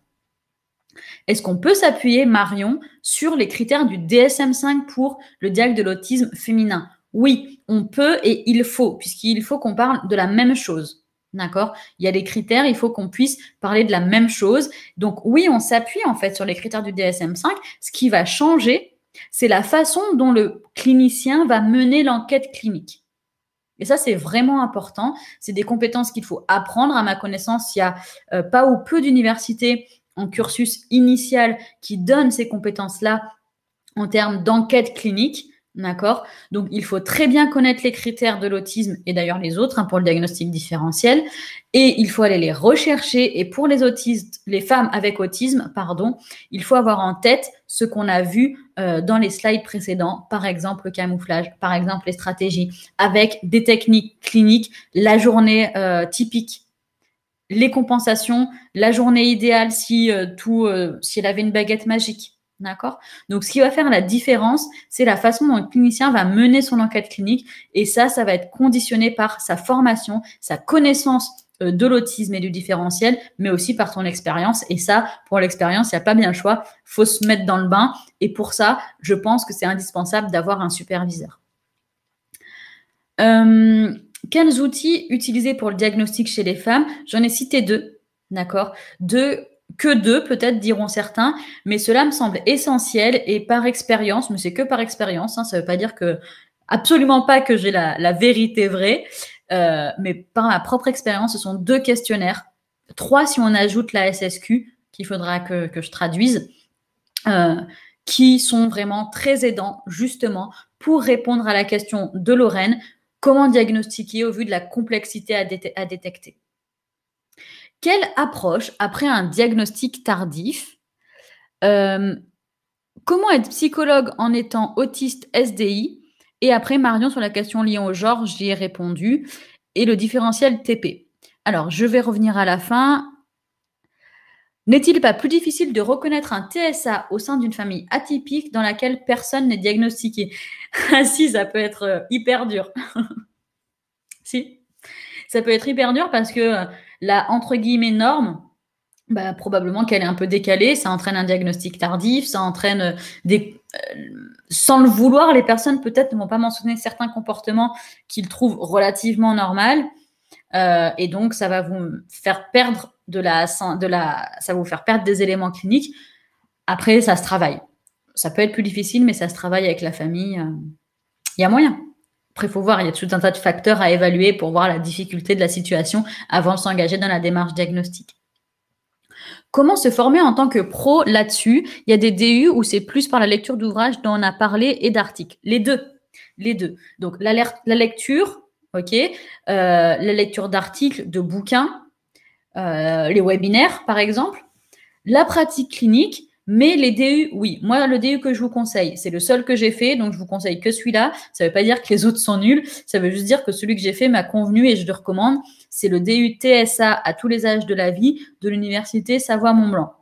Est-ce qu'on peut s'appuyer, Marion, sur les critères du DSM5 pour le diagnostic de l'autisme féminin Oui, on peut et il faut, puisqu'il faut qu'on parle de la même chose. D'accord Il y a des critères, il faut qu'on puisse parler de la même chose. Donc oui, on s'appuie en fait sur les critères du DSM5. Ce qui va changer, c'est la façon dont le clinicien va mener l'enquête clinique. Et ça, c'est vraiment important. C'est des compétences qu'il faut apprendre. À ma connaissance, il n'y a euh, pas ou peu d'universités en cursus initial qui donnent ces compétences-là en termes d'enquête clinique. D'accord Donc, il faut très bien connaître les critères de l'autisme et d'ailleurs les autres hein, pour le diagnostic différentiel. Et il faut aller les rechercher. Et pour les autistes, les femmes avec autisme, pardon, il faut avoir en tête ce qu'on a vu euh, dans les slides précédents, par exemple le camouflage, par exemple les stratégies, avec des techniques cliniques, la journée euh, typique, les compensations, la journée idéale si euh, tout, si elle avait une baguette magique. D'accord Donc, ce qui va faire la différence, c'est la façon dont le clinicien va mener son enquête clinique. Et ça, ça va être conditionné par sa formation, sa connaissance euh, de l'autisme et du différentiel, mais aussi par ton expérience. Et ça, pour l'expérience, il n'y a pas bien le choix. faut se mettre dans le bain. Et pour ça, je pense que c'est indispensable d'avoir un superviseur. Euh, quels outils utiliser pour le diagnostic chez les femmes J'en ai cité deux, d'accord Deux que deux, peut-être diront certains, mais cela me semble essentiel et par expérience, mais c'est que par expérience, hein, ça ne veut pas dire que absolument pas que j'ai la, vérité vraie, euh, mais par ma propre expérience, ce sont deux questionnaires, trois si on ajoute la SSQ, qu'il faudra que, je traduise, euh, qui sont vraiment très aidants justement pour répondre à la question de Lorraine, comment diagnostiquer au vu de la complexité à, détecter. Quelle approche après un diagnostic tardif euh, Comment être psychologue en étant autiste SDI et après, Marion, sur la question liée au genre, j'y ai répondu. Et le différentiel TP. Alors, je vais revenir à la fin. N'est-il pas plus difficile de reconnaître un TSA au sein d'une famille atypique dans laquelle personne n'est diagnostiqué Ah si, ça peut être euh, hyper dur. si, ça peut être hyper dur parce que euh, la entre guillemets norme, bah, probablement qu'elle est un peu décalée, ça entraîne un diagnostic tardif, ça entraîne euh, des... Euh, sans le vouloir, les personnes peut-être ne vont pas mentionner certains comportements qu'ils trouvent relativement normaux. Euh, et donc, ça va vous faire perdre de la, de la, ça vous faire perdre des éléments cliniques. Après, ça se travaille. Ça peut être plus difficile, mais ça se travaille avec la famille. Il y a moyen. Après, il faut voir, il y a tout un tas de facteurs à évaluer pour voir la difficulté de la situation avant de s'engager dans la démarche diagnostique. Comment se former en tant que pro là-dessus Il y a des DU où c'est plus par la lecture d'ouvrages dont on a parlé et d'articles. Les deux. Les deux. Donc la, lecture, ok, euh, la lecture d'articles, de bouquins, euh, les webinaires par exemple, la pratique clinique mais les DU, oui. Moi, le DU que je vous conseille, c'est le seul que j'ai fait, donc je vous conseille que celui-là. Ça ne veut pas dire que les autres sont nuls. Ça veut juste dire que celui que j'ai fait m'a convenu et je le recommande. C'est le DU TSA à tous les âges de la vie de l'université Savoie-Mont-Blanc.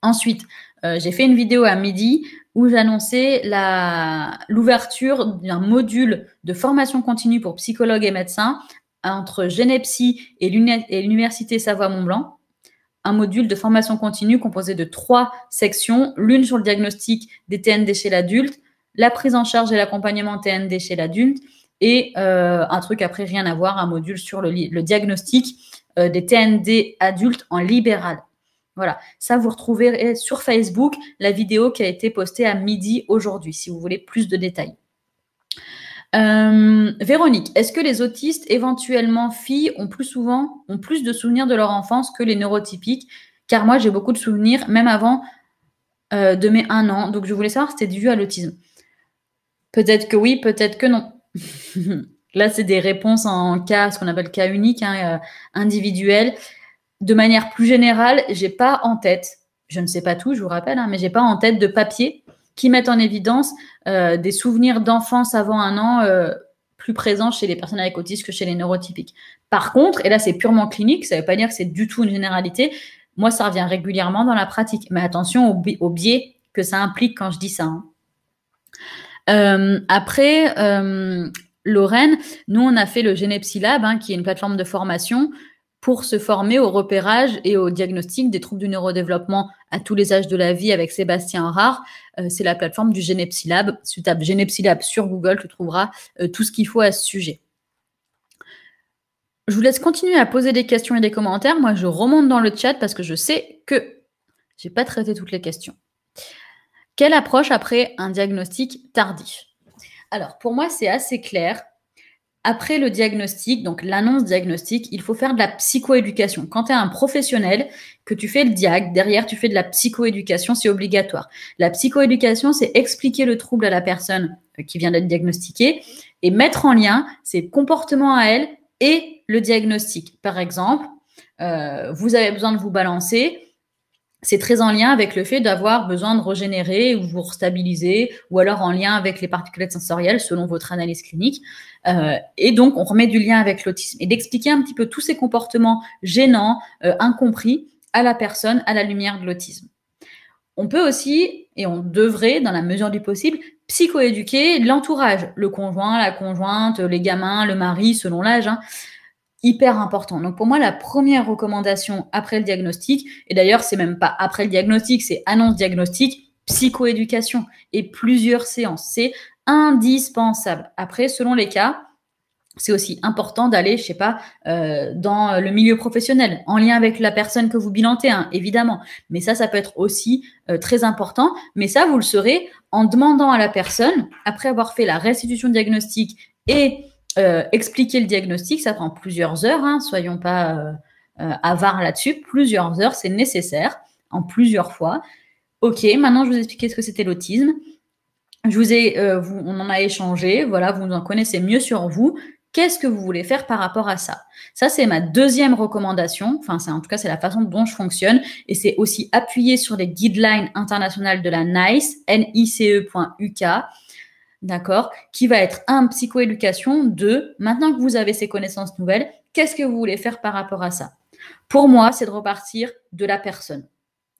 Ensuite, euh, j'ai fait une vidéo à midi où j'annonçais l'ouverture d'un module de formation continue pour psychologues et médecins entre Genepsy et l'Université Savoie-Mont-Blanc un module de formation continue composé de trois sections, l'une sur le diagnostic des TND chez l'adulte, la prise en charge et l'accompagnement TND chez l'adulte, et euh, un truc après rien à voir, un module sur le, diagnostic euh, des TND adultes en libéral. Voilà, ça vous retrouverez sur Facebook la vidéo qui a été postée à midi aujourd'hui, si vous voulez plus de détails. Euh, Véronique, est-ce que les autistes, éventuellement filles, ont plus souvent, ont plus de souvenirs de leur enfance que les neurotypiques Car moi, j'ai beaucoup de souvenirs, même avant euh, de mes 1 an. Donc, je voulais savoir si c'était dû à l'autisme. Peut-être que oui, peut-être que non. Là, c'est des réponses en cas, ce qu'on appelle cas unique, hein, euh, individuel. De manière plus générale, j'ai pas en tête, je ne sais pas tout, je vous rappelle, mais hein, mais j'ai pas en tête de papier qui mettent en évidence euh, des souvenirs d'enfance avant un an euh, plus présents chez les personnes avec autisme que chez les neurotypiques. Par contre, et là c'est purement clinique, ça ne veut pas dire que c'est du tout une généralité, moi ça revient régulièrement dans la pratique. Mais attention au, biais que ça implique quand je dis ça. Hein. Euh, après, Lorraine, nous on a fait le Genepsy Lab, hein, qui est une plateforme de formation pour se former au repérage et au diagnostic des troubles du neurodéveloppement à tous les âges de la vie avec Sébastien Rare. Euh, c'est la plateforme du Genepsilab. Si tu tapes Genepsilab sur Google, tu trouveras euh, tout ce qu'il faut à ce sujet. Je vous laisse continuer à poser des questions et des commentaires. Moi, je remonte dans le chat parce que je sais que je n'ai pas traité toutes les questions. Quelle approche après un diagnostic tardif Alors, pour moi, c'est assez clair. Après le diagnostic, donc l'annonce diagnostic, il faut faire de la psychoéducation. Quand tu es un professionnel, que tu fais le diag, derrière tu fais de la psychoéducation, c'est obligatoire. La psychoéducation, c'est expliquer le trouble à la personne euh, qui vient d'être diagnostiquée et mettre en lien ses comportements à elle et le diagnostic. Par exemple, euh, vous avez besoin de vous balancer, c'est très en lien avec le fait d'avoir besoin de régénérer ou vous restabiliser, ou alors en lien avec les particules sensorielles selon votre analyse clinique. Euh, et donc, on remet du lien avec l'autisme et d'expliquer un petit peu tous ces comportements gênants, euh, incompris à la personne à la lumière de l'autisme. On peut aussi, et on devrait, dans la mesure du possible, psychoéduquer l'entourage, le conjoint, la conjointe, les gamins, le mari, selon l'âge, hein hyper important. Donc pour moi, la première recommandation après le diagnostic, et d'ailleurs c'est même pas après le diagnostic, c'est annonce diagnostic, psychoéducation et plusieurs séances. C'est indispensable. Après, selon les cas, c'est aussi important d'aller, je sais pas, euh, dans le milieu professionnel, en lien avec la personne que vous bilantez, hein, évidemment. Mais ça, ça peut être aussi euh, très important. Mais ça, vous le saurez en demandant à la personne, après avoir fait la restitution diagnostique et euh, expliquer le diagnostic, ça prend plusieurs heures, hein, soyons pas euh, euh, avares là-dessus, plusieurs heures, c'est nécessaire, en plusieurs fois. Ok, maintenant je vous ai ce que c'était l'autisme. on en a échangé, voilà, vous en connaissez mieux sur vous. Qu'est-ce que vous voulez faire par rapport à ça Ça, c'est ma deuxième recommandation. Enfin, en tout cas, c'est la façon dont je fonctionne. Et c'est aussi appuyer sur les guidelines internationales de la NICE, nice.uk, d'accord Qui va être un psychoéducation, deux, maintenant que vous avez ces connaissances nouvelles, qu'est-ce que vous voulez faire par rapport à ça Pour moi, c'est de repartir de la personne.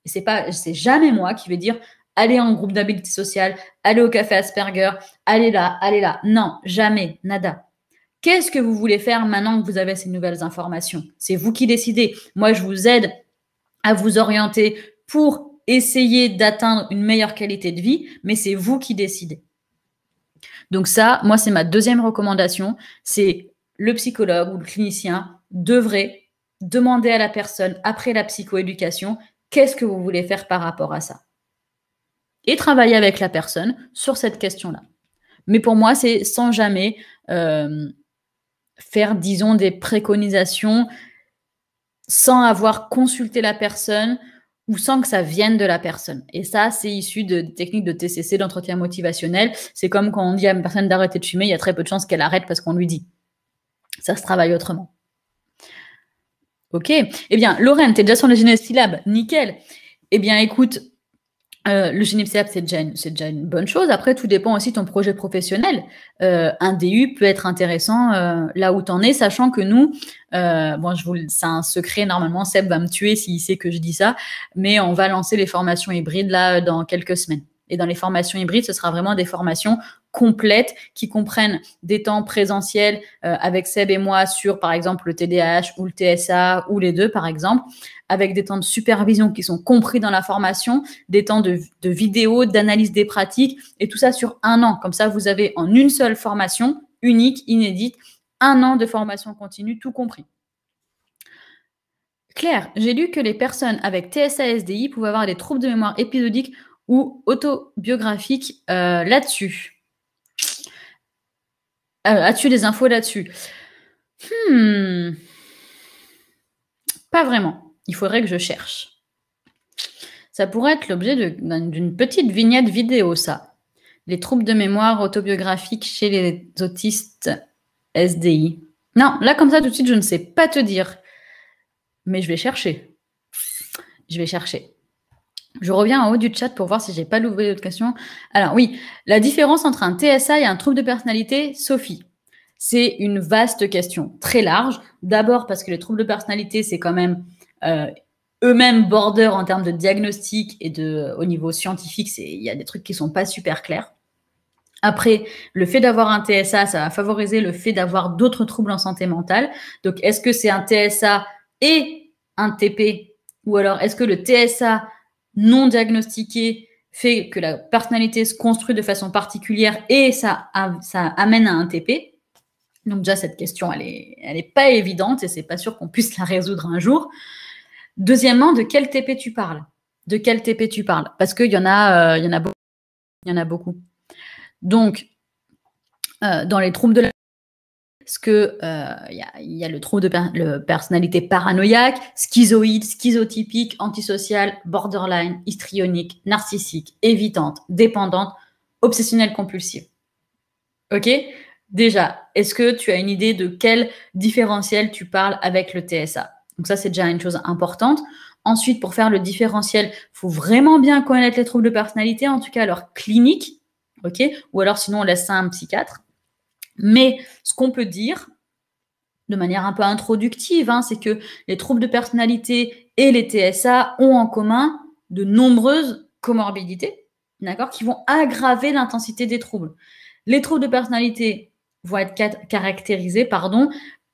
Et c'est pas, c'est jamais moi qui vais dire allez en groupe d'habilité sociale, allez au café Asperger, allez là, allez là. Non, jamais, nada. Qu'est-ce que vous voulez faire maintenant que vous avez ces nouvelles informations C'est vous qui décidez. Moi, je vous aide à vous orienter pour essayer d'atteindre une meilleure qualité de vie, mais c'est vous qui décidez. Donc ça, moi, c'est ma deuxième recommandation. C'est le psychologue ou le clinicien devrait demander à la personne, après la psychoéducation, qu'est-ce que vous voulez faire par rapport à ça Et travailler avec la personne sur cette question-là. Mais pour moi, c'est sans jamais euh, faire, disons, des préconisations sans avoir consulté la personne, vous sans que ça vienne de la personne. Et ça, c'est issu de, techniques de TCC, d'entretien motivationnel. C'est comme quand on dit à une personne d'arrêter de fumer, il y a très peu de chances qu'elle arrête parce qu'on lui dit. Ça se travaille autrement. Ok. Eh bien, Lorraine, tu es déjà sur le génèse syllabe. Nickel. Eh bien, écoute, euh, le GNIPCAP, c'est déjà, une, déjà une bonne chose. Après, tout dépend aussi de ton projet professionnel. Euh, un DU peut être intéressant euh, là où tu en es, sachant que nous, bon, je vous, c'est un secret, normalement, Seb va me tuer s'il sait que je dis ça, mais on va lancer les formations hybrides là dans quelques semaines. Et dans les formations hybrides, ce sera vraiment des formations complètes qui comprennent des temps présentiels euh, avec Seb et moi sur, par exemple, le TDAH ou le TSA ou les deux, par exemple, avec des temps de supervision qui sont compris dans la formation, des temps de, de vidéo, d'analyse des pratiques et tout ça sur un an. Comme ça, vous avez en une seule formation unique, inédite, un an de formation continue, tout compris. Claire, j'ai lu que les personnes avec TSA-SDI pouvaient avoir des troubles de mémoire épisodiques ou autobiographique euh, là-dessus euh, As-tu des infos là-dessus Hmm. Pas vraiment. Il faudrait que je cherche. Ça pourrait être l'objet d'une petite vignette vidéo, ça. Les troubles de mémoire autobiographiques chez les autistes SDI. Non, là comme ça tout de suite, je ne sais pas te dire. Mais je vais chercher. Je vais chercher. Je reviens en haut du chat pour voir si j'ai pas loué d'autres questions. Alors oui, la différence entre un TSA et un trouble de personnalité, Sophie. C'est une vaste question, très large. D'abord parce que les troubles de personnalité, c'est quand même euh, eux-mêmes border en termes de diagnostic et de, euh, au niveau scientifique, il y a des trucs qui sont pas super clairs. Après, le fait d'avoir un TSA, ça va favoriser le fait d'avoir d'autres troubles en santé mentale. Donc, est-ce que c'est un TSA et un TP Ou alors, est-ce que le TSA non diagnostiqué fait que la personnalité se construit de façon particulière et ça, amène à un TP. Donc déjà, cette question, elle n'est est pas évidente et c'est pas sûr qu'on puisse la résoudre un jour. Deuxièmement, de quel TP tu parles De quel TP tu parles Parce qu'il y, en a, euh, y, beaucoup, y en a beaucoup. Donc, euh, dans les troubles de la ce que il euh, y, a le trouble de personnalité paranoïaque, schizoïde, schizotypique, antisocial, borderline, histrionique, narcissique, évitante, dépendante, obsessionnelle compulsive. Ok Déjà, est-ce que tu as une idée de quel différentiel tu parles avec le TSA Donc ça, c'est déjà une chose importante. Ensuite, pour faire le différentiel, il faut vraiment bien connaître les troubles de personnalité, en tout cas leur clinique, ok Ou alors sinon, on laisse ça à un psychiatre. Mais ce qu'on peut dire, de manière un peu introductive, hein, c'est que les troubles de personnalité et les TSA ont en commun de nombreuses comorbidités, d'accord, qui vont aggraver l'intensité des troubles. Les troubles de personnalité vont être caractérisés, pardon,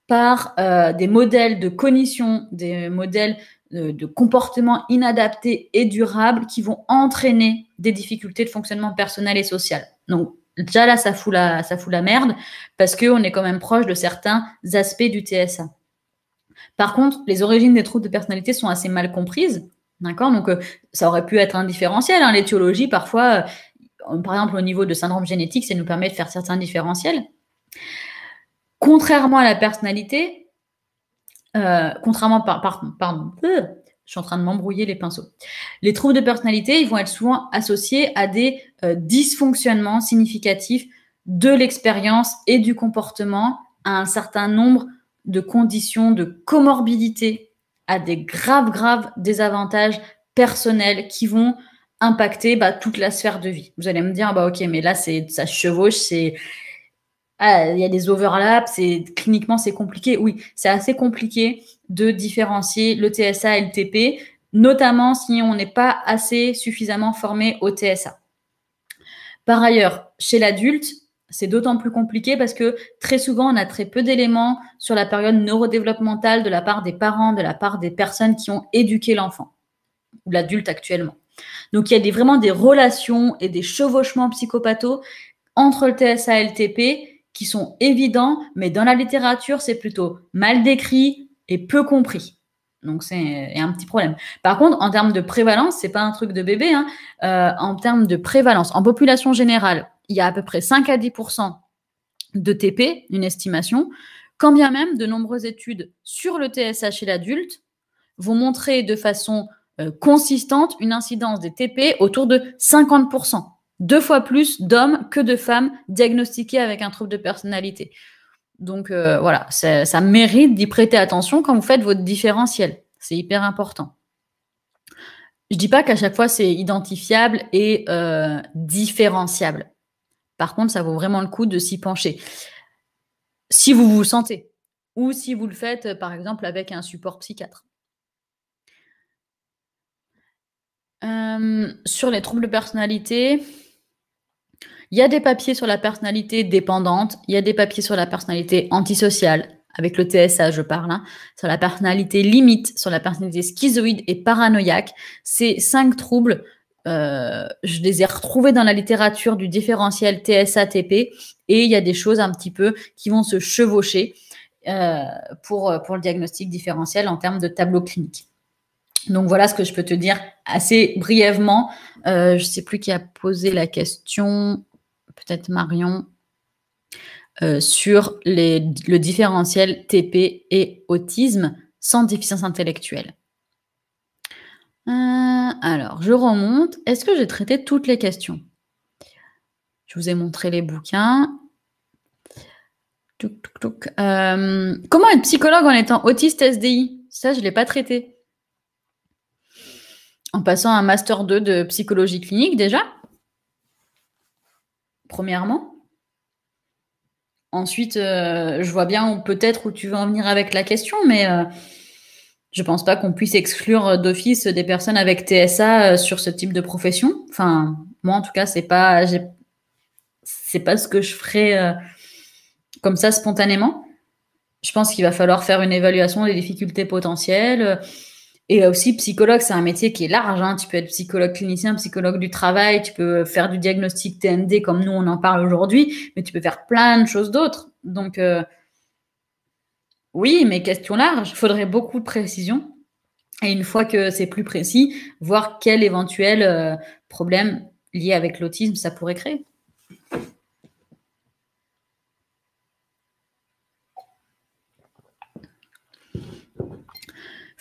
par euh, des modèles de cognition, des modèles euh, de, comportement inadaptés et durables qui vont entraîner des difficultés de fonctionnement personnel et social. Donc, Déjà là, ça fout la, merde parce qu'on est quand même proche de certains aspects du TSA. Par contre, les origines des troubles de personnalité sont assez mal comprises. D'accord Donc, euh, ça aurait pu être un différentiel. Hein. parfois, euh, par exemple, au niveau de syndrome génétique, ça nous permet de faire certains différentiels. Contrairement à la personnalité, euh, contrairement, par, pardon, je suis en train de m'embrouiller les pinceaux. Les troubles de personnalité, ils vont être souvent associés à des euh, dysfonctionnements significatifs de l'expérience et du comportement, à un certain nombre de conditions de comorbidité, à des graves, graves désavantages personnels qui vont impacter bah, toute la sphère de vie. Vous allez me dire, ah bah, ok, mais là, ça chevauche, c'est ah, il y a des overlaps, c'est cliniquement c'est compliqué. Oui, c'est assez compliqué de différencier le TSA et le TP, notamment si on n'est pas assez suffisamment formé au TSA. Par ailleurs, chez l'adulte, c'est d'autant plus compliqué parce que très souvent, on a très peu d'éléments sur la période neurodéveloppementale de la part des parents, de la part des personnes qui ont éduqué l'enfant ou l'adulte actuellement. Donc, il y a vraiment des relations et des chevauchements psychopathos entre le TSA et le TP qui sont évidents, mais dans la littérature, c'est plutôt mal décrit et peu compris. Donc c'est un petit problème. Par contre, en termes de prévalence, c'est pas un truc de bébé. Hein, euh, en termes de prévalence, en population générale, il y a à peu près 5 à 10 de TP, une estimation. Quand bien même, de nombreuses études sur le TSH chez l'adulte vont montrer de façon euh, consistante une incidence des TP autour de 50 deux fois plus d'hommes que de femmes diagnostiqués avec un trouble de personnalité. Donc euh, voilà, ça, mérite d'y prêter attention quand vous faites votre différentiel. C'est hyper important. Je ne dis pas qu'à chaque fois c'est identifiable et euh, différenciable. Par contre, ça vaut vraiment le coup de s'y pencher. Si vous vous sentez, ou si vous le faites euh, par exemple avec un support psychiatre. sur les troubles de personnalité, il y a des papiers sur la personnalité dépendante, il y a des papiers sur la personnalité antisociale, avec le TSA, je parle, hein, sur la personnalité limite, sur la personnalité schizoïde et paranoïaque. Ces cinq troubles, euh, je les ai retrouvés dans la littérature du différentiel TSA-TP et il y a des choses un petit peu qui vont se chevaucher euh, pour, euh, pour le diagnostic différentiel en termes de tableau clinique. Donc voilà ce que je peux te dire assez brièvement. je ne sais plus qui a posé la question peut-être Marion, euh, sur le différentiel TP et autisme sans déficience intellectuelle. Euh, alors, je remonte. Est-ce que j'ai traité toutes les questions Je vous ai montré les bouquins. Euh, comment être psychologue en étant autiste SDI Ça, je ne l'ai pas traité. En passant un master 2 de psychologie clinique déjà premièrement. Ensuite, euh, je vois bien peut-être où tu veux en venir avec la question, mais je euh, je pense pas qu'on puisse exclure d'office des personnes avec TSA euh, sur ce type de profession. Enfin, moi en tout cas, c'est pas, c'est pas ce que je ferais comme ça spontanément. Je pense qu'il va falloir faire une évaluation des difficultés potentielles, et aussi, psychologue, c'est un métier qui est large. Hein. Tu peux être psychologue clinicien, psychologue du travail, tu peux faire du diagnostic TND comme nous, on en parle aujourd'hui, mais tu peux faire plein de choses d'autres. Donc, euh, oui, mais question large, il faudrait beaucoup de précision. Et une fois que c'est plus précis, voir quel éventuel euh, problème lié avec l'autisme ça pourrait créer.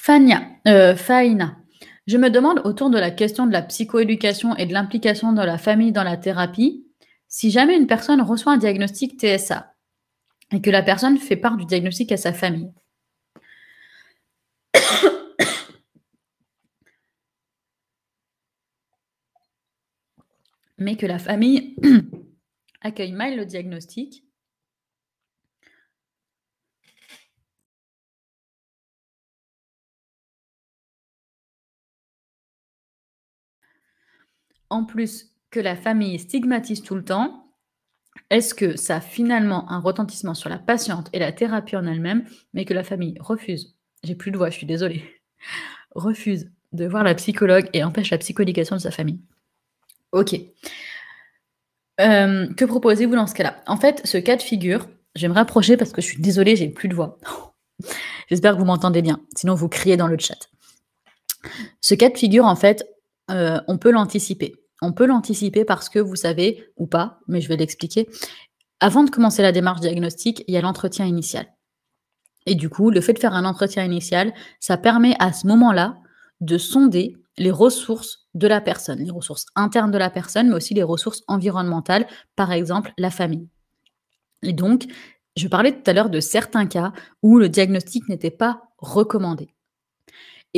Fania, euh, Faina, je me demande autour de la question de la psychoéducation et de l'implication de la famille dans la thérapie, si jamais une personne reçoit un diagnostic TSA et que la personne fait part du diagnostic à sa famille. mais que la famille accueille mal le diagnostic en plus que la famille stigmatise tout le temps, est-ce que ça a finalement un retentissement sur la patiente et la thérapie en elle-même, mais que la famille refuse J'ai plus de voix, je suis désolée. refuse de voir la psychologue et empêche la psychodication de sa famille. Ok. Euh, que proposez-vous dans ce cas-là En fait, ce cas de figure, je vais me rapprocher parce que je suis désolée, j'ai plus de voix. J'espère que vous m'entendez bien, sinon vous criez dans le chat. Ce cas de figure, en fait, euh, on peut l'anticiper. On peut l'anticiper parce que vous savez, ou pas, mais je vais l'expliquer, avant de commencer la démarche diagnostique, il y a l'entretien initial. Et du coup, le fait de faire un entretien initial, ça permet à ce moment-là de sonder les ressources de la personne, les ressources internes de la personne, mais aussi les ressources environnementales, par exemple la famille. Et donc, je parlais tout à l'heure de certains cas où le diagnostic n'était pas recommandé.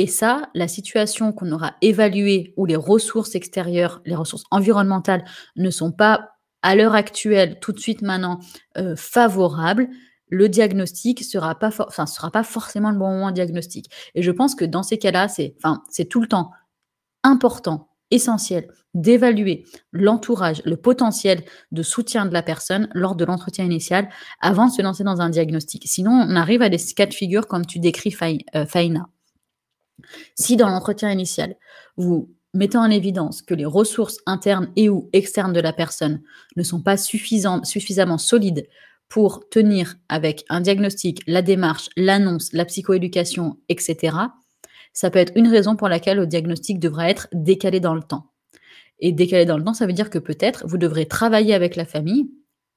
Et ça, la situation qu'on aura évaluée où les ressources extérieures, les ressources environnementales ne sont pas à l'heure actuelle, tout de suite maintenant, euh, favorables, le diagnostic sera pas, sera pas forcément le bon moment diagnostic. Et je pense que dans ces cas-là, c'est, enfin, tout le temps important, essentiel, d'évaluer l'entourage, le potentiel de soutien de la personne lors de l'entretien initial avant de se lancer dans un diagnostic. Sinon, on arrive à des cas de figure comme tu décris, Faina. Euh, si dans l'entretien initial, vous mettez en évidence que les ressources internes et ou externes de la personne ne sont pas suffisamment solides pour tenir avec un diagnostic, la démarche, l'annonce, la psychoéducation, etc., ça peut être une raison pour laquelle le diagnostic devra être décalé dans le temps. Et décalé dans le temps, ça veut dire que peut-être vous devrez travailler avec la famille,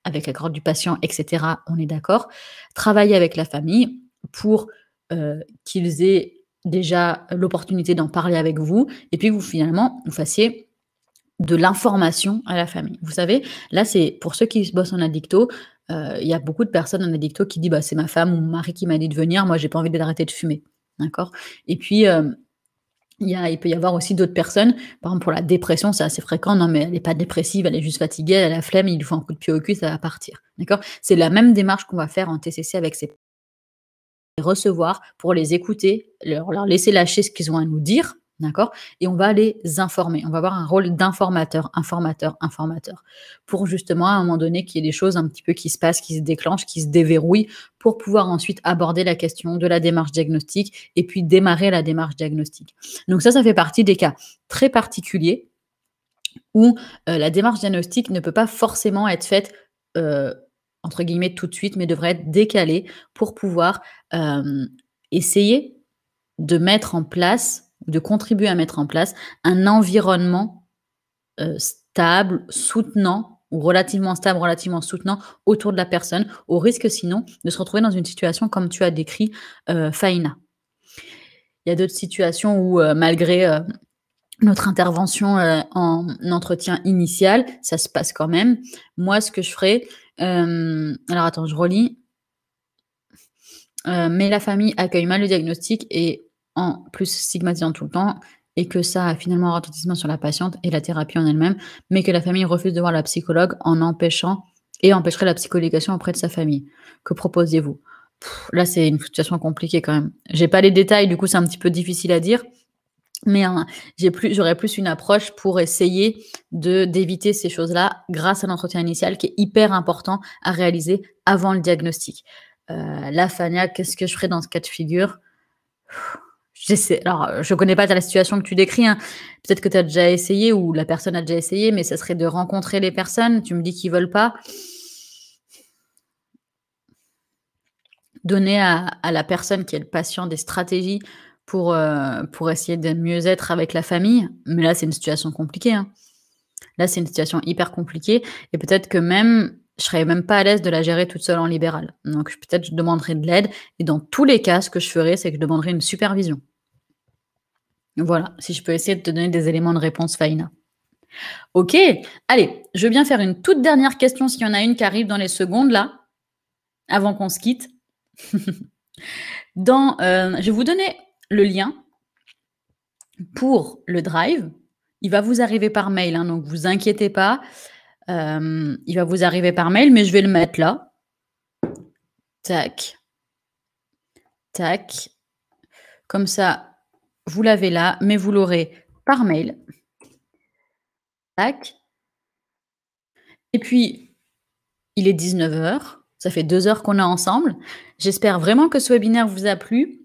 avec l'accord du patient, etc., on est d'accord, travailler avec la famille pour euh, qu'ils aient déjà l'opportunité d'en parler avec vous et puis vous finalement vous fassiez de l'information à la famille. Vous savez, là c'est pour ceux qui bossent en addicto, euh, il y a beaucoup de personnes en addicto qui disent bah, c'est ma femme ou mon mari qui m'a dit de venir, moi j'ai pas envie d'arrêter de fumer. D'accord Et puis euh, il, a, il peut y avoir aussi d'autres personnes, par exemple pour la dépression, c'est assez fréquent, non mais elle n'est pas dépressive, elle est juste fatiguée, elle a la flemme, il lui faut un coup de pied au cul, ça va partir. D'accord C'est la même démarche qu'on va faire en TCC avec ses les recevoir, pour les écouter, leur, laisser lâcher ce qu'ils ont à nous dire, d'accord Et on va les informer. On va avoir un rôle d'informateur, informateur, informateur, pour justement à un moment donné qu'il y ait des choses un petit peu qui se passent, qui se déclenchent, qui se déverrouillent, pour pouvoir ensuite aborder la question de la démarche diagnostique et puis démarrer la démarche diagnostique. Donc ça, ça fait partie des cas très particuliers où euh, la démarche diagnostique ne peut pas forcément être faite euh, entre guillemets, tout de suite, mais devrait être décalé pour pouvoir euh, essayer de mettre en place, de contribuer à mettre en place un environnement euh, stable, soutenant ou relativement stable, relativement soutenant autour de la personne, au risque sinon de se retrouver dans une situation comme tu as décrit, euh, Il y a d'autres situations où, euh, malgré notre intervention en entretien initial, ça se passe quand même. Moi, ce que je ferais, euh, alors attends, je relis. Euh, mais la famille accueille mal le diagnostic et en plus stigmatisant tout le temps et que ça a finalement un retentissement sur la patiente et la thérapie en elle-même, mais que la famille refuse de voir la psychologue en empêchant et empêcherait la psycholégation auprès de sa famille. Que proposez-vous Là, c'est une situation compliquée quand même. J'ai pas les détails, du coup, c'est un petit peu difficile à dire mais hein, j'ai plus, j'aurais plus une approche pour essayer de d'éviter ces choses-là grâce à l'entretien initial qui est hyper important à réaliser avant le diagnostic. Euh, là, Fania, qu'est-ce que je ferais dans ce cas de figure J'essaie. Alors, je connais pas la situation que tu décris. Hein. Peut-être que tu as déjà essayé ou la personne a déjà essayé, mais ça serait de rencontrer les personnes. Tu me dis qu'ils veulent pas. Donner à la personne qui est le patient des stratégies pour, euh, pour essayer de mieux être avec la famille. Mais là, c'est une situation compliquée. Hein. Là, c'est une situation hyper compliquée. Et peut-être que même, je serais même pas à l'aise de la gérer toute seule en libéral. Donc, peut-être je demanderai de l'aide. Et dans tous les cas, ce que je ferais, c'est que je demanderai une supervision. Voilà, si je peux essayer de te donner des éléments de réponse, Faïna. Ok, allez, je veux bien faire une toute dernière question s'il y en a une qui arrive dans les secondes là, avant qu'on se quitte. dans, euh, je vais vous donner le lien pour le Drive. Il va vous arriver par mail, hein, donc vous inquiétez pas. Euh, il va vous arriver par mail, mais je vais le mettre là. Tac. Tac. Comme ça, vous l'avez là, mais vous l'aurez par mail. Tac. Et puis, il est 19h. Ça fait deux heures qu'on est ensemble. J'espère vraiment que ce webinaire vous a plu.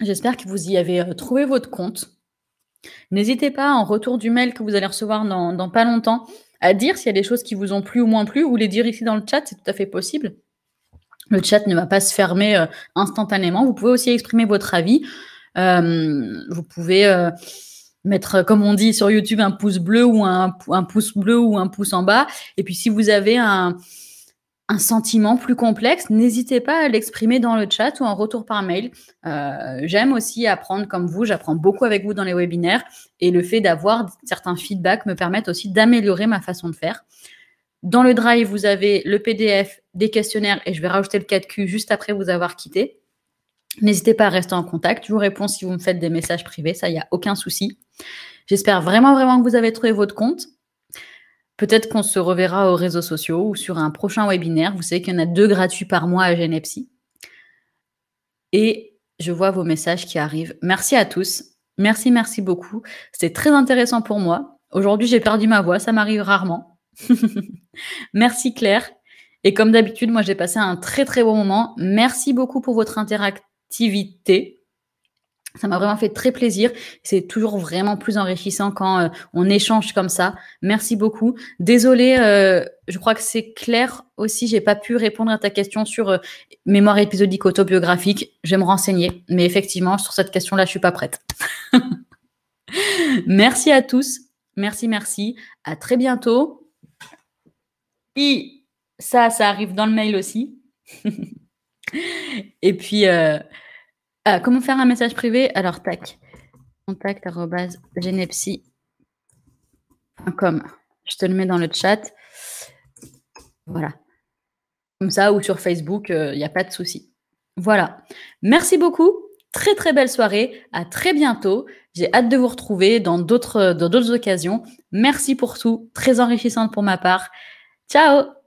J'espère que vous y avez euh, trouvé votre compte. N'hésitez pas, en retour du mail que vous allez recevoir dans, pas longtemps, à dire s'il y a des choses qui vous ont plu ou moins plu, ou les dire ici dans le chat, c'est tout à fait possible. Le chat ne va pas se fermer euh, instantanément. Vous pouvez aussi exprimer votre avis. Euh, vous pouvez mettre, comme on dit sur YouTube, un pouce bleu ou un pouce bleu ou un pouce en bas. Et puis si vous avez un, un sentiment plus complexe, n'hésitez pas à l'exprimer dans le chat ou en retour par mail. Euh, j'aime aussi apprendre comme vous, j'apprends beaucoup avec vous dans les webinaires et le fait d'avoir certains feedbacks me permettent aussi d'améliorer ma façon de faire. Dans le drive, vous avez le PDF des questionnaires et je vais rajouter le 4Q juste après vous avoir quitté. N'hésitez pas à rester en contact. Je vous réponds si vous me faites des messages privés, ça, il n'y a aucun souci. J'espère vraiment, vraiment que vous avez trouvé votre compte. Peut-être qu'on se reverra aux réseaux sociaux ou sur un prochain webinaire. Vous savez qu'il y en a deux gratuits par mois à Genepsy. Et je vois vos messages qui arrivent. Merci à tous. Merci, merci beaucoup. C'est très intéressant pour moi. Aujourd'hui, j'ai perdu ma voix. Ça m'arrive rarement. merci Claire. Et comme d'habitude, moi, j'ai passé un très, très bon moment. Merci beaucoup pour votre interactivité. Ça m'a vraiment fait très plaisir. C'est toujours vraiment plus enrichissant quand euh, on échange comme ça. Merci beaucoup. Désolée, euh, je crois que c'est clair aussi. J'ai pas pu répondre à ta question sur euh, mémoire épisodique autobiographique. Je vais me renseigner, mais effectivement sur cette question-là, je suis pas prête. merci à tous. Merci, merci. À très bientôt. Et ça, ça arrive dans le mail aussi. Et puis. Euh, comment faire un message privé Alors, tac. Contact.genepsy.com. Je te le mets dans le chat. Voilà. Comme ça, ou sur Facebook, il euh, n'y a pas de souci. Voilà. Merci beaucoup. Très très belle soirée. À très bientôt. J'ai hâte de vous retrouver dans d'autres occasions. Merci pour tout. Très enrichissante pour ma part. Ciao